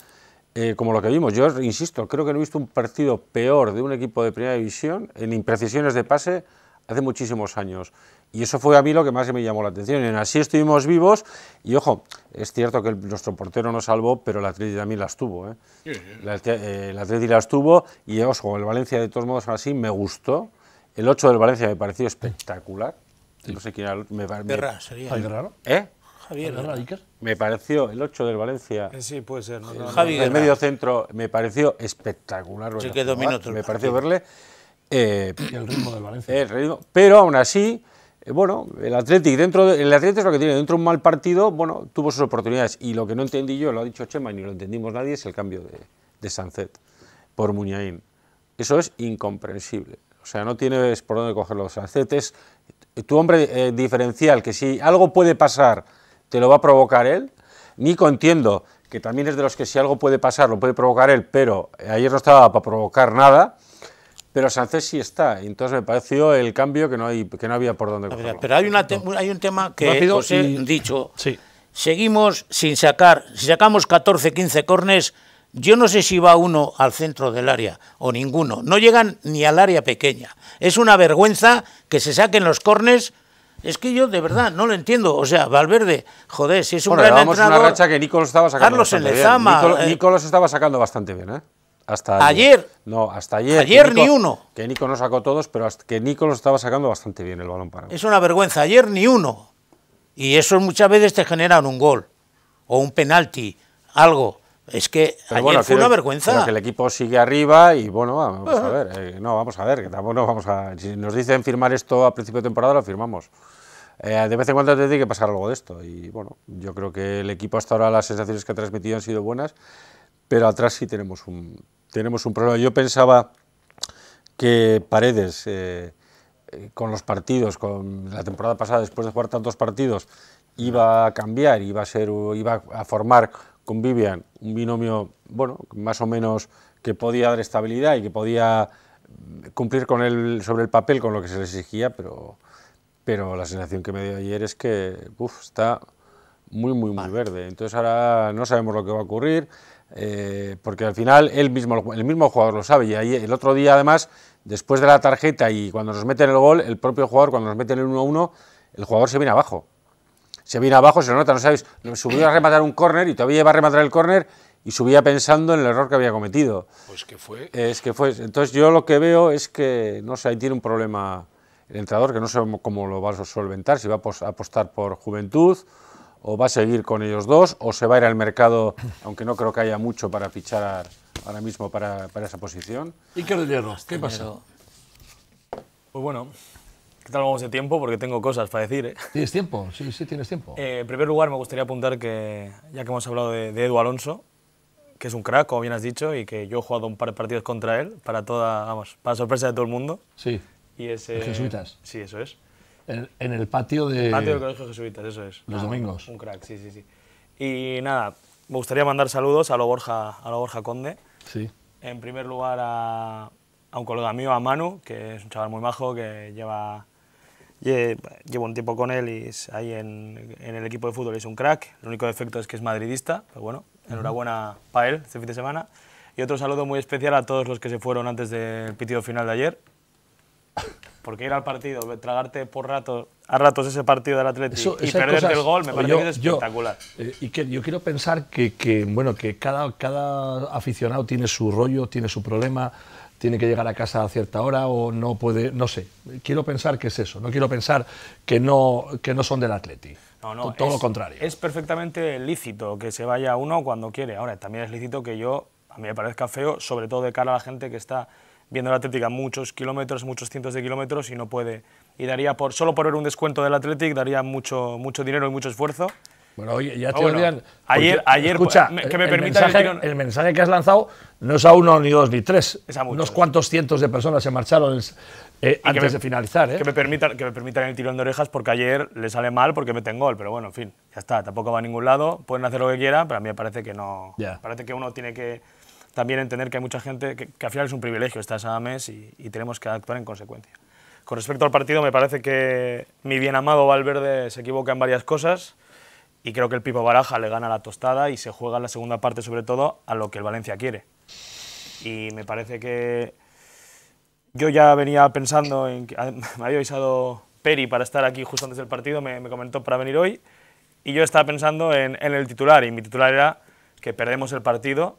como lo que vimos. Yo insisto, creo que no he visto un partido peor de un equipo de primera división en imprecisiones de pase hace muchísimos años. Y eso fue a mí lo que más me llamó la atención. En así estuvimos vivos y, ojo, es cierto que nuestro portero nos salvó, pero el Atleti también las tuvo. ¿eh? La, el Atleti las tuvo y, ojo, el Valencia de todos modos así me gustó. El 8 del Valencia me pareció espectacular. No sé quién era. Me, sería. ¿Eh? Javier Me pareció el 8 del Valencia. Eh, sí, puede ser. el medio centro me pareció espectacular. Me pareció verle. Eh, el ritmo del Valencia. pero aún así eh, bueno, el Atlético dentro de, el es lo que tiene dentro de un mal partido, bueno, tuvo sus oportunidades y lo que no entendí yo, lo ha dicho Chema y ni lo entendimos nadie es el cambio de, de por Muñaín... Eso es incomprensible. O sea, no tienes por dónde coger los acetes tu hombre eh, diferencial, que si algo puede pasar, te lo va a provocar él, ni entiendo, que también es de los que si algo puede pasar, lo puede provocar él, pero eh, ayer no estaba para provocar nada, pero Sánchez sí está, entonces me pareció el cambio que no, hay, que no había por dónde Pero hay, una hay un tema que os he dicho, sí. seguimos sin sacar, si sacamos 14, 15 cornes, yo no sé si va uno al centro del área o ninguno. No llegan ni al área pequeña. Es una vergüenza que se saquen los cornes. Es que yo de verdad no lo entiendo. O sea, Valverde, joder, si es un gran entrenador. una racha que Nicolás estaba sacando Carlos bastante bien. Eh, estaba sacando bastante bien, ¿eh? Hasta ayer. No, hasta ayer. Ayer ni uno. Que Nico no sacó todos, pero que Nico estaba sacando bastante bien el balón para. Es una vergüenza, ayer ni uno. Y eso muchas veces te generan un gol o un penalti, algo. Es que fue una vergüenza. que el equipo sigue arriba y bueno, vamos a ah. ver. Eh, no, vamos a ver, vamos a. Si nos dicen firmar esto a principio de temporada, lo firmamos. Eh, de vez en cuando te tiene que pasar algo de esto. Y bueno, yo creo que el equipo hasta ahora las sensaciones que ha transmitido han sido buenas, pero atrás sí tenemos un, tenemos un problema. Yo pensaba que Paredes, eh, con los partidos, con la temporada pasada, después de jugar tantos partidos, iba a cambiar, iba a, ser, iba a formar con Vivian, un binomio, bueno, más o menos que podía dar estabilidad y que podía mm, cumplir con el, sobre el papel con lo que se le exigía, pero, pero la sensación que me dio ayer es que está muy, muy, muy verde. Entonces ahora no sabemos lo que va a ocurrir, eh, porque al final mismo, el mismo jugador lo sabe. Y ahí, el otro día, además, después de la tarjeta y cuando nos meten el gol, el propio jugador, cuando nos meten el 1-1, el jugador se viene abajo se viene abajo, se nota, no sabéis, subió a rematar un córner y todavía iba a rematar el córner y subía pensando en el error que había cometido. Pues que fue. Es que fue. Entonces yo lo que veo es que, no sé, ahí tiene un problema el entrenador que no sé cómo lo va a solventar, si va a apostar por juventud o va a seguir con ellos dos o se va a ir al mercado, aunque no creo que haya mucho para fichar ahora mismo para, esa posición. ¿Y qué hierro? ¿Qué pasó? Pues bueno, ¿Qué tal vamos de tiempo? Porque tengo cosas para decir. ¿eh? ¿Tienes tiempo? Sí, sí, tienes tiempo. Eh, en primer lugar, me gustaría apuntar que, ya que hemos hablado de, Edu Alonso, que es un crack, como bien has dicho, y que yo he jugado un par de partidos contra él, para toda, vamos, para sorpresa de todo el mundo. Sí. Y es, eh, jesuitas. Sí, eso es. En, el patio de... El patio del Colegio Jesuitas, eso es. Los domingos. Un crack, sí, sí, sí. Y nada, me gustaría mandar saludos a lo Borja, a lo Borja Conde. Sí. En primer lugar a, a un colega mío, a Manu, que es un chaval muy majo, que lleva llevo un tiempo con él y ahí en, en, el equipo de fútbol es un crack. El único defecto es que es madridista, pero bueno, enhorabuena para él este fin de semana. Y otro saludo muy especial a todos los que se fueron antes del pitido final de ayer. Porque ir al partido, tragarte por rato, a ratos ese partido del Atlético y perderte el gol, me parece que espectacular. Yo, eh, y que yo quiero pensar que, que, bueno, que cada, cada aficionado tiene su rollo, tiene su problema tiene que llegar a casa a cierta hora o no puede, no sé. Quiero pensar que es eso, no quiero pensar que no, que no son del Atlético. No, no, todo lo contrario. Es perfectamente lícito que se vaya uno cuando quiere. Ahora, también es lícito que yo, a mí me parezca feo, sobre todo de cara a la gente que está viendo la Atlética muchos kilómetros, muchos cientos de kilómetros y no puede. Y daría por, solo por ver un descuento del Atlético daría mucho, mucho dinero y mucho esfuerzo. Bueno, oye, ya ah, te Ayer, ayer, escucha, pues, que me el, mensaje, mensaje que has lanzado no es a uno, ni dos, ni tres. Unos cuantos cientos de personas se marcharon eh, antes de finalizar. Eh. Que, me permitan, que me permitan el tirón de orejas porque ayer le sale mal porque meten gol. Pero bueno, en fin, ya está. Tampoco va a ningún lado. Pueden hacer lo que quieran, pero a mí me parece que no. Parece que uno tiene que también entender que hay mucha gente, que, que al final es un privilegio estar a mes y, y tenemos que actuar en consecuencia. Con respecto al partido, me parece que mi bien amado Valverde se equivoca en varias cosas y creo que el Pipo Baraja le gana la tostada y se juega en la segunda parte sobre todo a lo que el Valencia quiere. Y me parece que yo ya venía pensando en que ah, me había avisado Peri para estar aquí justo antes del partido, me, comentó para venir hoy y yo estaba pensando en, el titular y mi titular era que perdemos el partido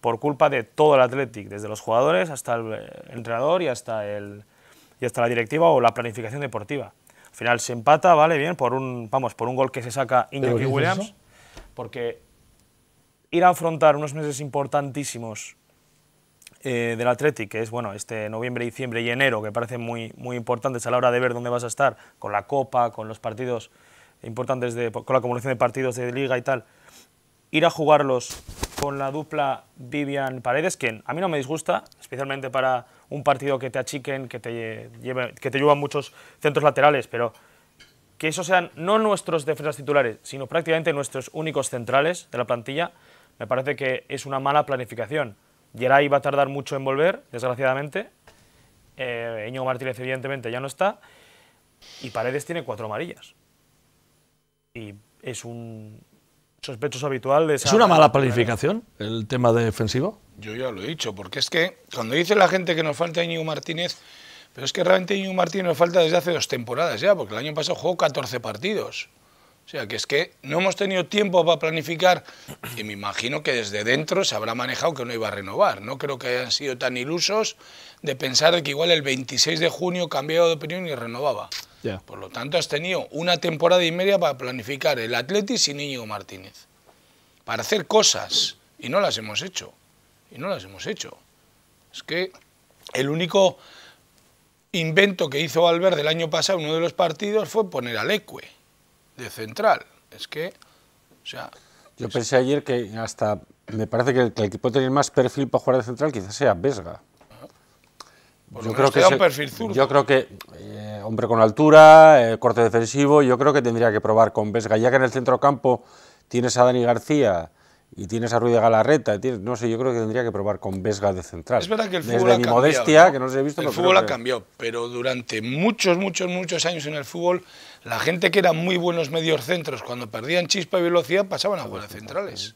por culpa de todo el Athletic, desde los jugadores hasta el eh, entrenador y hasta, el, y hasta la directiva o la planificación deportiva. Al final se empata, ¿vale? Bien, por un, vamos, por un gol que se saca Iñaki Williams. Porque ir a afrontar unos meses importantísimos eh, del Atleti, que es bueno, este noviembre, diciembre y enero, que parecen muy, muy importantes a la hora de ver dónde vas a estar, con la Copa, con los partidos importantes, de, con la acumulación de partidos de liga y tal, ir a jugarlos con la dupla Vivian Paredes, que a mí no me disgusta, especialmente para un partido que te achiquen, que te, lleve, que te llevan muchos centros laterales, pero que esos sean no nuestros defensas titulares, sino prácticamente nuestros únicos centrales de la plantilla, me parece que es una mala planificación. Geray va a tardar mucho en volver, desgraciadamente. Eh, Martínez, evidentemente, ya no está. Y Paredes tiene cuatro amarillas. Y es un, Sospechos habituales. ¿Es una mala planificación el tema de defensivo? Yo ya lo he dicho, porque es que cuando dice la gente que nos falta Íñigo Martínez, pero es que realmente Iñigo Martínez nos falta desde hace dos temporadas ya, porque el año pasado jugó 14 partidos. O sea, que es que no hemos tenido tiempo para planificar y me imagino que desde dentro se habrá manejado que no iba a renovar. No creo que hayan sido tan ilusos de pensar que igual el 26 de junio cambiaba de opinión y renovaba. Por lo tanto, has tenido una temporada y media para planificar el Atletis y Niño Martínez. Para hacer cosas. Y no las hemos hecho. Y no las hemos hecho. Es que el único invento que hizo Valverde del año pasado en uno de los partidos fue poner al Ecue de central. Es que, o sea... Yo pensé ayer que hasta me parece que el, que más perfil para jugar de central quizás sea Vesga. Ah, yo, creo que yo creo que hombre con altura, eh, corte defensivo, yo creo que tendría que probar con Vesga, ya que en el centro campo tienes a Dani García y tienes a Galarreta, no sé, yo creo que tendría que probar con Vesga de central. Es verdad que el fútbol Desde ha mi cambiado, modestia, que no visto. El pero fútbol ha cambiado, pero durante muchos, muchos, muchos años en el fútbol, la gente que era muy buenos medios centros, cuando perdían chispa y velocidad, pasaban a jugar centrales.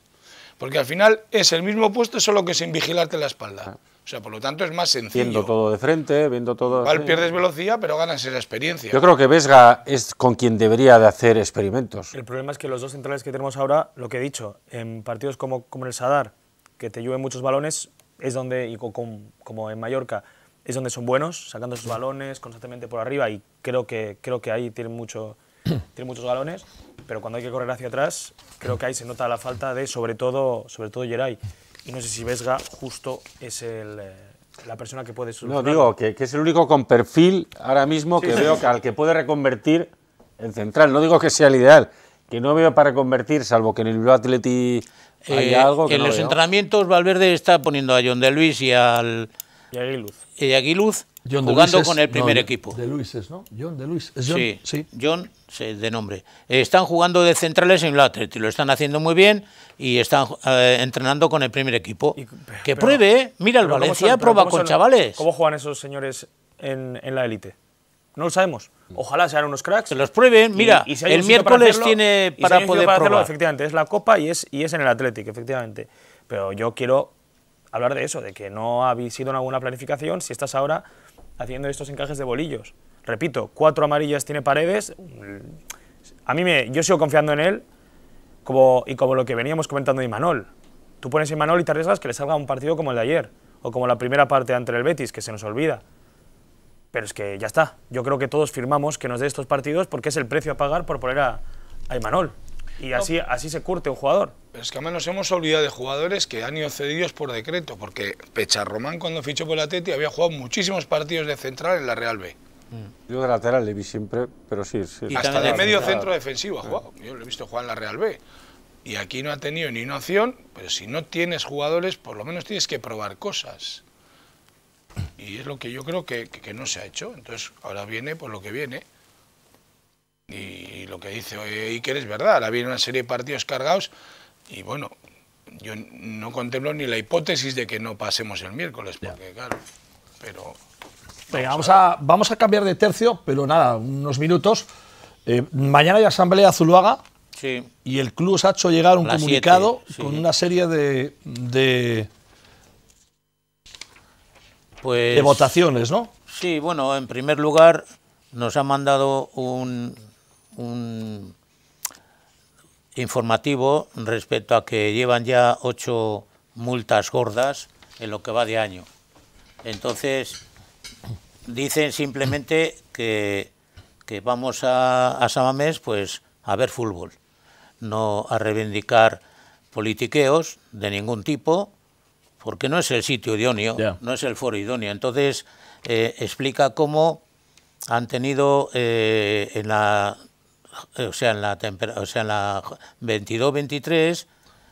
Porque al final es el mismo puesto, solo que sin vigilarte la espalda. O sea, por lo tanto es más sencillo. Viendo todo de frente, viendo todo... Igual pierdes velocidad, pero ganas esa experiencia. Yo creo que Vesga es con quien debería de hacer experimentos. El problema es que los dos centrales que tenemos ahora, lo que he dicho, en partidos como, como en el Sadar, que te llueven muchos balones, es donde, y como, en Mallorca, es donde son buenos, sacando sus balones constantemente por arriba, y creo que, creo que ahí tienen, mucho, tienen muchos galones, pero cuando hay que correr hacia atrás, creo que ahí se nota la falta de, sobre todo, sobre todo Geray y no sé si Vesga justo es el, eh, la persona que puede solucionar. No, digo que, es el único con perfil ahora mismo que veo Que al que puede reconvertir en central. No digo que sea el ideal, que no veo para reconvertir, salvo que en el Bilbao Atleti hay eh, haya algo que En los entrenamientos Valverde está poniendo a John de Luis y al... a Aguiluz. jugando con el primer equipo. De ¿no? John de Luis. ¿Es Sí. John de nombre. Eh, están jugando de centrales en el Atleti, lo están haciendo muy bien y están eh, entrenando con el primer equipo. que pruebe, ¿eh? mira el Valencia, prueba con chavales. ¿Cómo juegan esos señores en, la élite? No lo sabemos. Ojalá sean unos cracks. Que los prueben. Mira, el miércoles tiene para poder efectivamente, es la Copa y es, y es en el Atlético efectivamente. Pero yo quiero hablar de eso, de que no ha sido en alguna planificación si estás ahora haciendo estos encajes de bolillos. Repito, cuatro amarillas tiene paredes. A mí me, yo sigo confiando en él como, y como lo que veníamos comentando de Imanol. Tú pones a Imanol y te arriesgas que le salga un partido como el de ayer o como la primera parte ante el Betis, que se nos olvida. Pero es que ya está. Yo creo que todos firmamos que nos dé estos partidos porque es el precio a pagar por poner a, a Imanol. Y así, así se curte un jugador. es que además nos hemos olvidado de jugadores que han ido cedidos por decreto, porque Pecharromán cuando fichó por la Teti había jugado muchísimos partidos de central en la Real B. Mm. Yo de lateral le vi siempre, pero sí. sí. Hasta de medio centro defensivo ha eh. jugado. Yo lo he visto jugar en la Real B. Y aquí no ha tenido ni una opción, pero si no tienes jugadores, por lo menos tienes que probar cosas. Y es lo que yo creo que, no se ha hecho. Entonces, ahora viene por pues, lo que viene. Y lo que dice Iker es verdad. Ahora viene una serie de partidos cargados y bueno, yo no contemplo ni la hipótesis de que no pasemos el miércoles, porque claro, pero vamos a, vamos a cambiar de tercio, pero nada, unos minutos. Eh, mañana hay asamblea Zuluaga. Y el club os ha hecho llegar un comunicado con una serie de, pues de, votaciones, ¿no? Sí, bueno, en primer lugar nos ha mandado un, un informativo respecto a que llevan ya ocho multas gordas en lo que va de año. Entonces, dicen simplemente que, que vamos a, a, Samamés pues, a ver fútbol, no a reivindicar politiqueos de ningún tipo, porque no es el sitio idóneo, no es el foro idóneo. Entonces, eh, explica cómo han tenido eh, en la eh, o sea, en la, o sea, en la 22-23...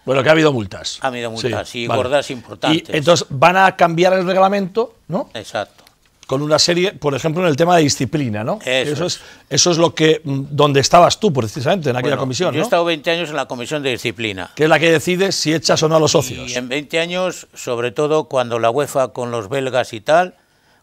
Bueno, que ha habido multas. Ha habido multas y bordas importantes. entonces van a cambiar el reglamento, ¿no? Exacto con una serie, por ejemplo, en el tema de disciplina, ¿no? Eso, es. eso es lo que mm, donde estabas tú precisamente en aquella comisión. ¿no? Yo he estado 20 años en la comisión de disciplina. Que es la que decide si echas o no a los socios. Y en 20 años, sobre todo cuando la UEFA con los belgas y tal,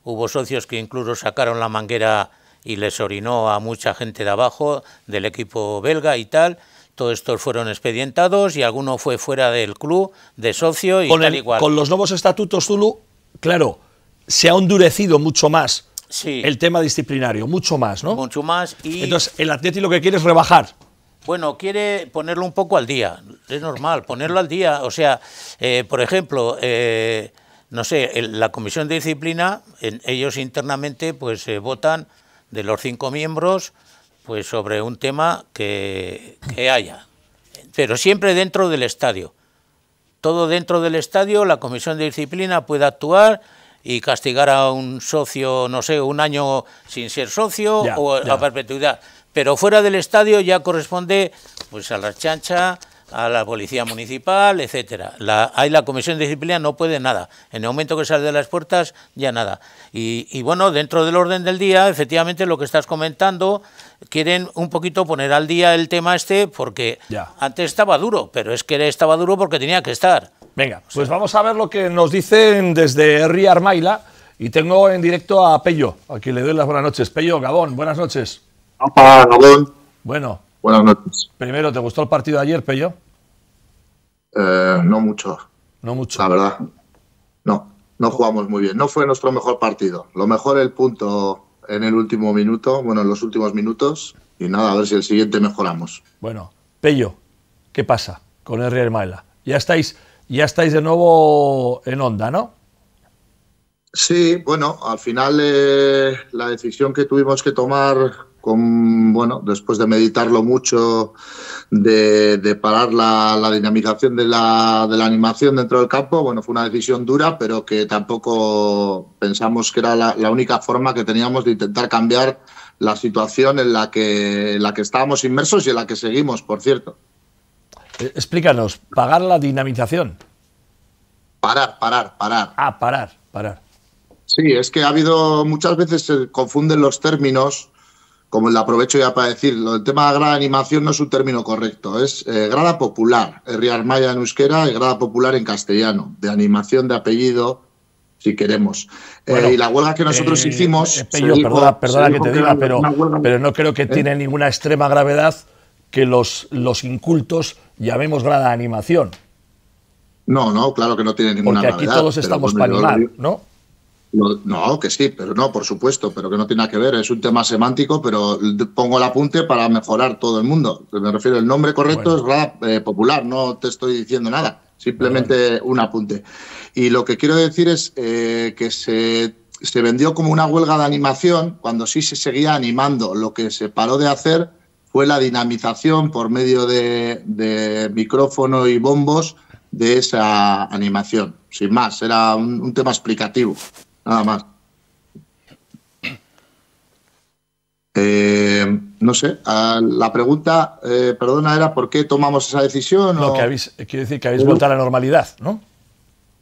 hubo socios que incluso sacaron la manguera y les orinó a mucha gente de abajo del equipo belga y tal todos estos fueron expedientados y alguno fue fuera del club de socio y tal igual. Con los nuevos estatutos Zulu, claro, se ha endurecido mucho más el tema disciplinario, mucho más, ¿no? Mucho más y... Entonces, el Atlético lo que quiere es rebajar. Bueno, quiere ponerlo un poco al día, es normal, ponerlo al día. O sea, eh, por ejemplo, eh, no sé, la comisión de disciplina, en, ellos internamente pues eh, votan de los cinco miembros pues sobre un tema que, que haya, pero siempre dentro del estadio. Todo dentro del estadio, la comisión de disciplina puede actuar y castigar a un socio, no sé, un año sin ser socio o a perpetuidad. Pero fuera del estadio ya corresponde pues a la chancha, a la policía municipal, etcétera. La, ahí la comisión de disciplina no puede nada. En el momento que sale de las puertas, ya nada. Y, bueno, dentro del orden del día, efectivamente, lo que estás comentando, quieren un poquito poner al día el tema este, porque antes estaba duro, pero es que estaba duro porque tenía que estar. Venga, pues, vamos a ver lo que nos dicen desde Ría Armaila y tengo en directo a Pello, a quien le doy las buenas noches. Pello, Gabón, buenas noches. Hola, Gabón. Bueno. Buenas noches. Primero, ¿te gustó el partido de ayer, Pello? Eh, no mucho. No mucho. La verdad. No, no jugamos muy bien. No fue nuestro mejor partido. Lo mejor el punto en el último minuto, bueno, en los últimos minutos. Y nada, a ver si el siguiente mejoramos. Bueno, Pello, ¿qué pasa con el Armaila? Ya estáis ya estáis de nuevo en onda, ¿no? Sí, bueno, al final eh, la decisión que tuvimos que tomar con, bueno, después de meditarlo mucho, de, parar la, dinamización de la, animación dentro del campo, bueno, fue una decisión dura, pero que tampoco pensamos que era la, única forma que teníamos de intentar cambiar la situación en la que, en la que estábamos inmersos y en la que seguimos, por cierto. Eh, explícanos, pagar la dinamización. Parar, parar, parar. Ah, parar, parar. Sí, es que ha habido muchas veces se confunden los términos, como el aprovecho ya para decirlo. El tema de de animación no es un término correcto, es eh, grada popular, Real Maya en euskera y grada popular en castellano, de animación de apellido, si queremos. Eh, y la huelga que nosotros hicimos. perdona, que te diga, pero, pero, no creo que tiene ninguna extrema gravedad que los incultos llamemos grada animación. No, no, claro que no tiene ninguna Porque aquí todos estamos para animar, ¿no? no, que sí, pero no, por supuesto, pero que no tiene nada que ver. Es un tema semántico, pero pongo el apunte para mejorar todo el mundo. Me refiero, el nombre correcto es Grada eh, Popular, no te estoy diciendo nada, simplemente un apunte. Y lo que quiero decir es eh, que se se vendió como una huelga de animación cuando sí se seguía animando. Lo que se paró de hacer fue la dinamización por medio de, micrófono y bombos de esa animación. Sin más, era un, tema explicativo, nada más. Eh, no sé, la pregunta, eh, perdona, era por qué tomamos esa decisión. Eh, quiero que quiere decir que habéis vuelto a la normalidad, ¿no?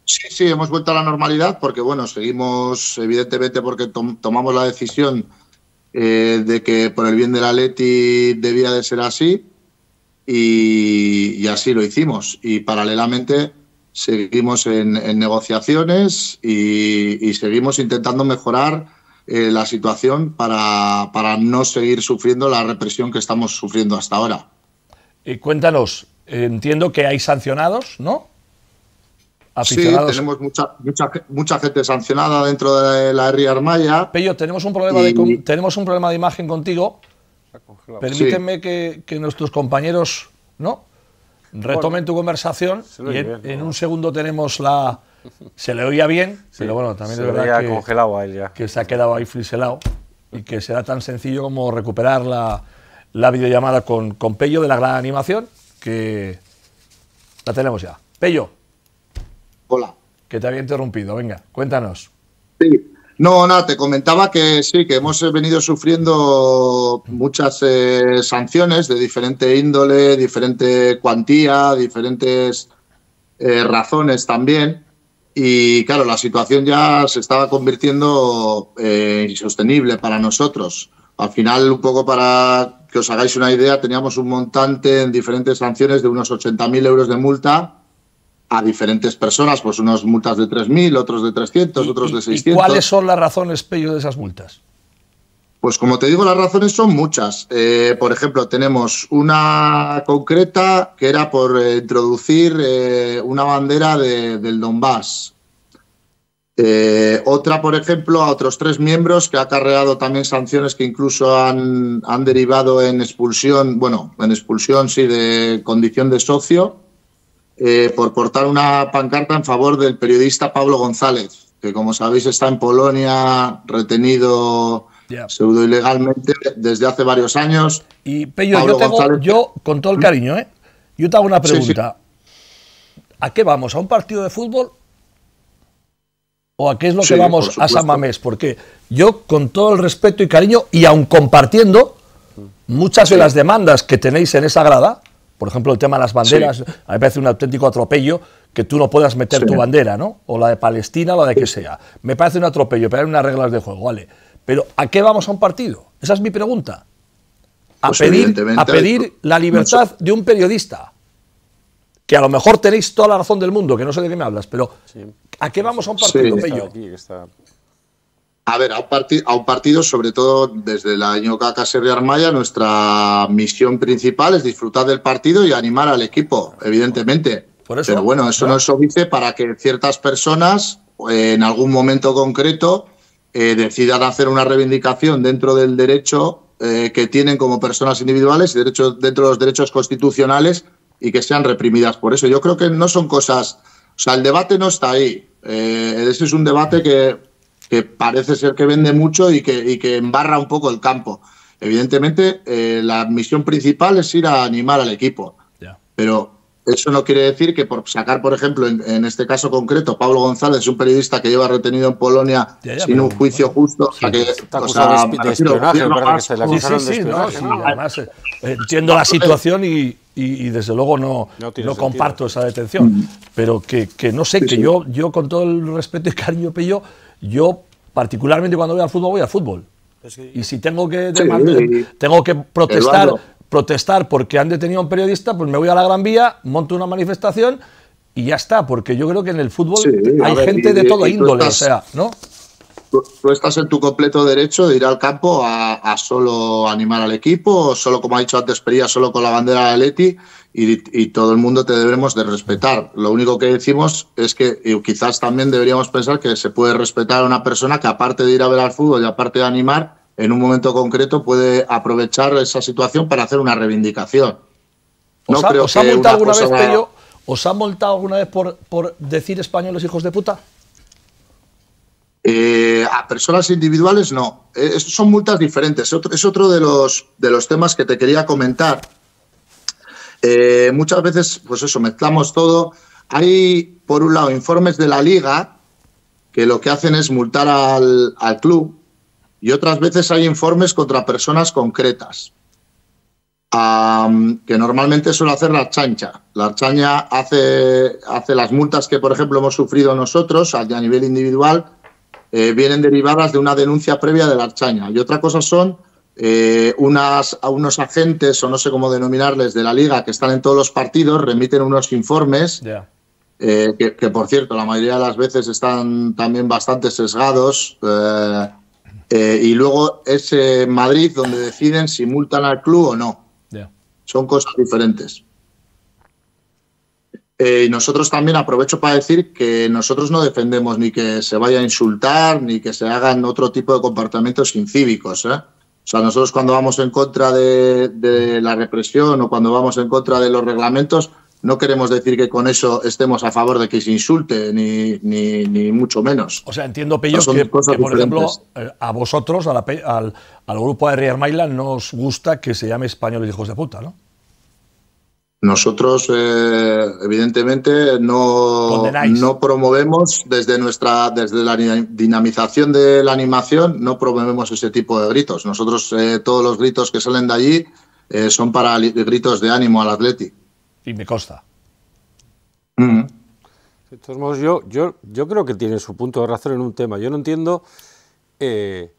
Sí, sí, hemos vuelto a la normalidad porque, bueno, seguimos, evidentemente, porque tomamos la decisión eh, de que por el bien del Leti debía de ser así y, así lo hicimos. Y paralelamente seguimos en, negociaciones y, seguimos intentando mejorar eh, la situación para, para, no seguir sufriendo la represión que estamos sufriendo hasta ahora. Y cuéntanos, entiendo que hay sancionados, ¿no? Sí, tenemos mucha, gente sancionada dentro de la Ri Armaya. Pello, tenemos un problema, de, tenemos un problema de imagen contigo. Permíteme que, nuestros compañeros ¿no? retomen tu conversación. Y en, un segundo tenemos la. Se le oía bien, pero bueno, también es verdad que, que se ha quedado ahí friselado y que será tan sencillo como recuperar la, videollamada con, con Pello de la gran animación que la tenemos ya. Pello, Hola. Que te había interrumpido, venga, cuéntanos. No, nada, te comentaba que sí, que hemos venido sufriendo muchas eh, sanciones de diferente índole, diferente cuantía, diferentes eh, razones también. Y claro, la situación ya se estaba convirtiendo eh, insostenible para nosotros. Al final, un poco para que os hagáis una idea, teníamos un montante en diferentes sanciones de unos 80.000 euros de multa a diferentes personas, pues unas multas de 3.000, otros de 300, otros de 600. ¿Y cuáles son las razones, Pello, de esas multas? Pues como te digo, las razones son muchas. Eh, por ejemplo, tenemos una concreta que era por eh, introducir eh, una bandera del Donbass. otra, por ejemplo, a otros tres miembros que ha acarreado también sanciones que incluso han, han derivado en expulsión, bueno, en expulsión, sí, de condición de socio eh, por portar una pancarta en favor del periodista Pablo González, que como sabéis está en Polonia retenido pseudo ilegalmente desde hace varios años. Y Pello, yo, con todo el cariño, ¿eh? yo te hago una pregunta. ¿A qué vamos? ¿A un partido de fútbol? ¿O a qué es lo que vamos a San Mamés? Porque yo con todo el respeto y cariño, y aun compartiendo muchas de las demandas que tenéis en esa grada, por ejemplo, el tema de las banderas, a mí me parece un auténtico atropello que tú no puedas meter tu bandera, ¿no? O la de Palestina, o la de que sea. Me parece un atropello, pero hay unas reglas de juego, vale. Pero ¿a qué vamos a un partido? Esa es mi pregunta. A pues pedir, a pedir la libertad de un periodista. Que a lo mejor tenéis toda la razón del mundo, que no sé de qué me hablas, pero ¿a qué vamos a un partido, a ver, a un, partido, sobre todo desde la Caser Serri Armaya, nuestra misión principal es disfrutar del partido y animar al equipo, evidentemente. Pero bueno, eso no es obvio para que ciertas personas, eh, en algún momento concreto, eh, decidan hacer una reivindicación dentro del derecho eh, que tienen como personas individuales y dentro de los derechos constitucionales y que sean reprimidas por eso. Yo creo que no son cosas. O sea, el debate no está ahí. ese es un debate que que parece ser que vende mucho y que, que embarra un poco el campo. Evidentemente, eh, la misión principal es ir a animar al equipo. Pero eso no quiere decir que por sacar, por ejemplo, en, este caso concreto, Pablo González, un periodista que lleva retenido en Polonia sin un juicio justo, o sea, de, espionaje, la además, entiendo la eh, situación y, desde luego no, no, comparto esa detención, mm. pero que, no sé, que yo, yo con todo el respeto y cariño, Pello, yo, particularmente cuando voy al fútbol, voy al fútbol. Pues y si tengo que, tengo que protestar, protestar porque han detenido a un periodista, pues me voy a la Gran Vía, monto una manifestación y ya está, porque yo creo que en el fútbol hay gente de todo índole, sea, Tú, estás en tu completo derecho de ir al campo a, solo animar al equipo, solo como ha dicho antes Pería, solo con la bandera de Leti y, todo el mundo te debemos de respetar. Lo único que decimos es que quizás también deberíamos pensar que se puede respetar a una persona que aparte de ir a ver al fútbol y aparte de animar, en un momento concreto puede aprovechar esa situación para hacer una reivindicación. No ¿Os, ha, creo que multado alguna vez, ¿Os ha multado alguna vez por, por decir españoles hijos de puta? Eh, a personas individuales no. Eh, son multas diferentes. Es otro, de, los, de los temas que te quería comentar eh, muchas veces, pues eso, mezclamos todo. Hay, por un lado, informes de la liga que lo que hacen es multar al, club y otras veces hay informes contra personas concretas, que normalmente suele hacer la chancha. La archaña hace, hace las multas que, por ejemplo, hemos sufrido nosotros a, nivel individual, eh, vienen derivadas de una denuncia previa de la archaña. Y otra cosa son eh, unas, a unos agentes, o no sé cómo denominarles, de la liga que están en todos los partidos, remiten unos informes, eh, que, por cierto, la mayoría de las veces están también bastante sesgados. Eh, y luego es Madrid donde deciden si multan al club o no. Son cosas diferentes. y nosotros también aprovecho para decir que nosotros no defendemos ni que se vaya a insultar ni que se hagan otro tipo de comportamientos incívicos. ¿eh? O sea, nosotros cuando vamos en contra de, la represión o cuando vamos en contra de los reglamentos, no queremos decir que con eso estemos a favor de que se insulte, ni, ni, mucho menos. O sea, entiendo, Pello, que, por ejemplo, eh, a vosotros, al, al, grupo de Real Maila, no os gusta que se llame españoles hijos de puta, ¿no? Nosotros, eh, evidentemente, no, no, promovemos desde nuestra, desde la dinamización de la animación, no promovemos ese tipo de gritos. Nosotros, eh, todos los gritos que salen de allí eh, son para gritos de ánimo al atleti. Y me consta. Mm. De todos modos, yo, yo, yo creo que tiene su punto de razón en un tema. Yo no entiendo que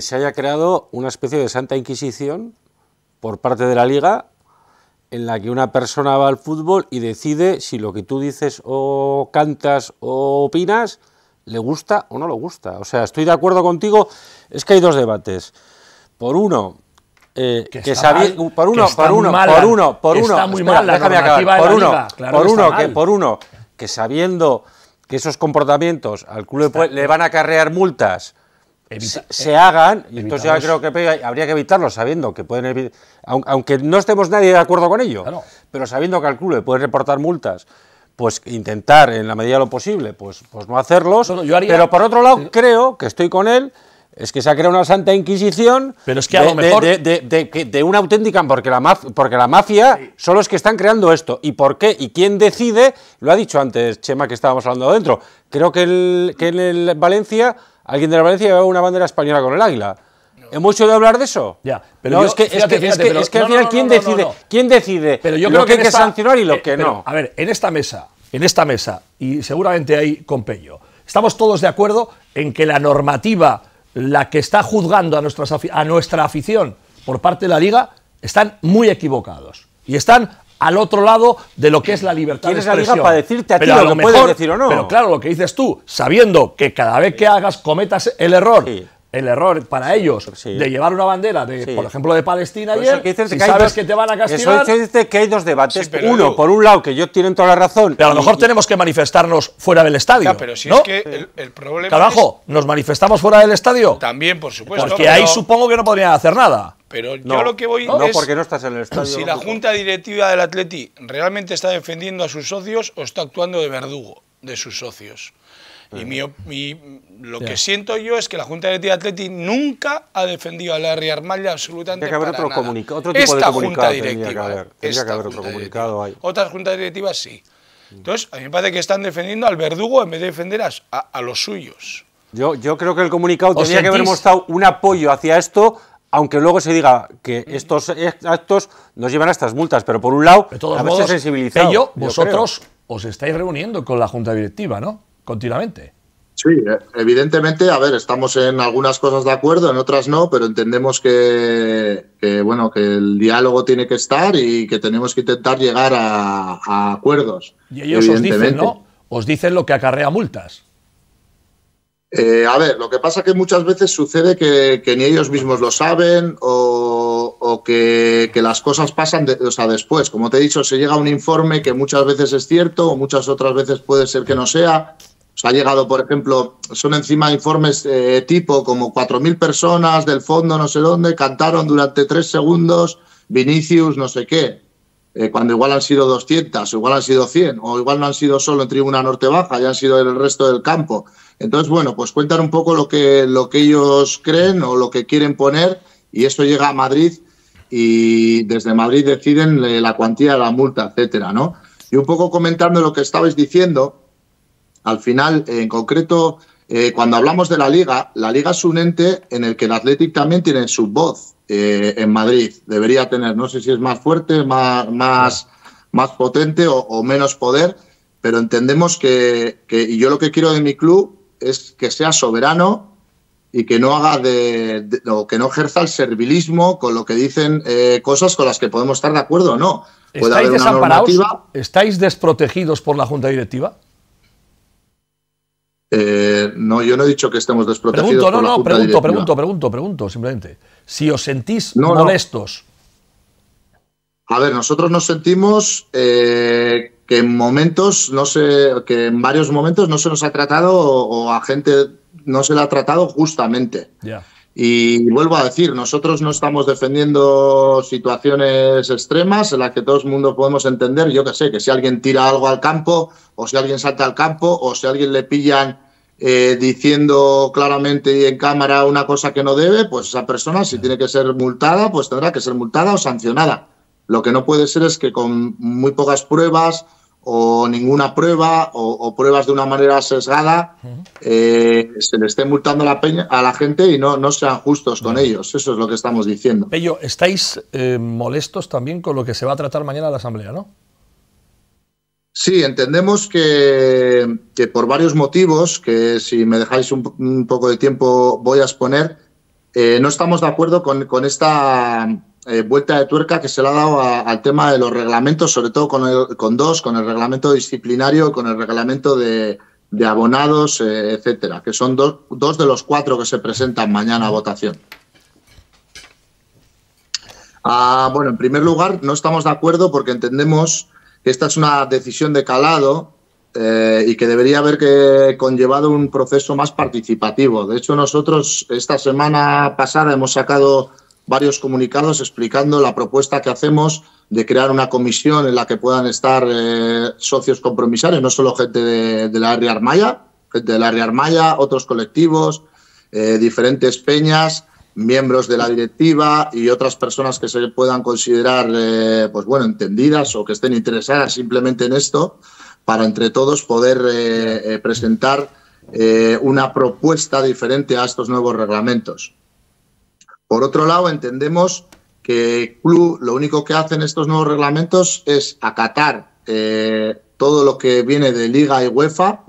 se haya creado una especie de santa inquisición por parte de la liga en la que una persona va al fútbol y decide si lo que tú dices o cantas o opinas le gusta o no le gusta. O sea, estoy de acuerdo contigo, es que hay dos debates. Por uno, que, por uno, por, uno uno, por uno, por uno, que sabiendo que esos comportamientos al club le van a carrear multas, eh, se, hagan, y entonces yo creo que habría que evitarlo sabiendo que pueden evitar, aunque no estemos nadie de acuerdo con ello, pero sabiendo que al club le pueden reportar multas, pues intentar en la medida de lo posible, pues, pues no hacerlos, pero por otro lado creo que estoy con él, es que se ha creado una santa inquisición pero es que a de, de, una auténtica, porque la, mafia ...solo son los que están creando esto. ¿Y por qué? ¿Y quién decide? Lo ha dicho antes Chema que estábamos hablando adentro. Creo que, que en el Valencia alguien de la Valencia lleva una bandera española con el águila. ¿Hemos oído hablar de eso? Ya, pero es que, es que, al final, ¿quién, decide, ¿quién decide pero yo lo que, hay que sancionar y lo eh, que no? A ver, en esta mesa, en esta mesa, y seguramente ahí con estamos todos de acuerdo en que la normativa, la que está juzgando a, a nuestra afición por parte de la Liga, están muy equivocados y están al otro lado de lo que es la libertad de expresión. La para decirte a ti lo, mejor, decir o no. Pero claro, lo que dices tú, sabiendo que cada vez que hagas cometas el error. el error para ellos de llevar una bandera, de, por ejemplo, de Palestina ayer, que sabes que te van a castigar... Eso dice que hay dos debates. Uno, por un lado, que yo tienen toda la razón... Pero a lo mejor tenemos que manifestarnos fuera del estadio, pero si ¿no? es que el, problema Carajo, ¿nos manifestamos fuera del estadio? También, por supuesto. Porque ahí supongo que no podrían hacer nada. Pero yo lo que voy es... porque no estás Si la Junta Directiva del Atleti realmente está defendiendo a sus socios o está actuando de verdugo de sus socios. Y lo que siento yo es que la Junta Directiva del Atleti nunca ha defendido a Larry Armalla absolutamente Tiene que haber otro, otro comunicado junta directiva, que haber, comunicado ahí. Otras juntas directivas sí. Mm. Entonces, a mí me parece que están defendiendo al verdugo en vez de defender a, los suyos. Yo, creo que el comunicado tenía que haber mostrado un apoyo hacia esto aunque luego se diga que estos actos nos llevan a estas multas, pero por un lado, de todos modos, Ello, vosotros os estáis reuniendo con la Junta Directiva, ¿no? Continuamente. Sí, eh, evidentemente, a ver, estamos en algunas cosas de acuerdo, en otras no, pero entendemos que, bueno, que el diálogo tiene que estar y que tenemos que intentar llegar a, a acuerdos. Y ellos os dicen, ¿no? Os dicen lo que acarrea multas. Eh, a ver, lo que pasa que muchas veces sucede que, ni ellos mismos lo saben o, que, las cosas pasan o sea, después. Como te he dicho, se llega a un informe que muchas veces es cierto o muchas otras veces puede ser que no sea. Se ha llegado, por ejemplo, son encima informes eh, tipo como 4.000 personas del fondo no sé dónde cantaron durante tres segundos Vinicius no sé qué. Eh, cuando igual han sido 200, o igual han sido 100, o igual no han sido solo en Tribuna Norte Baja, ya han sido en el resto del campo. Entonces, bueno, pues cuentan un poco lo que, lo que ellos creen o lo que quieren poner, y esto llega a Madrid, y desde Madrid deciden eh, la cuantía de la multa, etcétera, ¿no? Y un poco comentando lo que estabais diciendo, al final, en concreto, eh, cuando hablamos de la liga, la liga es un ente en el que el Athletic también tiene su voz. Eh, en Madrid debería tener, no sé si es más fuerte, más, más, potente o, menos poder, pero entendemos que, y yo lo que quiero de mi club es que sea soberano y que no haga de, o que no ejerza el servilismo con lo que dicen eh, cosas con las que podemos estar de acuerdo o no. ¿Estáis desamparados? ¿Estáis desprotegidos por la Junta Directiva? Eh, no, yo no he dicho que estemos desprotegidos. Pregunto, no, no, pregunto, pregunto, pregunto, pregunto, simplemente si os sentís molestos. A ver, nosotros nos sentimos eh, que en momentos, no sé, que en varios momentos no se nos ha tratado o, a gente no se le ha tratado justamente. Y vuelvo a decir, nosotros no estamos defendiendo situaciones extremas en las que todo el mundo podemos entender, yo que sé, que si alguien tira algo al campo, o si alguien salta al campo, o si alguien le pillan eh, diciendo claramente y en cámara una cosa que no debe, pues esa persona, si tiene que ser multada, pues tendrá que ser multada o sancionada. Lo que no puede ser es que con muy pocas pruebas o ninguna prueba o, pruebas de una manera sesgada eh, se le esté multando a la, peña, a la gente y no, no sean justos con ellos. Eso es lo que estamos diciendo. Pello, estáis eh, molestos también con lo que se va a tratar mañana en la Asamblea, ¿no? Sí, entendemos que, por varios motivos, que si me dejáis un, poco de tiempo voy a exponer, eh, no estamos de acuerdo con, esta eh, vuelta de tuerca que se le ha dado al tema de los reglamentos, sobre todo con, dos, con el reglamento disciplinario, con el reglamento de, abonados, eh, etcétera, que son dos de los cuatro que se presentan mañana a votación. Ah, bueno, en primer lugar, no estamos de acuerdo porque entendemos esta es una decisión de calado eh, y que debería haber que conllevado un proceso más participativo. De hecho, nosotros esta semana pasada hemos sacado varios comunicados explicando la propuesta que hacemos de crear una comisión en la que puedan estar eh, socios compromisarios, no solo gente de, la área Armaya, gente de la área Armaya, otros colectivos, eh, diferentes peñas miembros de la directiva y otras personas que se puedan considerar, eh, pues bueno, entendidas o que estén interesadas simplemente en esto, para entre todos poder eh, eh, presentar una propuesta diferente a estos nuevos reglamentos. Por otro lado, entendemos que club lo único que hacen estos nuevos reglamentos es acatar todo lo que viene de Liga y UEFA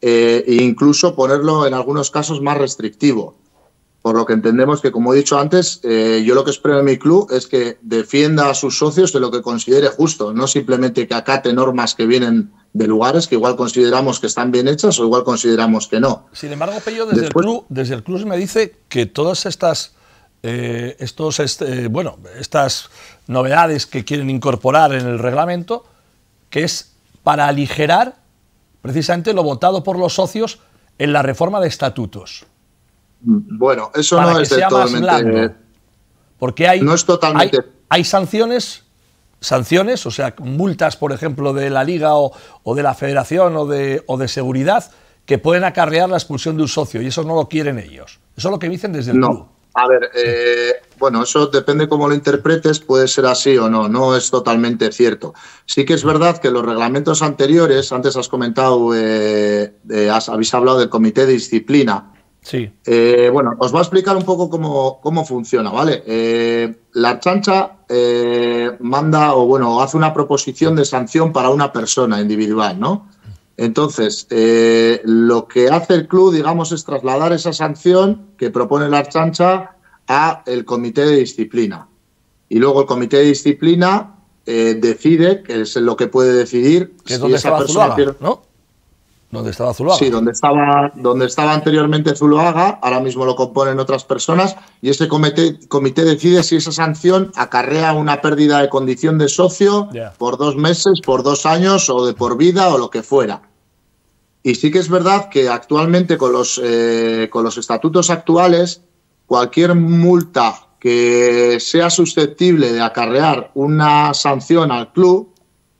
e incluso ponerlo en algunos casos más restrictivo por lo que entendemos que, como he dicho antes, eh, yo lo que espero de mi club es que defienda a sus socios de lo que considere justo, no simplemente que acate normas que vienen de lugares que igual consideramos que están bien hechas o igual consideramos que no. Sin embargo, Pello, desde, el, club, desde me dice que todas estas, eh, estos, este, bueno, estas novedades que quieren incorporar en el reglamento, que es para aligerar precisamente lo votado por los socios en la reforma de estatutos. Bueno, eso no es totalmente Porque hay, totalmente... hay, sanciones, sanciones, o sea, multas, por ejemplo, de la liga o, de la federación o de, seguridad que pueden acarrear la expulsión de un socio y eso no lo quieren ellos. Eso es lo que dicen desde el no. A ver, eh, bueno, eso depende cómo lo interpretes, puede ser así o no, no es totalmente cierto. Sí que es verdad que los reglamentos anteriores, antes has comentado, eh, eh, has, habéis hablado del comité de disciplina, Sí. Eh, bueno, os voy a explicar un poco cómo, funciona, ¿vale? Eh, la chancha eh, manda o, bueno, hace una proposición de sanción para una persona individual, ¿no? Entonces, lo que hace el club, digamos, es trasladar esa sanción que propone la chancha a el comité de disciplina. Y luego el comité de disciplina decide, que es lo que puede decidir, si esa persona... ¿no? Donde estaba Zuloaga. Sí, donde estaba, donde estaba anteriormente Zuloaga, ahora mismo lo componen otras personas y ese comité, decide si esa sanción acarrea una pérdida de condición de socio por dos meses, por dos años o de por vida o lo que fuera. Y sí que es verdad que actualmente con los, eh, con los estatutos actuales, cualquier multa que sea susceptible de acarrear una sanción al club,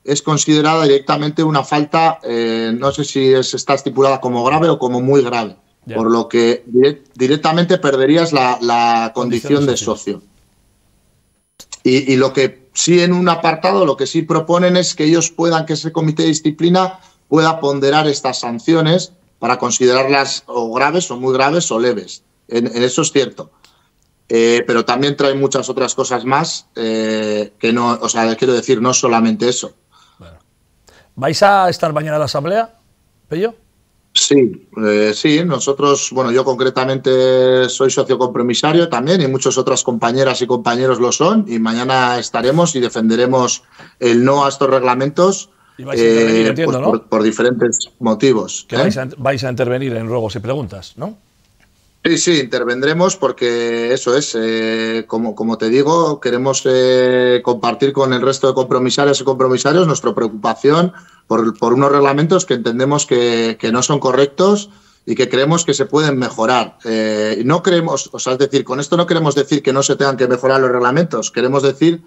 es considerada directamente una falta, eh, no sé si está estipulada como grave o como muy grave, por lo que directamente perderías la, condición de socio. Y, lo que sí en un apartado, lo que sí proponen es que ellos puedan, que ese comité de disciplina pueda ponderar estas sanciones para considerarlas o graves o muy graves o leves. En, eso es cierto. Eh, pero también trae muchas otras cosas más eh, que no, o sea, quiero decir, no solamente eso. ¿Vais a estar mañana en la asamblea, Pello? Sí, eh, sí, nosotros, bueno, yo concretamente soy socio compromisario también y muchas otras compañeras y compañeros lo son y mañana estaremos y defenderemos el no a estos reglamentos eh, pues por, diferentes motivos. ¿eh? vais, a, vais a intervenir en ruegos y preguntas, ¿no? Sí, sí, intervendremos porque eso es, eh, como, te digo, queremos eh, compartir con el resto de compromisarios y compromisarios nuestra preocupación por, unos reglamentos que entendemos que, no son correctos y que creemos que se pueden mejorar. Eh, no creemos, o sea, es decir, con esto no queremos decir que no se tengan que mejorar los reglamentos, queremos decir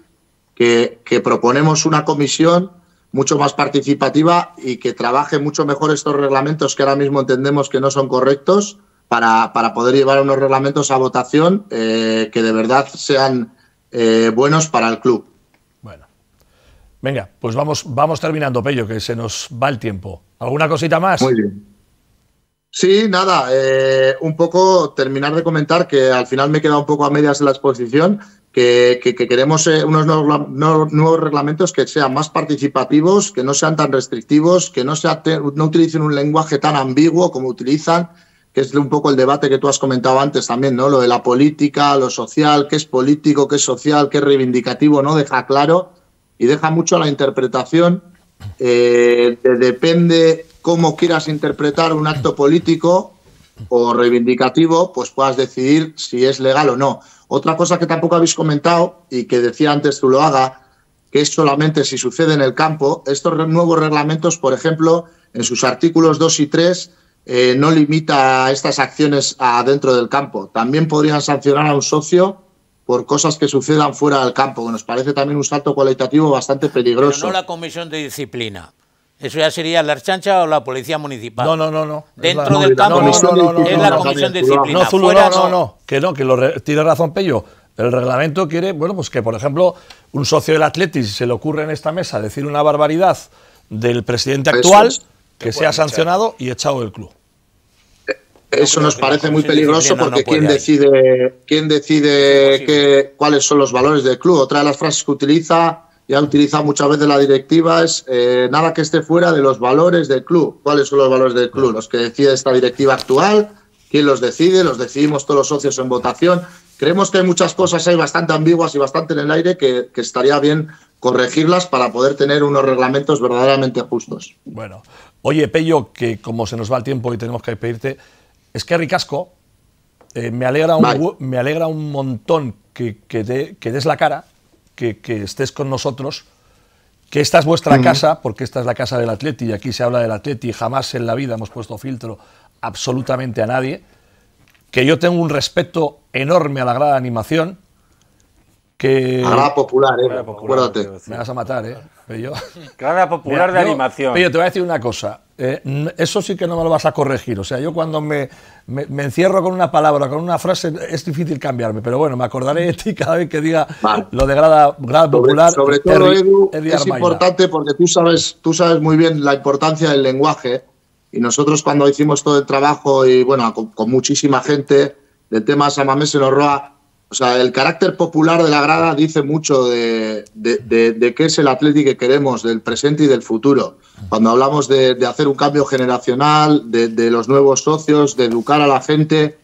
que, que proponemos una comisión mucho más participativa y que trabaje mucho mejor estos reglamentos que ahora mismo entendemos que no son correctos para, poder llevar unos reglamentos a votación eh, que de verdad sean eh, buenos para el club. Bueno. Venga, pues vamos, vamos terminando, Pello, que se nos va el tiempo. ¿Alguna cosita más? Muy bien. Sí, nada, eh, un poco terminar de comentar que al final me he quedado un poco a medias en la exposición, que, queremos unos nuevos, reglamentos que sean más participativos, que no sean tan restrictivos, que no, no utilicen un lenguaje tan ambiguo como utilizan, que es un poco el debate que tú has comentado antes también, ¿no? Lo de la política, lo social, qué es político, qué es social, qué es reivindicativo, ¿no? Deja claro y deja mucho a la interpretación. Eh, depende cómo quieras interpretar un acto político o reivindicativo, pues puedas decidir si es legal o no. Otra cosa que tampoco habéis comentado y que decía antes tú lo haga, que es solamente si sucede en el campo, estos nuevos reglamentos, por ejemplo, en sus artículos 2 y 3, eh, no limita estas acciones a dentro del campo. También podrían sancionar a un socio por cosas que sucedan fuera del campo, que nos parece también un salto cualitativo bastante peligroso. Pero no la comisión de disciplina. Eso ya sería la chancha o la policía municipal. No, no, no, no. Dentro del campo no, es la comisión de disciplina. No, no, no, Que no, que lo tiene razón Pello. El reglamento quiere, bueno, pues que por ejemplo un socio del Atletis se le ocurre en esta mesa decir una barbaridad del presidente actual que sea sancionado y echado del club. Eso nos parece muy peligroso porque quién decide, quién decide cuáles son los valores del club. Otra de las frases que utiliza, y ha utilizado muchas veces la directiva, es eh, nada que esté fuera de los valores del club. ¿Cuáles son los valores del club? Los que decide esta directiva actual, quién los decide, los decidimos todos los socios en votación. Creemos que hay muchas cosas ahí bastante ambiguas y bastante en el aire que, que estaría bien corregirlas para poder tener unos reglamentos verdaderamente justos. Bueno, Oye, Pello, que como se nos va el tiempo y tenemos que pedirte, es que Ricasco, eh, me, alegra un, me alegra un montón que, que, des la cara, que, estés con nosotros, que esta es vuestra casa, porque esta es la casa del atleti y aquí se habla del atleti y jamás en la vida hemos puesto filtro absolutamente a nadie, que yo tengo un respeto enorme a la grada animación, que... A la popular, eh, acuérdate. Me vas a matar, eh. Grada popular de yo, animación. Pello, te voy a decir una cosa. Eh, eso sí que no me lo vas a corregir. O sea, yo cuando me, encierro con una palabra, con una frase, es difícil cambiarme. Pero bueno, me acordaré de ti cada vez que diga lo de grada, popular. Sobre todo, Edu, es importante porque tú sabes, tú sabes muy bien la importancia del lenguaje. Y nosotros cuando hicimos todo el trabajo y bueno, con, muchísima gente de temas Amamés en Orroa, o sea, el carácter popular de la grada dice mucho de, de, qué es el Atlético que queremos, del presente y del futuro. Cuando hablamos de, hacer un cambio generacional, de, los nuevos socios, de educar a la gente,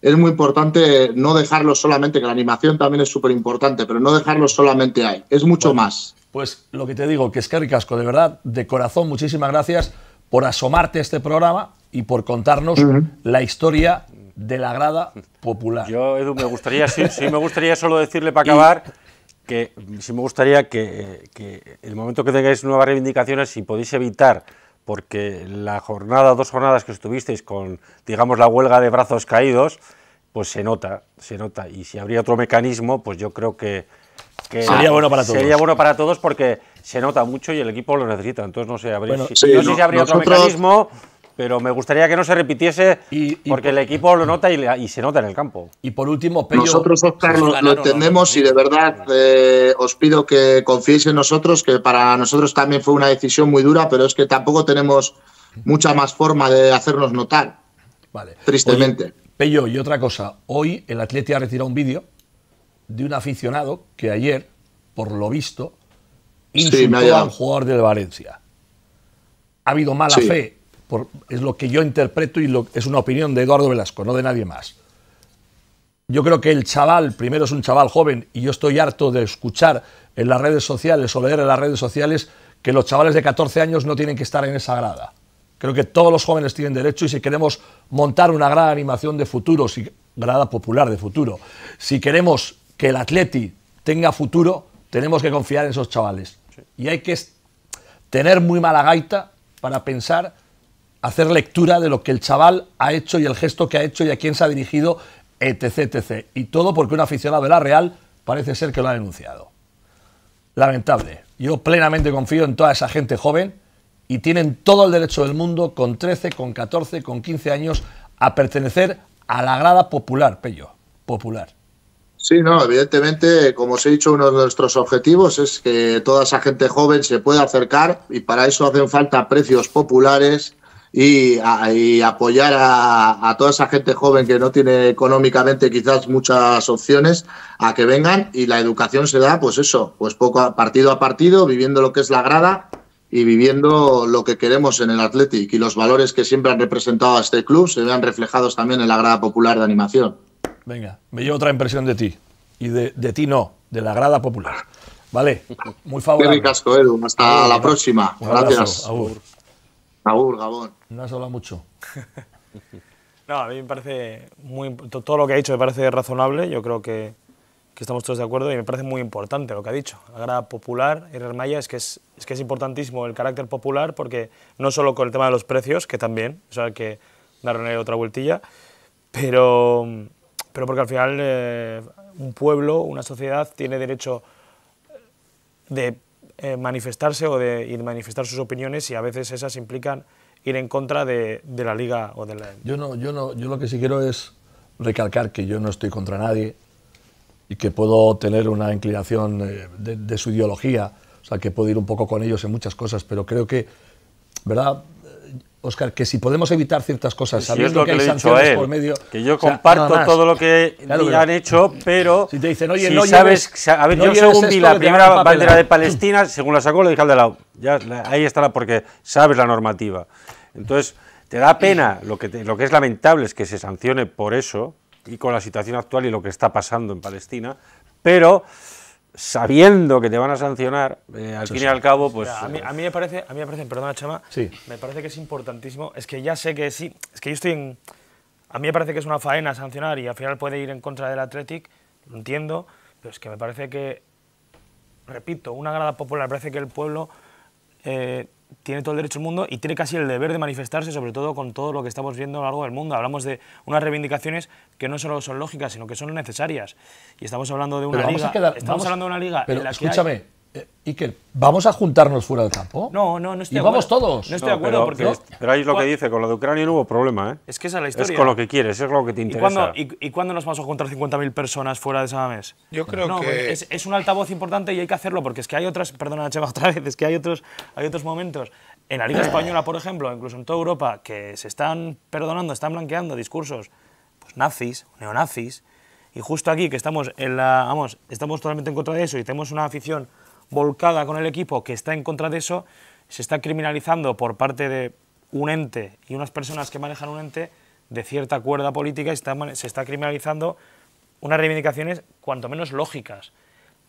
es muy importante no dejarlo solamente, que la animación también es súper importante, pero no dejarlo solamente ahí, es mucho más. Pues lo que te digo, que es que, Casco, de verdad, de corazón, muchísimas gracias por asomarte a este programa y por contarnos la historia de la grada popular. Yo, Edu, me gustaría, sí, me gustaría solo decirle para acabar que sí me gustaría que, el momento que tengáis nuevas reivindicaciones, si podéis evitar, porque la jornada, dos jornadas que estuvisteis con, digamos, la huelga de brazos caídos, pues se nota, se nota. Y si habría otro mecanismo, pues yo creo que... sería bueno para todos. Sería bueno para todos porque se nota mucho y el equipo lo necesita. Entonces no sé, habría, si, habría otro mecanismo pero me gustaría que no se repitiese porque el equipo lo nota y, se nota en el campo. Y por último, Pello, nosotros, lo, entendemos y de verdad eh, os pido que confiéis en nosotros, que para nosotros también fue una decisión muy dura, pero es que tampoco tenemos mucha más forma de hacernos notar. Vale. Tristemente. Pello, y otra cosa, hoy el Atleti ha retirado un vídeo de un aficionado que ayer, por lo visto, insultó a un jugador del Valencia. Ha habido mala fe es lo que yo interpreto y es una opinión de Eduardo Velasco, no de nadie más. Yo creo que el chaval, primero es un chaval joven, y yo estoy harto de escuchar en las redes sociales o leer en las redes sociales que los chavales de 14 años no tienen que estar en esa grada. Creo que todos los jóvenes tienen derecho y si queremos montar una gran animación de futuro, si, grada popular de futuro, si queremos que el atleti tenga futuro, tenemos que confiar en esos chavales. Y hay que tener muy mala gaita para pensar hacer lectura de lo que el chaval ha hecho y el gesto que ha hecho y a quién se ha dirigido, etc. etc. Y todo porque un aficionado de la Real parece ser que lo ha denunciado. Lamentable. Yo plenamente confío en toda esa gente joven y tienen todo el derecho del mundo, con 13, con 14, con 15 años, a pertenecer a la grada popular, Pello. Popular. Sí, no, evidentemente, como os he dicho, uno de nuestros objetivos es que toda esa gente joven se pueda acercar y para eso hacen falta precios populares, y, apoyar a, toda esa gente joven que no tiene económicamente quizás muchas opciones a que vengan y la educación se da pues eso, pues poco a, partido a partido, viviendo lo que es la grada y viviendo lo que queremos en el Athletic y los valores que siempre han representado a este club se vean reflejados también en la grada popular de animación. Venga, me llevo otra impresión de ti y de, de ti no, de la grada popular. Vale, muy favorable. Qué Hasta la próxima. Gracias. Gabón, Gabón. No has hablado mucho. no, a mí me parece muy. Todo lo que ha dicho me parece razonable. Yo creo que, estamos todos de acuerdo y me parece muy importante lo que ha dicho. La grada popular en Hermaya es que es, que es importantísimo el carácter popular porque no solo con el tema de los precios, que también, o hay que darle otra vueltilla, pero, pero porque al final eh, un pueblo, una sociedad tiene derecho de eh, manifestarse o de, y manifestar sus opiniones y a veces esas implican ir en contra de, la liga o de la... Yo, no, yo, no, yo lo que sí quiero es recalcar que yo no estoy contra nadie y que puedo tener una inclinación eh, de, de su ideología, o sea, que puedo ir un poco con ellos en muchas cosas, pero creo que, ¿verdad? Oscar, que si podemos evitar ciertas cosas, que, hay sanciones por medio. Que yo comparto todo lo que han hecho, pero. Si te dicen, oye, no sabes. a ver, yo vi la primera bandera de Palestina, según la sacó, lo dije al de lado. Ya, ahí está la, porque sabes la normativa. Entonces, te da pena. lo que es lamentable es que se sancione por eso y con la situación actual y lo que está pasando en Palestina, pero sabiendo que te van a sancionar, eh, al fin y al cabo, pues... a, mí, me parece, a mí me parece, perdona Chama. me parece que es importantísimo, es que ya sé que sí, es que yo estoy A mí me parece que es una faena sancionar y al final puede ir en contra del Athletic, lo entiendo, pero es que me parece que, repito, una grada popular, parece que el pueblo eh, tiene todo el derecho del mundo y tiene casi el deber de manifestarse, sobre todo con todo lo que estamos viendo a lo largo del mundo. Hablamos de unas reivindicaciones que no solo son lógicas, sino que son necesarias. Y estamos hablando de una liga, estamos hablando de una liga en la escúchame, y eh, que vamos a juntarnos fuera del campo. No, no, no estoy de acuerdo. todos. No estoy de acuerdo pero, porque... ahí es lo que dice, con lo de Ucrania no hubo problema, ¿eh? Es que esa es la historia. Es con lo que quieres, es lo que te interesa. ¿Y cuándo, y, cuándo nos vamos a juntar 50.000 personas fuera de Samamés? Yo creo que... Es, un altavoz importante y hay que hacerlo porque es que hay otras... Perdona, Chema, otra vez, es que hay otros, hay otros momentos. En la Liga Española, por ejemplo, incluso en toda Europa, que se están perdonando, están blanqueando discursos pues, nazis, neonazis, y justo aquí, que estamos, en la, vamos, estamos totalmente en contra de eso y tenemos una afición volcada con el equipo que está en contra de eso, se está criminalizando por parte de un ente y unas personas que manejan un ente de cierta cuerda política y se está criminalizando unas reivindicaciones cuanto menos lógicas.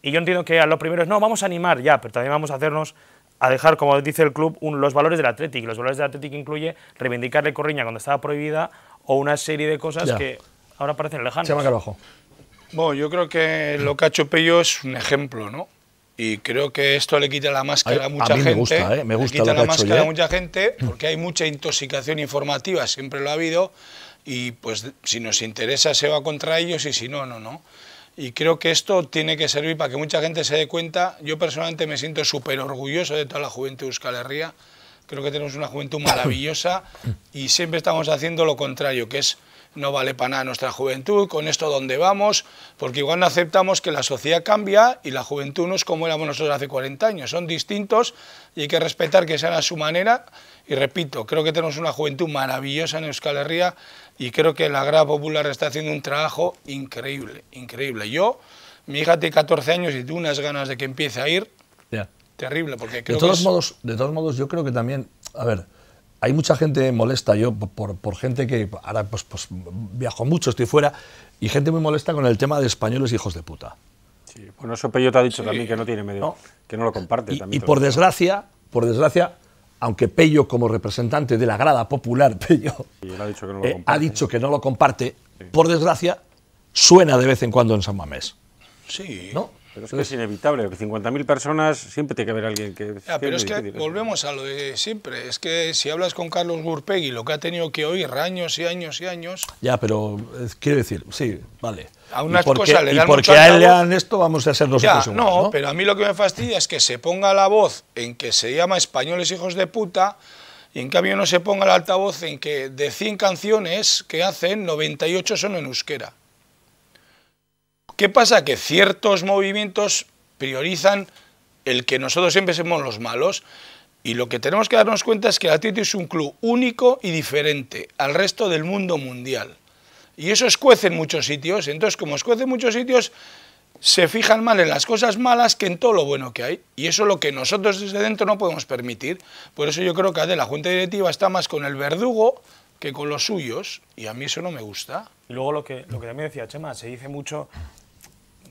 Y yo entiendo que a lo primero es, no, vamos a animar ya, pero también vamos a hacernos a dejar, como dice el club, los valores del Atlético. Los valores del Atlético incluye reivindicarle Corriña cuando estaba prohibida o una serie de cosas que ahora parecen lejanas. Se Bueno, yo creo que lo que ha hecho Pello es un ejemplo, ¿no? Y creo que esto le quita la máscara a, mucha gente. ¿eh? Me gusta, me gusta le quita la máscara a mucha gente porque hay mucha intoxicación informativa, siempre lo ha habido. Y pues si nos interesa se va contra ellos y si no, no, no. Y creo que esto tiene que servir para que mucha gente se dé cuenta. Yo personalmente me siento súper orgulloso de toda la juventud de Euskal Herria. Creo que tenemos una juventud maravillosa y siempre estamos haciendo lo contrario, que es no vale para nada nuestra juventud, con esto dónde vamos, porque igual no aceptamos que la sociedad cambia y la juventud no es como éramos nosotros hace 40 años, son distintos y hay que respetar que sean a su manera y repito, creo que tenemos una juventud maravillosa en Euskal Herria y creo que la Grada Popular está haciendo un trabajo increíble, increíble. Yo, mi hija tiene 14 años y tú unas ganas de que empiece a ir, terrible, porque De todos modos, yo creo que también, a ver hay mucha gente molesta, yo por, por gente que ahora pues, pues, viajo mucho, estoy fuera, y gente muy molesta con el tema de españoles hijos de puta. bueno, eso Pello te ha dicho también que no tiene medio, que no lo comparte. Y, también y por desgracia, por desgracia, aunque Pello como representante de la grada popular, Pello, ha, dicho que no lo eh, comparte, por desgracia, suena de vez en cuando en San Mamés. Sí. ¿No? Pero es que es inevitable, 50.000 personas, siempre tiene que haber alguien que... pero es que volvemos a lo de siempre, es que si hablas con Carlos Gurpegui, lo que ha tenido que oír años y años y años... Ya, pero quiero decir, sí, vale. A unas y porque, a él le esto, vamos a ser dos ya, no, pero a mí lo que me fastidia es que se ponga la voz en que se llama españoles hijos de puta y en cambio no se ponga la altavoz en que de 100 canciones que hacen, 98 son en euskera. ¿Qué pasa? Que ciertos movimientos priorizan el que nosotros siempre somos los malos. Y lo que tenemos que darnos cuenta es que el Atlético es un club único y diferente al resto del mundo mundial. Y eso escuece en muchos sitios. Entonces, como escuece en muchos sitios, se fijan mal en las cosas malas que en todo lo bueno que hay. Y eso es lo que nosotros desde dentro no podemos permitir. Por eso yo creo que la Junta Directiva está más con el verdugo que con los suyos. Y a mí eso no me gusta. Y luego lo que, lo que también decía Chema, se dice mucho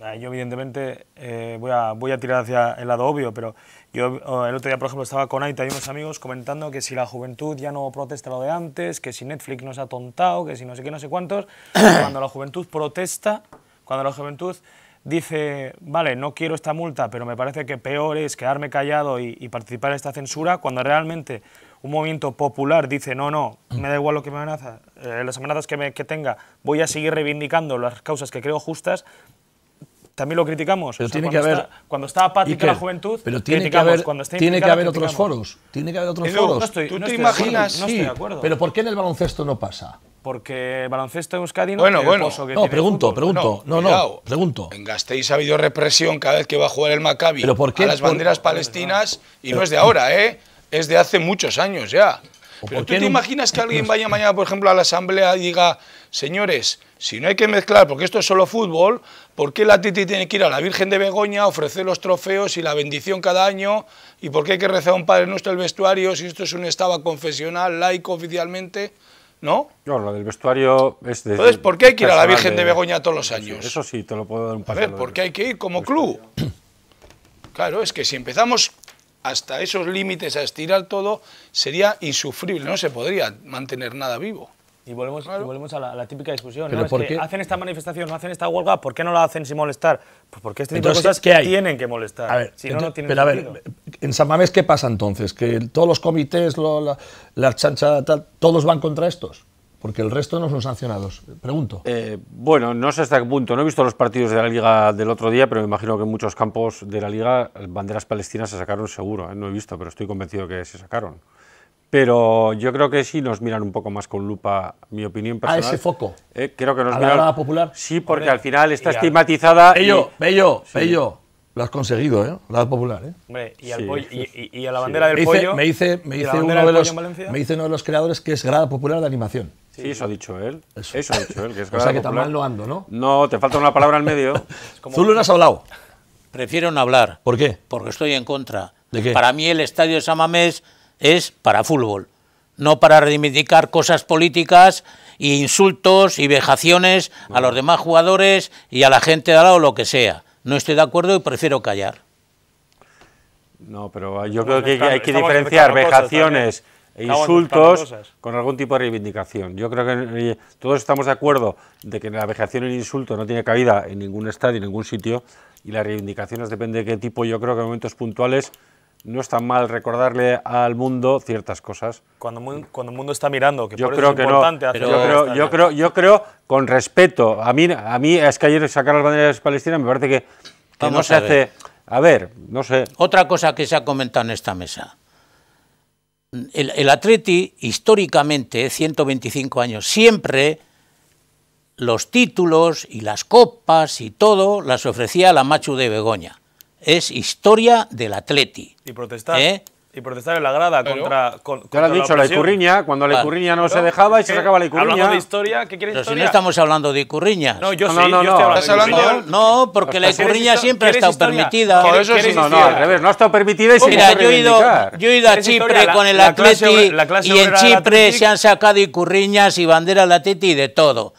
Ah, yo evidentemente eh, voy, a, tirar hacia el lado obvio, pero yo oh, el otro día, por ejemplo, estaba con Aita y unos amigos comentando que si la juventud ya no protesta lo de antes, que si Netflix nos ha tontado, que si no sé qué, no sé cuántos, cuando la juventud protesta, cuando la juventud dice, vale, no quiero esta multa, pero me parece que peor es quedarme callado y, participar en esta censura, cuando realmente un movimiento popular dice, no, no, me da igual lo que me amenaza, eh, las amenazas que, me, que tenga, voy a seguir reivindicando las causas que creo justas, también lo criticamos. tiene que haber. cuando está apática la juventud, pero tiene que haber, otros foros. Tiene que haber otros foros. ¿Tú te imaginas? de acuerdo. Pero ¿por qué en el baloncesto no pasa? Porque el baloncesto es Euskadi no bueno, bueno. no, pregunto, pregunto. No, no, pregunto. En Gasteiz ha habido represión cada vez que va a jugar el Maccabi ¿Pero por qué? a las banderas palestinas y no es de ahora, ¿eh? Es de hace muchos años ya. Pero tú te imaginas que alguien vaya mañana, por ejemplo, a la asamblea y diga, señores, si no hay que mezclar, porque esto es solo fútbol, ¿Por qué la Titi tiene que ir a la Virgen de Begoña a ofrecer los trofeos y la bendición cada año? ¿Y por qué hay que rezar a un Padre Nuestro el vestuario si esto es un estaba confesional, laico oficialmente? ¿No? No, lo del vestuario es de... Entonces, ¿por qué hay que ir a la Virgen de, Begoña todos los años? Eso sí, te lo puedo dar un de... A ver, ¿por qué hay que ir como club? Claro, es que si empezamos hasta esos límites a estirar todo, sería insufrible, no se podría mantener nada vivo. Y volvemos, volvemos a, la, típica discusión. ¿no? hacen esta manifestación, no hacen esta huelga, ¿por qué no la hacen sin molestar? Pues porque este tipo de cosas tienen que molestar. si no, no tienen pero a ver, en San Mamés, ¿qué pasa entonces? ¿Que todos los comités, la, chancha, todos van contra estos? porque el resto no son sancionados. Pregunto. Eh, bueno, no sé hasta qué punto. No he visto los partidos de la Liga del otro día, pero me imagino que en muchos campos de la Liga banderas palestinas se sacaron seguro. ¿eh? No he visto, pero estoy convencido que se sacaron. Pero yo creo que sí nos miran un poco más con lupa, mi opinión personal. A ese foco. Eh, creo que nos miran. popular. Sí, porque al final está estigmatizada. Bello, bello, bello. Lo has conseguido, ¿eh? La popular, ¿eh? y, a la bandera del pollo. Me dice, uno de los, creadores que es grada popular de animación. Sí, eso ha dicho él. Eso, ha dicho él. Que es o sea que tan mal no ando, ¿no? No, te falta una palabra al medio. Como... Zulu no has hablado. Prefiero no hablar. ¿Por qué? Porque estoy en contra. ¿De qué? Para mí el estadio de Samamés es para fútbol, no para reivindicar cosas políticas e insultos y vejaciones a los demás jugadores y a la gente de al lado, lo que sea. No estoy de acuerdo y prefiero callar. No, pero yo creo que hay que diferenciar vejaciones e insultos con algún tipo de reivindicación. Yo creo que eh, todos estamos de acuerdo de que la vejación y el insulto no tiene cabida en ningún estadio, en ningún sitio, y las reivindicaciones depende de qué tipo, yo creo que en momentos puntuales no está mal recordarle al mundo ciertas cosas. Cuando, cuando el mundo está mirando, que yo por eso es importante no, yo, creo, yo, creo, con respeto, a mí, a mí es que ayer sacar las banderas palestinas me parece que, no se hace... A ver, no sé. Otra cosa que se ha comentado en esta mesa. El, el Atleti, históricamente, 125 años, siempre los títulos y las copas y todo las ofrecía la Machu de Begoña es historia del Atleti. Y protestar. ¿eh? Y protestar en la grada contra, contra. Ya lo has dicho, la, Icurriña, cuando la Icurriña no, se dejaba y se sacaba la Icurriña. Hablando de historia, ¿qué quieres historia? no estamos hablando de Icurriña. No, yo sí, no, no, No, porque la Icurriña siempre ha estado permitida. eso sí, no, no, al revés, no ha estado permitida y se Mira, yo he, ido, yo he ido a Chipre con el Atleti y en Chipre se han sacado Icurriñas y banderas del Atleti y de todo.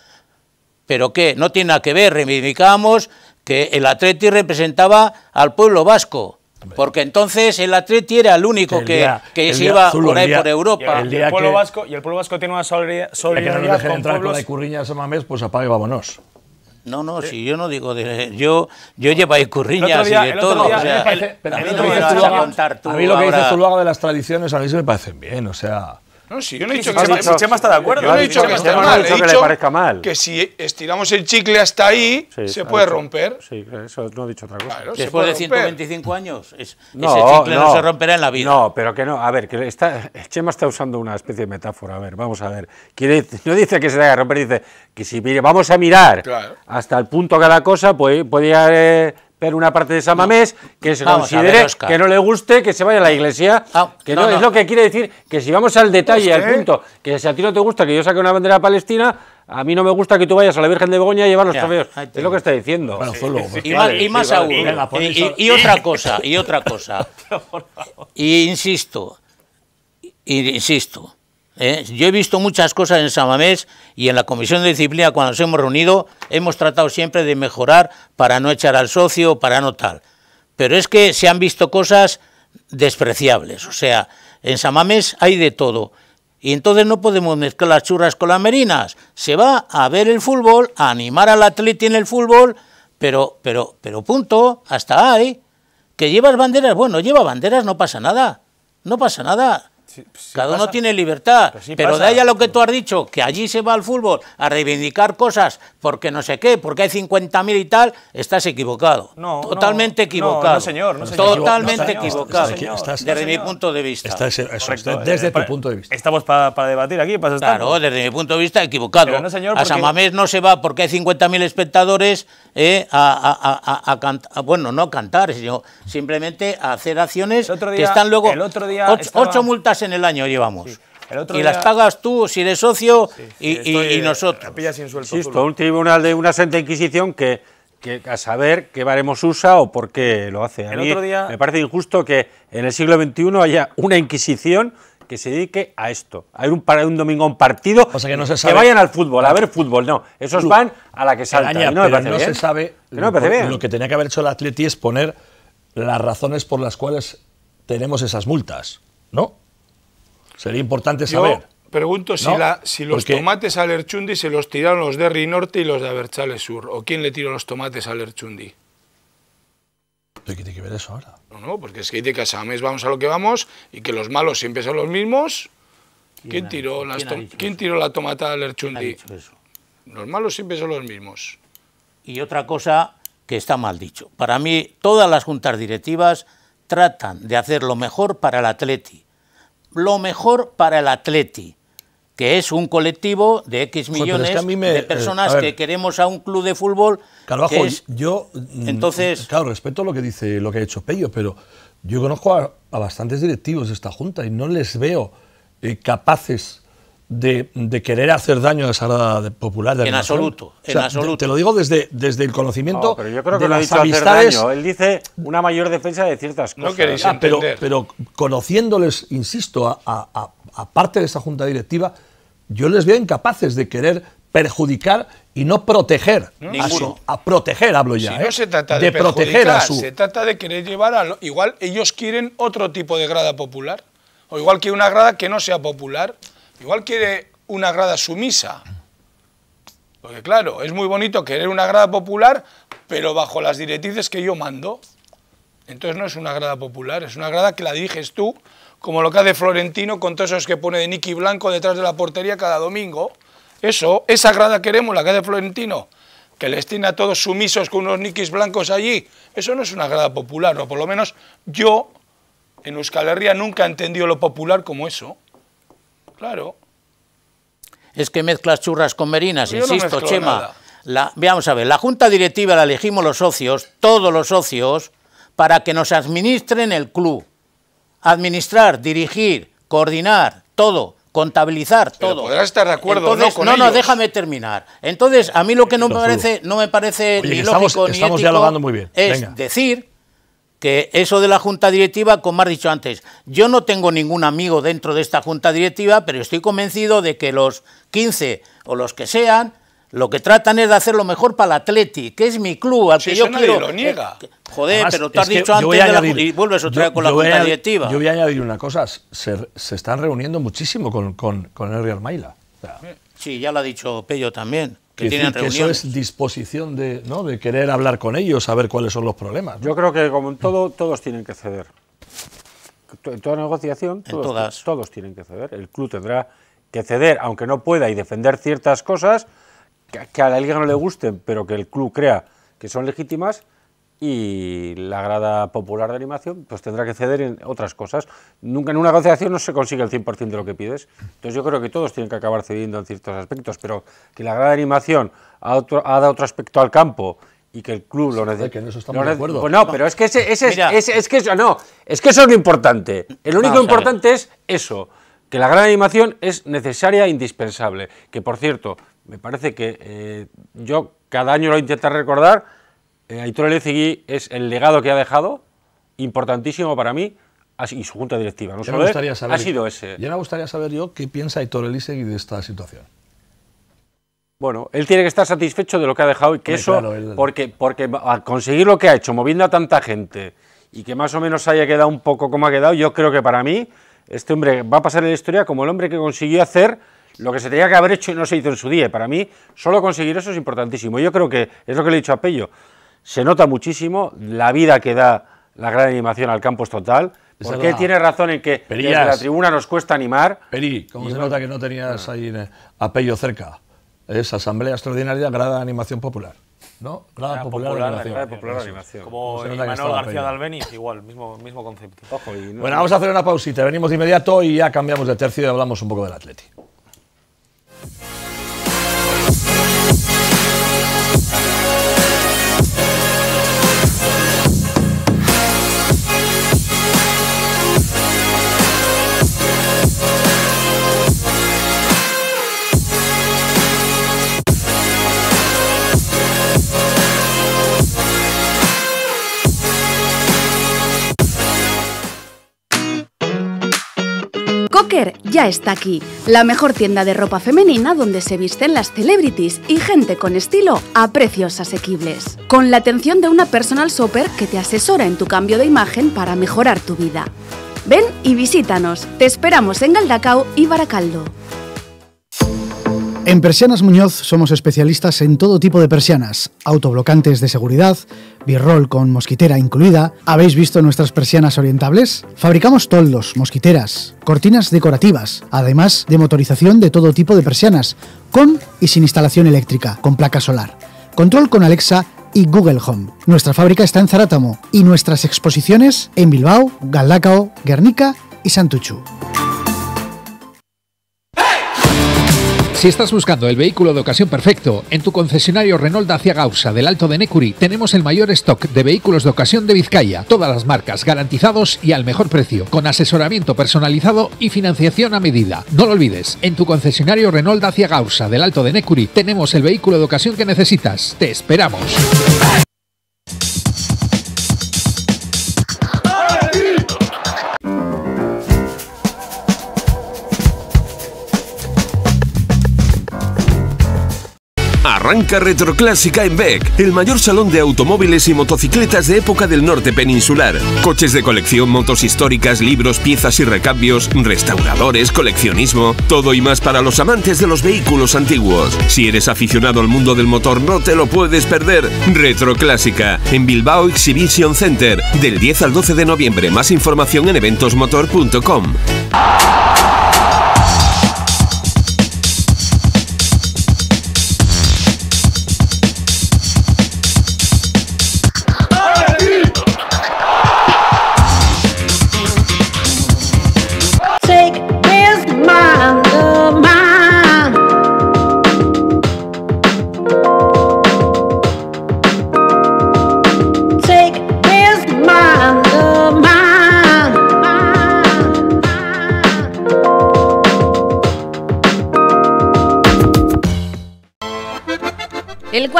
¿Pero qué? No tiene nada que ver, reivindicamos que el Atleti representaba al pueblo vasco. Porque entonces el Atleti era el único que, se iba por, ahí por Europa. Y el, pueblo vasco, y el pueblo vasco tiene una solidaridad, no dejen entrar con la curriña a Mamés, pues apague vámonos. No, no, si yo no digo de, yo llevo ahí y de todo. o sea, a mí lo que dices tú luego de las tradiciones a mí se me parecen bien, o sea, no, si yo no he dicho que Chema, está de acuerdo. he dicho que esté mal, he dicho que le parezca mal. Que si estiramos el chicle hasta ahí, se puede romper. Sí, eso no he dicho otra cosa. Después de 125 años, ese chicle no, se romperá en la vida. No, pero que no. A ver, que está, Chema está usando una especie de metáfora. A ver, vamos a ver. no dice que se vaya a romper, dice que si vamos a mirar hasta el punto cada cosa, pues podría pero una parte de Samamés que se considere que no le guste, que se vaya a la iglesia. Ah, que no, es lo que quiere decir que si vamos al detalle, al punto, que si a ti no te gusta que yo saque una bandera palestina, a mí no me gusta que tú vayas a la Virgen de Begoña a llevar los trofeos. es lo que está diciendo. y, más, aún. y, otra cosa, y otra cosa. y insisto, insisto, ¿eh? Yo he visto muchas cosas en Samamés y en la Comisión de Disciplina cuando nos hemos reunido hemos tratado siempre de mejorar para no echar al socio, para no tal. Pero es que se han visto cosas despreciables. O sea, en Samamés hay de todo. Y entonces no podemos mezclar las churras con las merinas. Se va a ver el fútbol, a animar al atleta en el fútbol, pero, pero, pero punto, hasta ahí. Que llevas banderas, bueno, lleva banderas, no pasa nada. No pasa nada pues Cada uno tiene libertad, pues pero, de ahí lo que tú has dicho, que allí se va al fútbol a reivindicar cosas porque no sé qué, porque hay 50.000 y tal, estás equivocado. totalmente equivocado. No, señor, no Totalmente equivocado, desde mi punto de vista. desde eh, tu eh, punto de vista. Estamos para, debatir aquí, Claro, desde mi punto de vista, equivocado. Señor, a Samamés no se va porque hay 50.000 espectadores eh, a, a, cantar, bueno, no cantar, sino simplemente a hacer acciones que están luego... El ocho multas en el año llevamos. y las pagas tú si eres socio y, nosotros. un tribunal de una santa inquisición que, a saber qué baremos usa o por qué lo hace. el otro día... me parece injusto que en el siglo XXI haya una inquisición que se dedique a esto, a ir un, para un domingo a un partido, que, vayan al fútbol, a ver fútbol, no, esos van a la que salta no, no se sabe, lo, lo que tenía que haber hecho el Atleti es poner las razones por las cuales tenemos esas multas, ¿no? Sería importante saber. pregunto si, si los tomates al Erchundi se los tiraron los de Rinorte y los de averchales Sur. ¿O quién le tiró los tomates al Erchundi? Hay que ver eso ahora? No, no, porque es que dice que a vamos a lo que vamos y que los malos siempre son los mismos. ¿Quién, tiró, ¿quién tiró la tomata al Erchundi? Los malos siempre son los mismos. Y otra cosa que está mal dicho. Para mí, todas las juntas directivas tratan de hacer lo mejor para el Atleti lo mejor para el Atleti, que es un colectivo de X millones de eh, personas que queremos a un club de fútbol. Carvajal, yo. Mm, Entonces. Claro, respeto lo que dice, lo que ha hecho Pello, pero yo conozco a, bastantes directivos de esta junta y no les veo eh, capaces de, querer hacer daño a esa grada Popular. en absoluto, en absoluto. Te, lo digo desde, desde el conocimiento yo creo que de las Él dice una mayor defensa de ciertas cosas. No ah, pero, pero, conociéndoles, insisto, a, a, parte de esa junta directiva, yo les veo incapaces de querer perjudicar y no proteger a, proteger hablo ya ¿eh? de, proteger a su se trata de querer llevar a igual ellos quieren otro tipo de grada popular o igual que una grada que no sea popular Igual quiere una grada sumisa. Porque claro, es muy bonito querer una grada popular, pero bajo las directrices que yo mando. Entonces no es una grada popular, es una grada que la diriges tú, como lo que hace Florentino con todos esos que pone de Nicky Blanco detrás de la portería cada domingo. Eso, esa grada queremos, la que hace Florentino, que les tiene a todos sumisos con unos niquis blancos allí. Eso no es una grada popular, o por lo menos yo en Euskal Herria nunca he entendido lo popular como eso. Claro. Es que mezclas churras con merinas, insisto, Chema. veamos a ver, la junta directiva la elegimos los socios, todos los socios, para que nos administren el club. Administrar, dirigir, coordinar, todo, contabilizar, todo. Podrás estar de acuerdo no No, no, déjame terminar. Entonces, a mí lo que no me parece, no me parece ni lógico ni ético dialogando muy bien. es decir que eso de la junta directiva, como has dicho antes, yo no tengo ningún amigo dentro de esta junta directiva, pero estoy convencido de que los 15 o los que sean, lo que tratan es de hacer lo mejor para el Atleti, que es mi club, al que yo quiero. Lo niega. joder, pero tú has dicho antes y vuelves otra vez con la junta directiva. Yo voy a añadir una cosa, se, están reuniendo muchísimo con, con, con el Real sí, ya lo ha dicho Pello también que eso es disposición de, ¿no? de querer hablar con ellos, saber cuáles son los problemas. Yo creo que como en todo, todos tienen que ceder. En toda negociación, todos, tienen que ceder. El club tendrá que ceder, aunque no pueda, y defender ciertas cosas que, que a la liga no le gusten, pero que el club crea que son legítimas y la grada popular de animación pues tendrá que ceder en otras cosas. Nunca en una negociación no se consigue el 100% de lo que pides. Entonces yo creo que todos tienen que acabar cediendo en ciertos aspectos, pero que la grada de animación ha, dado otro aspecto al campo y que el club lo necesita. Que en estamos de acuerdo. no, pero es que es que eso no, es que eso lo importante. El único importante es eso, que la grada de animación es necesaria e indispensable. Que por cierto, me parece que eh, yo cada año lo intento recordar eh, Aitor es el legado que ha dejado, importantísimo para mí, y su junta directiva. No me gustaría saber, ha sido ese. Yo me gustaría saber yo qué piensa Aitor Elisegui de esta situación. Bueno, él tiene que estar satisfecho de lo que ha dejado y que eso, porque, porque al conseguir lo que ha hecho, moviendo a tanta gente y que más o menos haya quedado un poco como ha quedado, yo creo que para mí este hombre va a pasar en la historia como el hombre que consiguió hacer lo que se tenía que haber hecho y no se hizo en su día. Para mí, solo conseguir eso es importantísimo. Yo creo que es lo que le he dicho a Pello se nota muchísimo la vida que da la gran animación al campo es total. Porque él tiene razón en que desde la tribuna nos cuesta animar. Peri, como se nota que no tenías ahí eh, a Pello cerca. Es Asamblea Extraordinaria, Grada Animación Popular. ¿No? Grada, ah, Popular, Animación. popular Como Manuel García de igual, mismo, mismo concepto. bueno, vamos a hacer una pausita. Venimos de inmediato y ya cambiamos de tercio y hablamos un poco del Atleti. Cocker ya está aquí, la mejor tienda de ropa femenina donde se visten las celebrities y gente con estilo a precios asequibles. Con la atención de una personal shopper que te asesora en tu cambio de imagen para mejorar tu vida. Ven y visítanos, te esperamos en Galdacao y Baracaldo. En Persianas Muñoz somos especialistas en todo tipo de persianas, autoblocantes de seguridad, birrol con mosquitera incluida. ¿Habéis visto nuestras persianas orientables? Fabricamos toldos, mosquiteras, cortinas decorativas, además de motorización de todo tipo de persianas, con y sin instalación eléctrica, con placa solar. Control con Alexa y Google Home. Nuestra fábrica está en Zarátamo y nuestras exposiciones en Bilbao, Galdacao, Guernica y Santuchu. Si estás buscando el vehículo de ocasión perfecto, en tu concesionario Renault Dacia Gausa del Alto de Necuri tenemos el mayor stock de vehículos de ocasión de Vizcaya. Todas las marcas garantizados y al mejor precio, con asesoramiento personalizado y financiación a medida. No lo olvides, en tu concesionario Renault Dacia Gausa del Alto de Necuri tenemos el vehículo de ocasión que necesitas. ¡Te esperamos! Arranca Retroclásica en Beck, el mayor salón de automóviles y motocicletas de época del norte peninsular. Coches de colección, motos históricas, libros, piezas y recambios, restauradores, coleccionismo, todo y más para los amantes de los vehículos antiguos. Si eres aficionado al mundo del motor, no te lo puedes perder. Retroclásica, en Bilbao Exhibition Center, del 10 al 12 de noviembre. Más información en eventosmotor.com.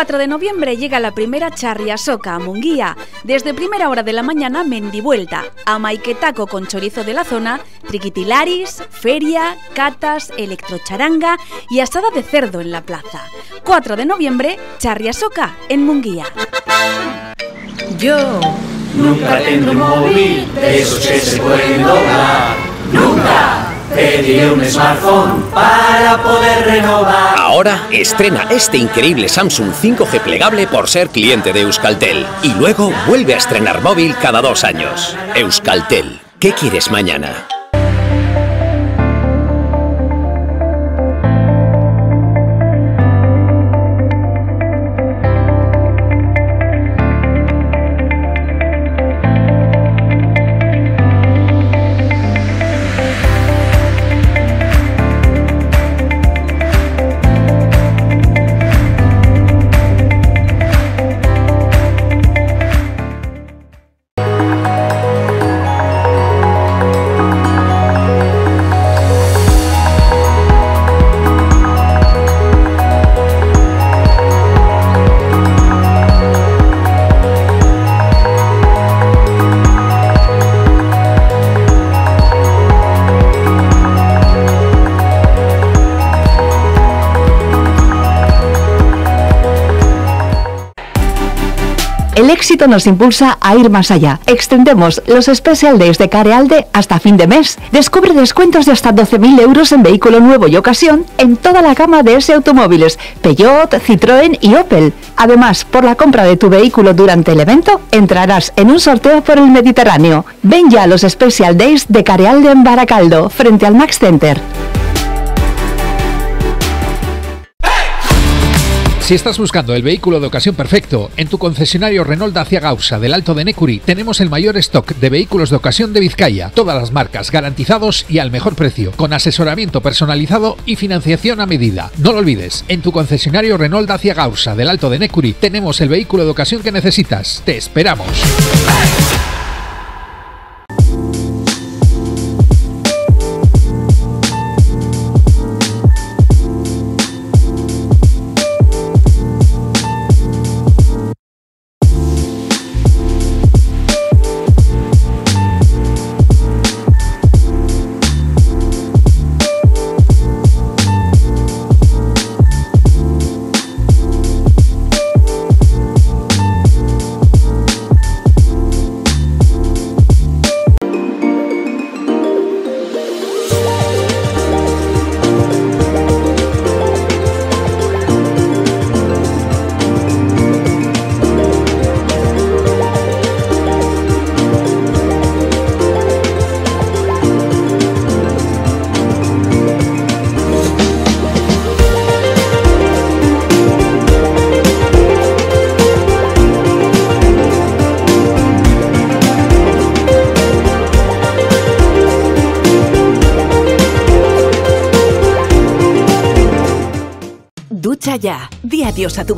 4 de noviembre llega la primera charria soca a Munguía. Desde primera hora de la mañana, mendivuelta, Taco con chorizo de la zona, triquitilaris, feria, catas, electrocharanga y asada de cerdo en la plaza. 4 de noviembre, charria soca en Munguía. Yo nunca tendré móvil de esos que se pueden doblar. ¡Nunca! un smartphone para poder renovar. Ahora estrena este increíble Samsung 5G plegable por ser cliente de Euskaltel. Y luego vuelve a estrenar móvil cada dos años. Euskaltel, ¿qué quieres mañana? éxito nos impulsa a ir más allá. Extendemos los Special Days de Carealde hasta fin de mes. Descubre descuentos de hasta 12.000 euros en vehículo nuevo y ocasión en toda la gama de ese automóviles, Peugeot, Citroën y Opel. Además, por la compra de tu vehículo durante el evento, entrarás en un sorteo por el Mediterráneo. Ven ya a los Special Days de Carealde en Baracaldo, frente al Max Center. Si estás buscando el vehículo de ocasión perfecto, en tu concesionario Renault Dacia Gausa del Alto de Necuri tenemos el mayor stock de vehículos de ocasión de Vizcaya, todas las marcas garantizados y al mejor precio, con asesoramiento personalizado y financiación a medida. No lo olvides, en tu concesionario Renault Dacia Gausa del Alto de Necuri tenemos el vehículo de ocasión que necesitas. Te esperamos.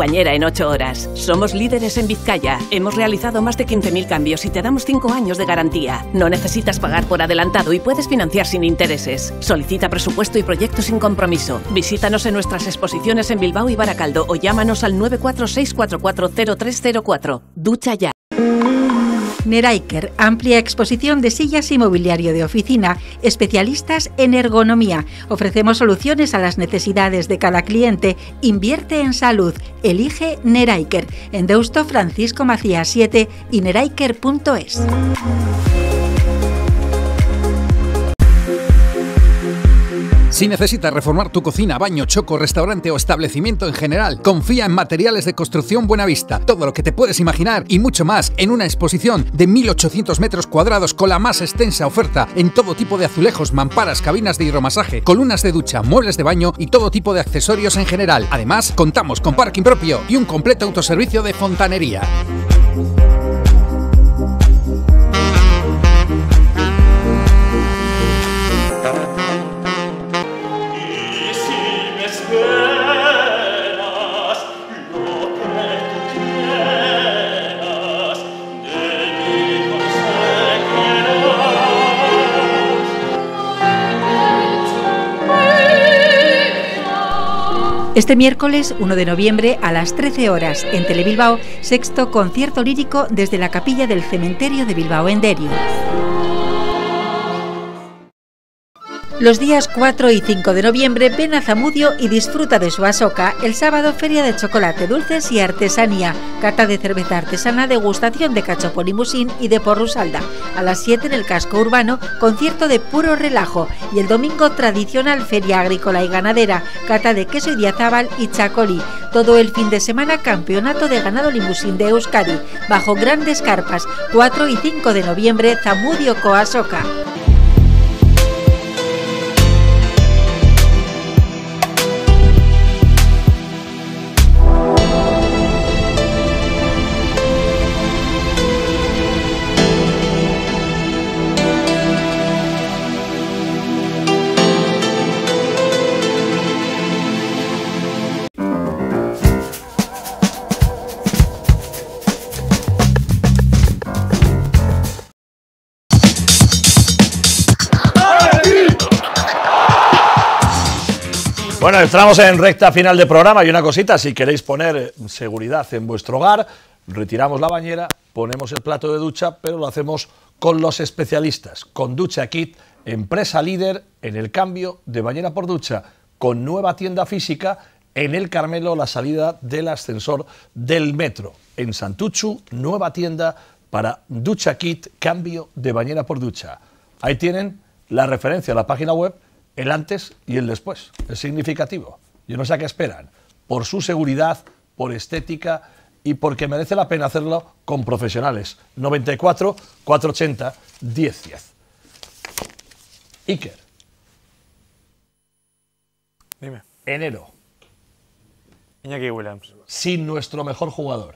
bañera en 8 horas. Somos líderes en Vizcaya. Hemos realizado más de 15.000 cambios y te damos 5 años de garantía. No necesitas pagar por adelantado y puedes financiar sin intereses. Solicita presupuesto y proyecto sin compromiso. Visítanos en nuestras exposiciones en Bilbao y Baracaldo o llámanos al 946440304. Ducha ya. Neraiker, amplia exposición de sillas y mobiliario de oficina, especialistas en ergonomía. Ofrecemos soluciones a las necesidades de cada cliente. Invierte en salud. Elige Neraiker. En Deusto Francisco Macías 7 y neraiker.es. Si necesitas reformar tu cocina, baño, choco, restaurante o establecimiento en general, confía en materiales de construcción Buenavista, todo lo que te puedes imaginar y mucho más en una exposición de 1800 metros cuadrados con la más extensa oferta en todo tipo de azulejos, mamparas, cabinas de hidromasaje, columnas de ducha, muebles de baño y todo tipo de accesorios en general. Además, contamos con parking propio y un completo autoservicio de fontanería. Este miércoles 1 de noviembre a las 13 horas en Telebilbao, sexto concierto lírico desde la capilla del cementerio de Bilbao en Derio. Los días 4 y 5 de noviembre ven a Zamudio y disfruta de su asoca. El sábado, feria de chocolate, dulces y artesanía. Cata de cerveza artesana, degustación de cachopo y y de salda... A las 7 en el casco urbano, concierto de puro relajo. Y el domingo, tradicional feria agrícola y ganadera. Cata de queso y diazábal y chacolí. Todo el fin de semana, campeonato de ganado limusín de Euskadi. Bajo grandes carpas, 4 y 5 de noviembre, Zamudio Coasoca. Bueno, entramos en recta final de programa y una cosita, si queréis poner seguridad en vuestro hogar, retiramos la bañera, ponemos el plato de ducha, pero lo hacemos con los especialistas, con Ducha Kit, empresa líder en el cambio de bañera por ducha, con nueva tienda física en El Carmelo, la salida del ascensor del metro, en Santuchu, nueva tienda para Ducha Kit, cambio de bañera por ducha. Ahí tienen la referencia a la página web el antes y el después. Es significativo. Yo no sé a qué esperan. Por su seguridad, por estética y porque merece la pena hacerlo con profesionales. 94, 480, 10, 10. Iker. Dime. Enero. Williams. Sin nuestro mejor jugador.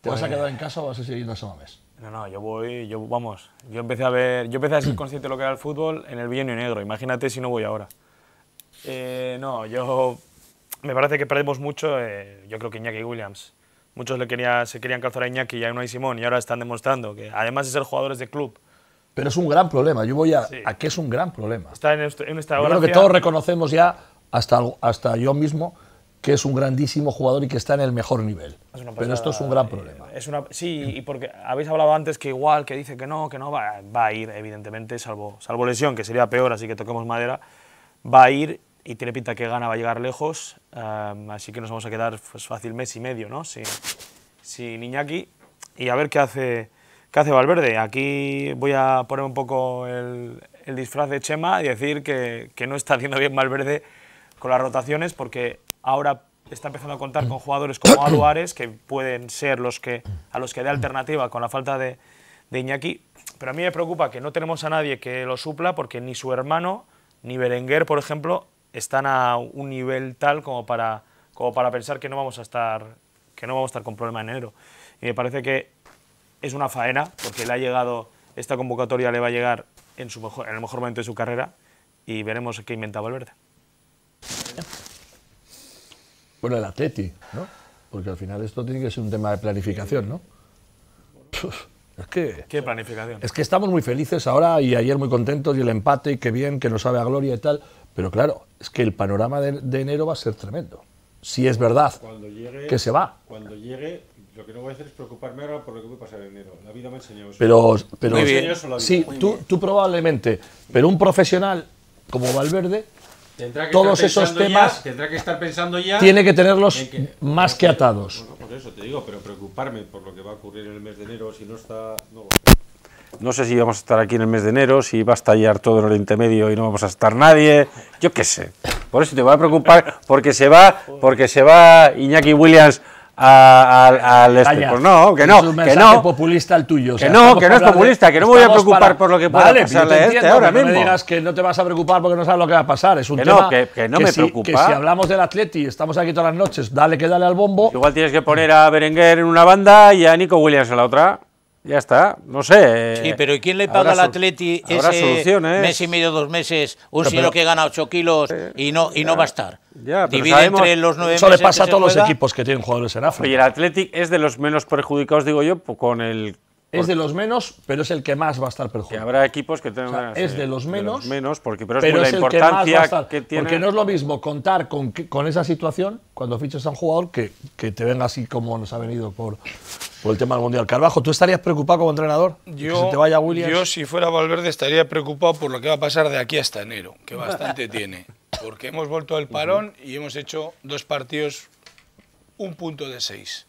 ¿Te vas a pues, quedar en casa o vas a seguir a mes? No, no, yo voy, yo vamos, yo empecé a ver, yo empecé a ser consciente de lo que era el fútbol en el y negro, imagínate si no voy ahora. Eh, no, yo me parece que perdemos mucho, eh, yo creo que Iñaki Williams. Muchos le quería, se querían calzar a Iñaki y a Unai Simón y ahora están demostrando que además de ser jugadores de club. Pero es un gran problema, yo voy a, a que es un gran problema. Está en, este, en esta Yo que todos reconocemos ya, hasta, hasta yo mismo, que es un grandísimo jugador y que está en el mejor nivel. Pero esto es un eh, gran problema. Es sí, y porque habéis hablado antes que igual, que dice que no, que no, va, a ir, evidentemente, salvo, salvo lesión, que sería peor, así que toquemos madera, va a ir y tiene pinta que gana, va a llegar lejos, em, así que nos vamos a quedar pues, fácil mes y medio, ¿no? Sin, Iñaki y a ver qué hace, qué hace Valverde. Aquí voy a poner un poco el, el disfraz de Chema y decir que, que no está haciendo bien Valverde con las rotaciones porque Ahora está empezando a contar con jugadores como Aluares, que pueden ser los que a los que dé alternativa con la falta de, de Iñaki. Pero a mí me preocupa que no tenemos a nadie que lo supla, porque ni su hermano, ni Berenguer, por ejemplo, están a un nivel tal como para, como para pensar que no vamos a estar que no vamos a estar con problema en enero. Y me parece que es una faena, porque le ha llegado, esta convocatoria le va a llegar en, su mejor, en el mejor momento de su carrera y veremos qué inventa Valverde. Bueno, el Atleti, ¿no? Porque al final esto tiene que ser un tema de planificación, ¿no? Es que, planificación? Es que estamos muy felices ahora y ayer muy contentos y el empate y qué bien, que nos sabe a gloria y tal. Pero claro, es que el panorama de, enero va a ser tremendo. Si es verdad que se va. Cuando llegue, lo que no voy a hacer es preocuparme ahora por lo que voy a pasar en enero. La vida me ha enseñado eso. Pero, pero, sí, tú, tú probablemente. Pero un profesional como Valverde Tendrá que todos esos temas tendrá que estar pensando ya tiene que tenerlos más que atados. por eso te digo, pero preocuparme por lo que va a ocurrir en el mes de enero si no está no, sé si vamos a estar aquí en el mes de enero, si va a estallar todo el Oriente Medio y no vamos a estar nadie, yo qué sé. Por eso te voy a preocupar porque se va, porque se va Iñaki Williams a, al este. Pues no, que no, es un que no. populista el tuyo. que no, que no es populista, que no me voy a preocupar por lo que pueda pasar pasarle este ahora mismo. No me digas que no te vas a preocupar porque no sabes lo que va a pasar. Es un que tema no, que, no me si, preocupa. Que si hablamos del Atleti, estamos aquí todas las noches, dale que dale al bombo. Igual tienes que poner a Berenguer en una banda y a Nico Williams en la otra. Ya está, no sé. Sí, eh, pero ¿y quién le paga al Atleti ese ¿eh? mes y medio, dos meses, un cielo que gana 8 kilos eh, y no y no va a estar? Ya, Divide entre los Eso le pasa a todos los equipos que tienen jugadores en África. Y el Athletic es de los menos perjudicados, digo yo, pues con el es de los menos, pero es el que más va a estar perjudicado. habrá equipos que tengan. es de los menos. menos, porque, pero es, el que más la importancia que, tiene. Porque no es lo mismo contar con, con esa situación cuando fichas a un jugador que, que, te venga así como nos ha venido por, por el tema del Mundial. Carvajo, ¿tú estarías preocupado como entrenador? Yo, se te vaya Williams? yo, si fuera Valverde, estaría preocupado por lo que va a pasar de aquí hasta enero, que bastante tiene. Porque hemos vuelto al parón y hemos hecho dos partidos, un punto de seis.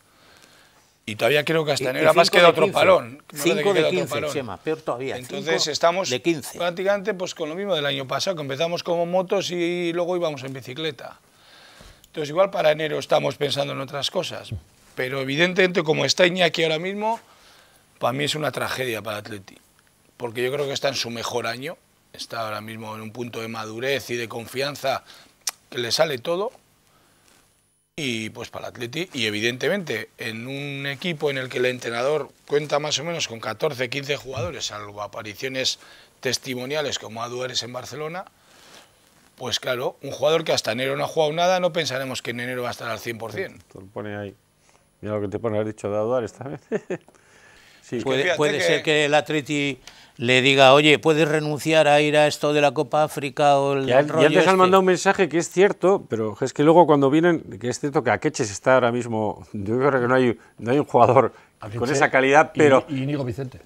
Y todavía creo que hasta enero, más queda otro palón. 5 de 15, Chema, peor todavía. Entonces estamos de 15. prácticamente pues, con lo mismo del año pasado, que empezamos como motos y luego íbamos en bicicleta. Entonces igual para enero estamos pensando en otras cosas. Pero evidentemente como está Iñaki ahora mismo, para mí es una tragedia para Atleti. Porque yo creo que está en su mejor año, está ahora mismo en un punto de madurez y de confianza que le sale todo y pues para el Atleti y evidentemente en un equipo en el que el entrenador cuenta más o menos con 14, 15 jugadores, salvo apariciones testimoniales como Aduares en Barcelona, pues claro, un jugador que hasta enero no ha jugado nada, no pensaremos que en enero va a estar al 100%. lo pone ahí. Mira lo que te pone, has dicho de Aduares también. Pues puede, ser que el Atleti le diga, oye, puedes renunciar a ir a esto de la Copa África o el. Ya, han este? mandado un mensaje que es cierto, pero es que luego cuando vienen, que es cierto que Akeches está ahora mismo. Yo creo que no hay, no hay un jugador con esa calidad, pero.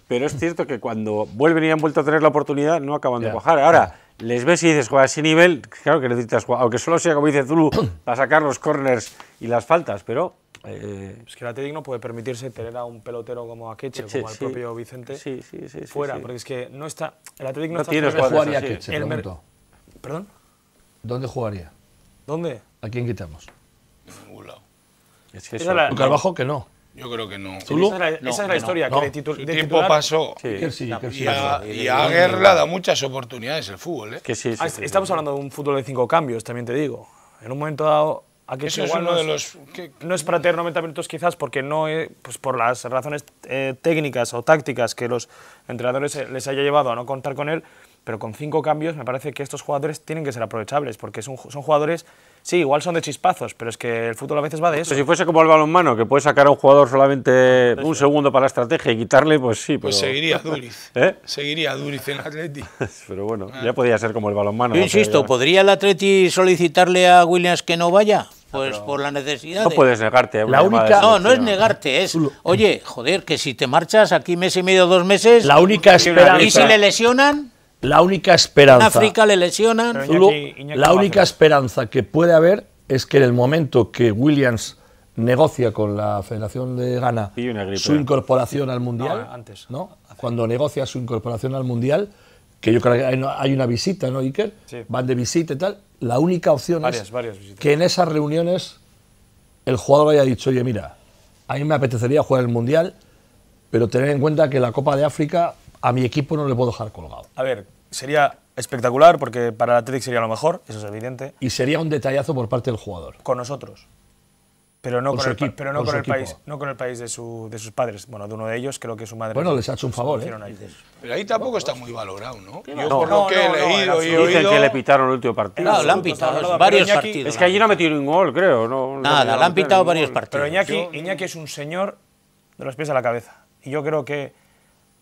Pero es cierto que cuando vuelven y han vuelto a tener la oportunidad, no acaban de bajar. Ahora. Les ves y dices, juega ese nivel, claro que necesitas jugar, aunque solo sea, como dice Zulu, para sacar los corners y las faltas, pero eh, es que el Atlético no puede permitirse tener a un pelotero como a Keche, como al propio Vicente, fuera, porque es que no está... El Atlético no, está... ¿Dónde jugaría Keche? el ¿Perdón? ¿Dónde jugaría? ¿Dónde? ¿A quién quitamos? En ningún lado. Es que la, Carvajal que no. Yo creo que no. Esa es la, historia. de, tiempo pasó. y, a, y le ha muchas oportunidades el fútbol. ¿eh? Ah, estamos hablando de un fútbol de cinco cambios, también te digo. En un momento dado no, es para tener 90 minutos quizás porque no es pues por las razones eh, técnicas o tácticas que los entrenadores eh, les haya llevado a no contar con él, pero con cinco cambios me parece que estos jugadores tienen que ser aprovechables porque son, jugadores, sí, igual son de chispazos, pero es que el fútbol a veces va de eso. si fuese como el balonmano, que puede sacar a un jugador solamente un segundo para la estrategia y quitarle, pues sí. Pues seguiría Duriz. ¿Eh? Seguiría Duriz en Atleti. pero bueno, ah. ya podría ser como el balonmano. Yo insisto, ¿podría el Atleti solicitarle a Williams que no vaya? Pues por la necesidad. No puedes negarte. La única... No, no es negarte, es, oye, joder, que si te marchas aquí mes y medio, dos meses... La única esperanza... ¿Y si le lesionan? La única esperanza... En África le lesionan... la única esperanza que puede haber es que en el momento que Williams negocia con la Federación de Ghana su incorporación al Mundial, antes. ¿no? cuando negocia su incorporación al Mundial, que yo creo que hay una, visita, ¿no, Iker? Van de visita y tal. La única opción es que en esas reuniones el jugador haya dicho, oye, mira, a mí me apetecería jugar el Mundial, pero tener en cuenta que la Copa de África a mi equipo no le puedo dejar colgado. A ver, sería espectacular porque para el Athletic sería lo mejor, eso es evidente. Y sería un detallazo por parte del jugador. Con nosotros pero no con, el, país, no con el país de, su, de sus padres, bueno, de uno de ellos, creo que su madre. Bueno, les ha hecho un favor, ¿eh? Pero ahí tampoco está muy valorado, ¿no? Yo no, no, lo que he leído y que le pitaron el último partido. No, le han pitado varios partidos. Es que allí no ha metido un gol, creo, no. Nada, le han pitado varios partidos. Pero Iñaki, Iñaki es un señor de los pies a la cabeza. Y yo creo que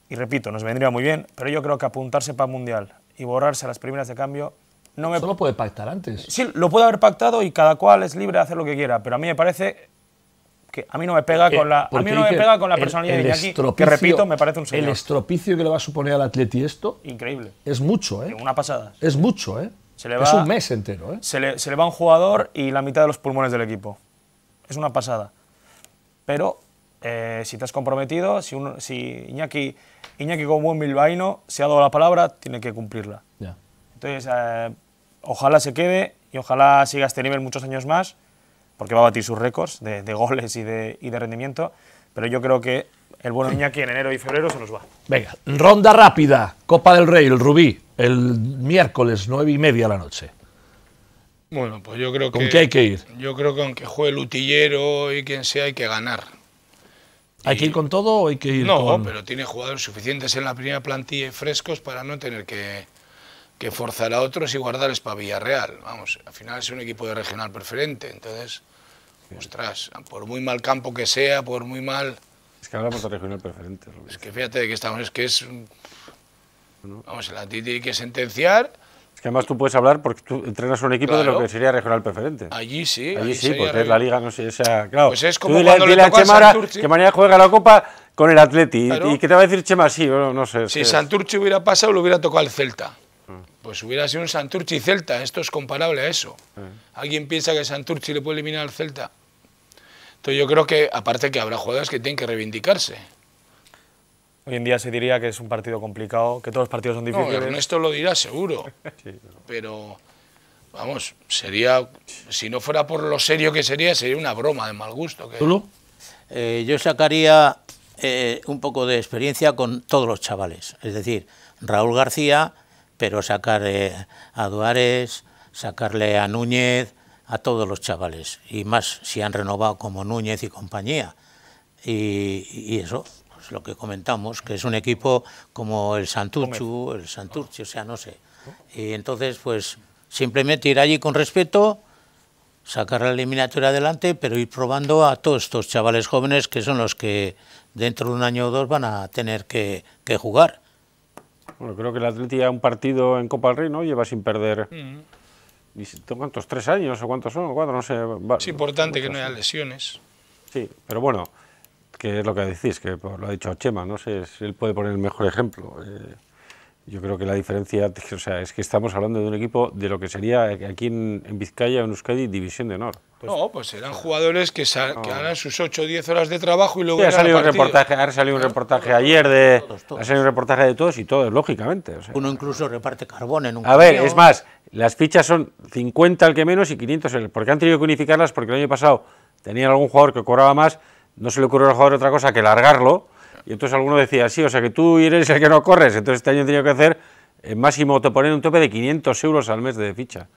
y repito, nos vendría muy bien, pero yo creo que apuntarse para Mundial y borrarse a las primeras de cambio no me... lo puede pactar antes. Sí, lo puede haber pactado y cada cual es libre de hacer lo que quiera, pero a mí me parece que a mí no me pega eh, con la, pega con la personalidad de Iñaki, que repito, me parece un señor. El estropicio que le va a suponer al Atleti esto. Increíble. Es mucho, ¿eh? Una pasada. Es mucho, ¿eh? es un mes entero, ¿eh? Se le, se le va un jugador y la mitad de los pulmones del equipo. Es una pasada. Pero eh, si te has comprometido, si, si Iñaki, Iñaki como buen bilbaíno se ha dado la palabra, tiene que cumplirla. Ya. Entonces, eh, Ojalá se quede y ojalá siga este nivel muchos años más, porque va a batir sus récords de, goles y de, rendimiento, pero yo creo que el bueno aquí en enero y febrero se nos va. Venga, ronda rápida, Copa del Rey, el Rubí, el miércoles, nueve y media de la noche. Bueno, pues yo creo que... ¿Con qué hay que ir? Yo creo que aunque juegue el utillero y quien sea, hay que ganar. ¿Hay que ir con todo o hay que ir no, con...? No, pero tiene jugadores suficientes en la primera plantilla y frescos para no tener que que forzar a otros y guardarles para Villarreal. Vamos, al final es un equipo de regional preferente, entonces, ostras, por muy mal campo que sea, por muy mal... Es que hablamos de regional preferente. Es que fíjate de que estamos, es que es... Vamos, el Atleti tiene que sentenciar... Es que además tú puedes hablar porque tú entrenas un equipo de lo que sería regional preferente. Allí sí. Allí, sí, porque es la liga, no sé, sea, claro. Pues es como cuando le Que mañana juega la Copa con el Atleti. ¿Y qué te va a decir Chema? Sí, no, sé. Si Santurce hubiera pasado, lo hubiera tocado el Celta. Pues hubiera sido un Santurchi Celta, esto es comparable a eso. Ah. ¿Alguien piensa que Santurchi le puede eliminar al Celta? Entonces yo creo que, aparte que habrá jugadores que tienen que reivindicarse. Hoy en día se diría que es un partido complicado, que todos los partidos son difíciles. No, Ernesto lo dirá seguro, pero vamos, sería, si no fuera por lo serio que sería, sería una broma de mal gusto. Eh, yo sacaría eh, un poco de experiencia con todos los chavales, es decir, Raúl García pero sacar eh, a Duárez, sacarle a Núñez, a todos los chavales, y más si han renovado como Núñez y compañía. Y, eso, es pues lo que comentamos, que es un equipo como el Santuchu, el Santurchi, o sea, no sé. Y entonces, pues simplemente ir allí con respeto, sacar la eliminatoria adelante, pero ir probando a todos estos chavales jóvenes que son los que dentro de un año o dos van a tener que jugar. Bueno, creo que el Atleti ya un partido en Copa del Rey, ¿no? Lleva sin perder. Mm. ¿Cuántos? ¿Tres años o cuántos son? ¿Cuatro? No sé. es importante que no haya lesiones. Sí, pero bueno, que es lo que decís, que lo ha dicho Chema, no sé si él puede poner el mejor ejemplo. Eh, yo creo que la diferencia, o sea, es que estamos hablando de un equipo de lo que sería aquí en, Vizcaya en Euskadi División de Honor. Pues no, pues serán jugadores que, harán sus 8 o 10 horas de trabajo y luego ha salido un reportaje, ha salido un reportaje ayer de todos, ha salido un reportaje de todos y todos lógicamente. Uno incluso reparte carbón en un A ver, es más, las fichas son 50 al que menos y 500 el porque han tenido que unificarlas porque el año pasado tenían algún jugador que cobraba más, no se le ocurrió al jugador otra cosa que largarlo y entonces alguno decía, sí, o sea que tú eres el que no corres, entonces este año he tenido que hacer, en eh, máximo te ponen un tope de 500 euros al mes de ficha.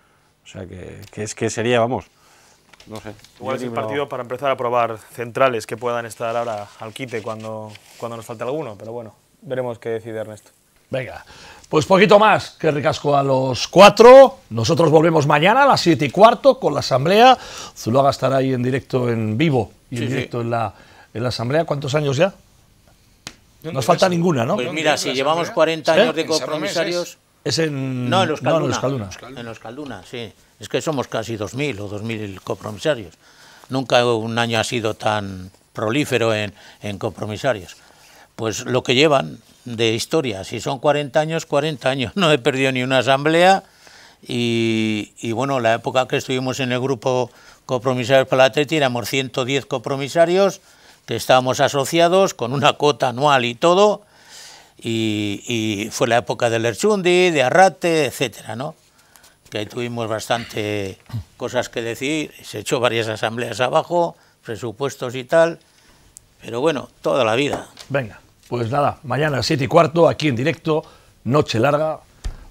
O sea que, que es que sería, vamos, no sé. Igual es el partido para empezar a probar centrales que puedan estar ahora al quite cuando, cuando nos falte alguno, pero bueno, veremos qué decide Ernesto. Venga, pues poquito más que ricasco a los cuatro. Nosotros volvemos mañana a las siete y cuarto con la asamblea. Zuluaga estará ahí en directo en vivo y en directo en, la, en la asamblea. ¿Cuántos años ya? Nos falta ninguna, ¿no? Pues mira, si llevamos 40 ¿Eh? años de compromisarios... Es en... No, en los caldunas, en los caldunas, sí. Es que somos casi 2.000 o 2.000 compromisarios. Nunca un año ha sido tan prolífero en, compromisarios. Pues lo que llevan de historia, si son 40 años, 40 años. No he perdido ni una asamblea y, y bueno, la época que estuvimos en el grupo compromisarios para la éramos 110 compromisarios que estábamos asociados con una cuota anual y todo, y, fue la época del Erchundi, de Arrate, etcétera, ¿no? Que ahí tuvimos bastante cosas que decir, se echó varias asambleas abajo, presupuestos y tal, pero bueno, toda la vida. Venga, pues nada, mañana a 7 y cuarto, aquí en directo, noche larga,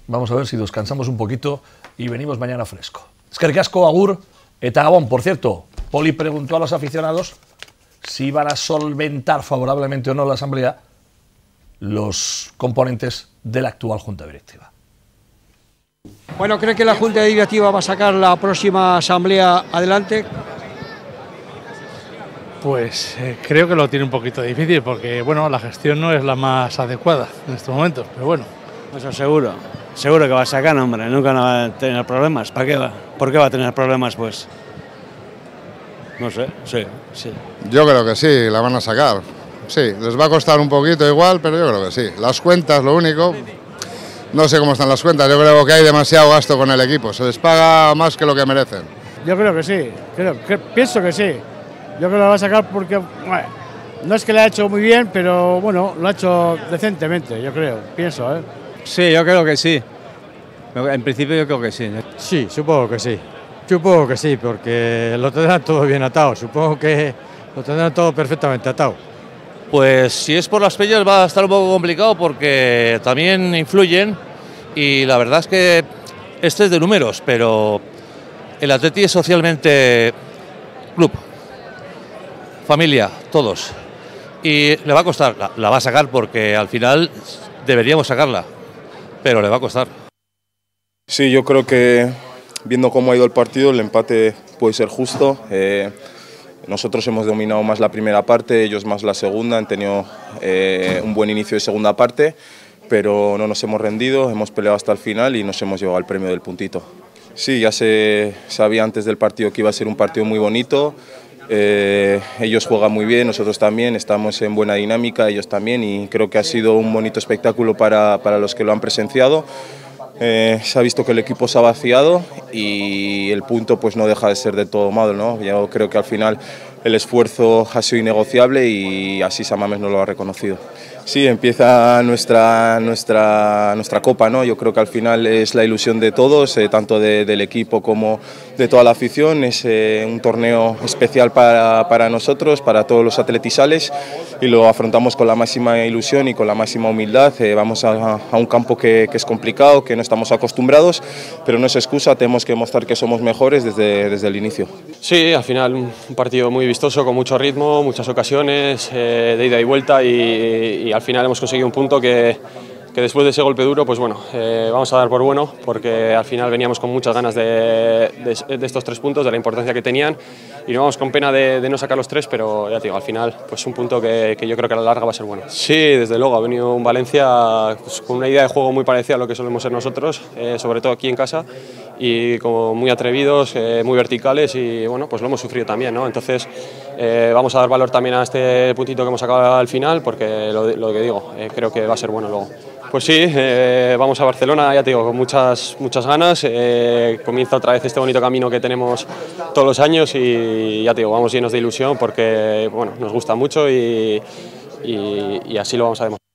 vamos a ver si descansamos un poquito y venimos mañana fresco. Es que el casco Agur, Etagabón, por cierto, Poli preguntó a los aficionados si van a solventar favorablemente o no la Asamblea los componentes de la actual Junta Directiva. Bueno, ¿cree que la Junta Directiva va a sacar la próxima Asamblea adelante? Pues eh, creo que lo tiene un poquito difícil porque, bueno, la gestión no es la más adecuada en estos momentos, pero bueno. Eso seguro, seguro que va a sacar, hombre, nunca va a tener problemas. ¿Para qué va? ¿Por qué va a tener problemas, pues? No sé, sí, sí. Yo creo que sí, la van a sacar. Sí, les va a costar un poquito igual, pero yo creo que sí. Las cuentas, lo único, no sé cómo están las cuentas. Yo creo que hay demasiado gasto con el equipo. Se les paga más que lo que merecen. Yo creo que sí, creo, que, pienso que sí. Yo creo que la va a sacar porque, no es que la ha hecho muy bien, pero bueno, lo ha hecho decentemente, yo creo, pienso. ¿eh? Sí, yo creo que sí. En principio yo creo que sí. Sí, supongo que sí. Supongo que sí, porque lo tendrán todo bien atado, supongo que lo tendrán todo perfectamente atado. Pues si es por las peñas va a estar un poco complicado porque también influyen y la verdad es que este es de números, pero el Atleti es socialmente club, familia, todos. Y le va a costar, la va a sacar porque al final deberíamos sacarla, pero le va a costar. Sí, yo creo que viendo cómo ha ido el partido, el empate puede ser justo. Eh, nosotros hemos dominado más la primera parte, ellos más la segunda, han tenido eh, un buen inicio de segunda parte, pero no nos hemos rendido, hemos peleado hasta el final y nos hemos llevado al premio del puntito. Sí, ya se sabía antes del partido que iba a ser un partido muy bonito. Eh, ellos juegan muy bien, nosotros también, estamos en buena dinámica, ellos también, y creo que ha sido un bonito espectáculo para, para los que lo han presenciado. Eh, se ha visto que el equipo se ha vaciado y el punto pues no deja de ser de todo malo. ¿no? Yo creo que al final el esfuerzo ha sido innegociable y así Samames no lo ha reconocido. Sí, empieza nuestra, nuestra, nuestra copa, ¿no? Yo creo que al final es la ilusión de todos, eh, tanto del equipo como de toda la afición. Es eh, un torneo especial para, para, nosotros, para todos los atletisales y lo afrontamos con la máxima ilusión y con la máxima humildad. Eh, vamos a, a, un campo que, es complicado, que no estamos acostumbrados, pero no es excusa, tenemos que mostrar que somos mejores desde, desde el inicio. Sí, al final un partido muy vistoso, con mucho ritmo, muchas ocasiones de ida y vuelta y al final hemos conseguido un punto que, después de ese golpe duro, pues bueno, eh, vamos a dar por bueno, porque al final veníamos con muchas ganas de, estos tres puntos, de la importancia que tenían, y no vamos con pena de, no sacar los tres, pero ya te digo, al final, pues un punto que, yo creo que a la larga va a ser bueno. Sí, desde luego, ha venido un Valencia pues, con una idea de juego muy parecida a lo que solemos ser nosotros, eh, sobre todo aquí en casa, y como muy atrevidos, eh, muy verticales y bueno, pues lo hemos sufrido también, ¿no? Entonces eh, vamos a dar valor también a este puntito que hemos sacado al final porque lo, que digo, eh, creo que va a ser bueno luego. Pues sí, vamos a Barcelona, ya te digo, con muchas, muchas ganas, comienza otra vez este bonito camino que tenemos todos los años y ya te digo, vamos llenos de ilusión porque bueno, nos gusta mucho y así lo vamos a demostrar.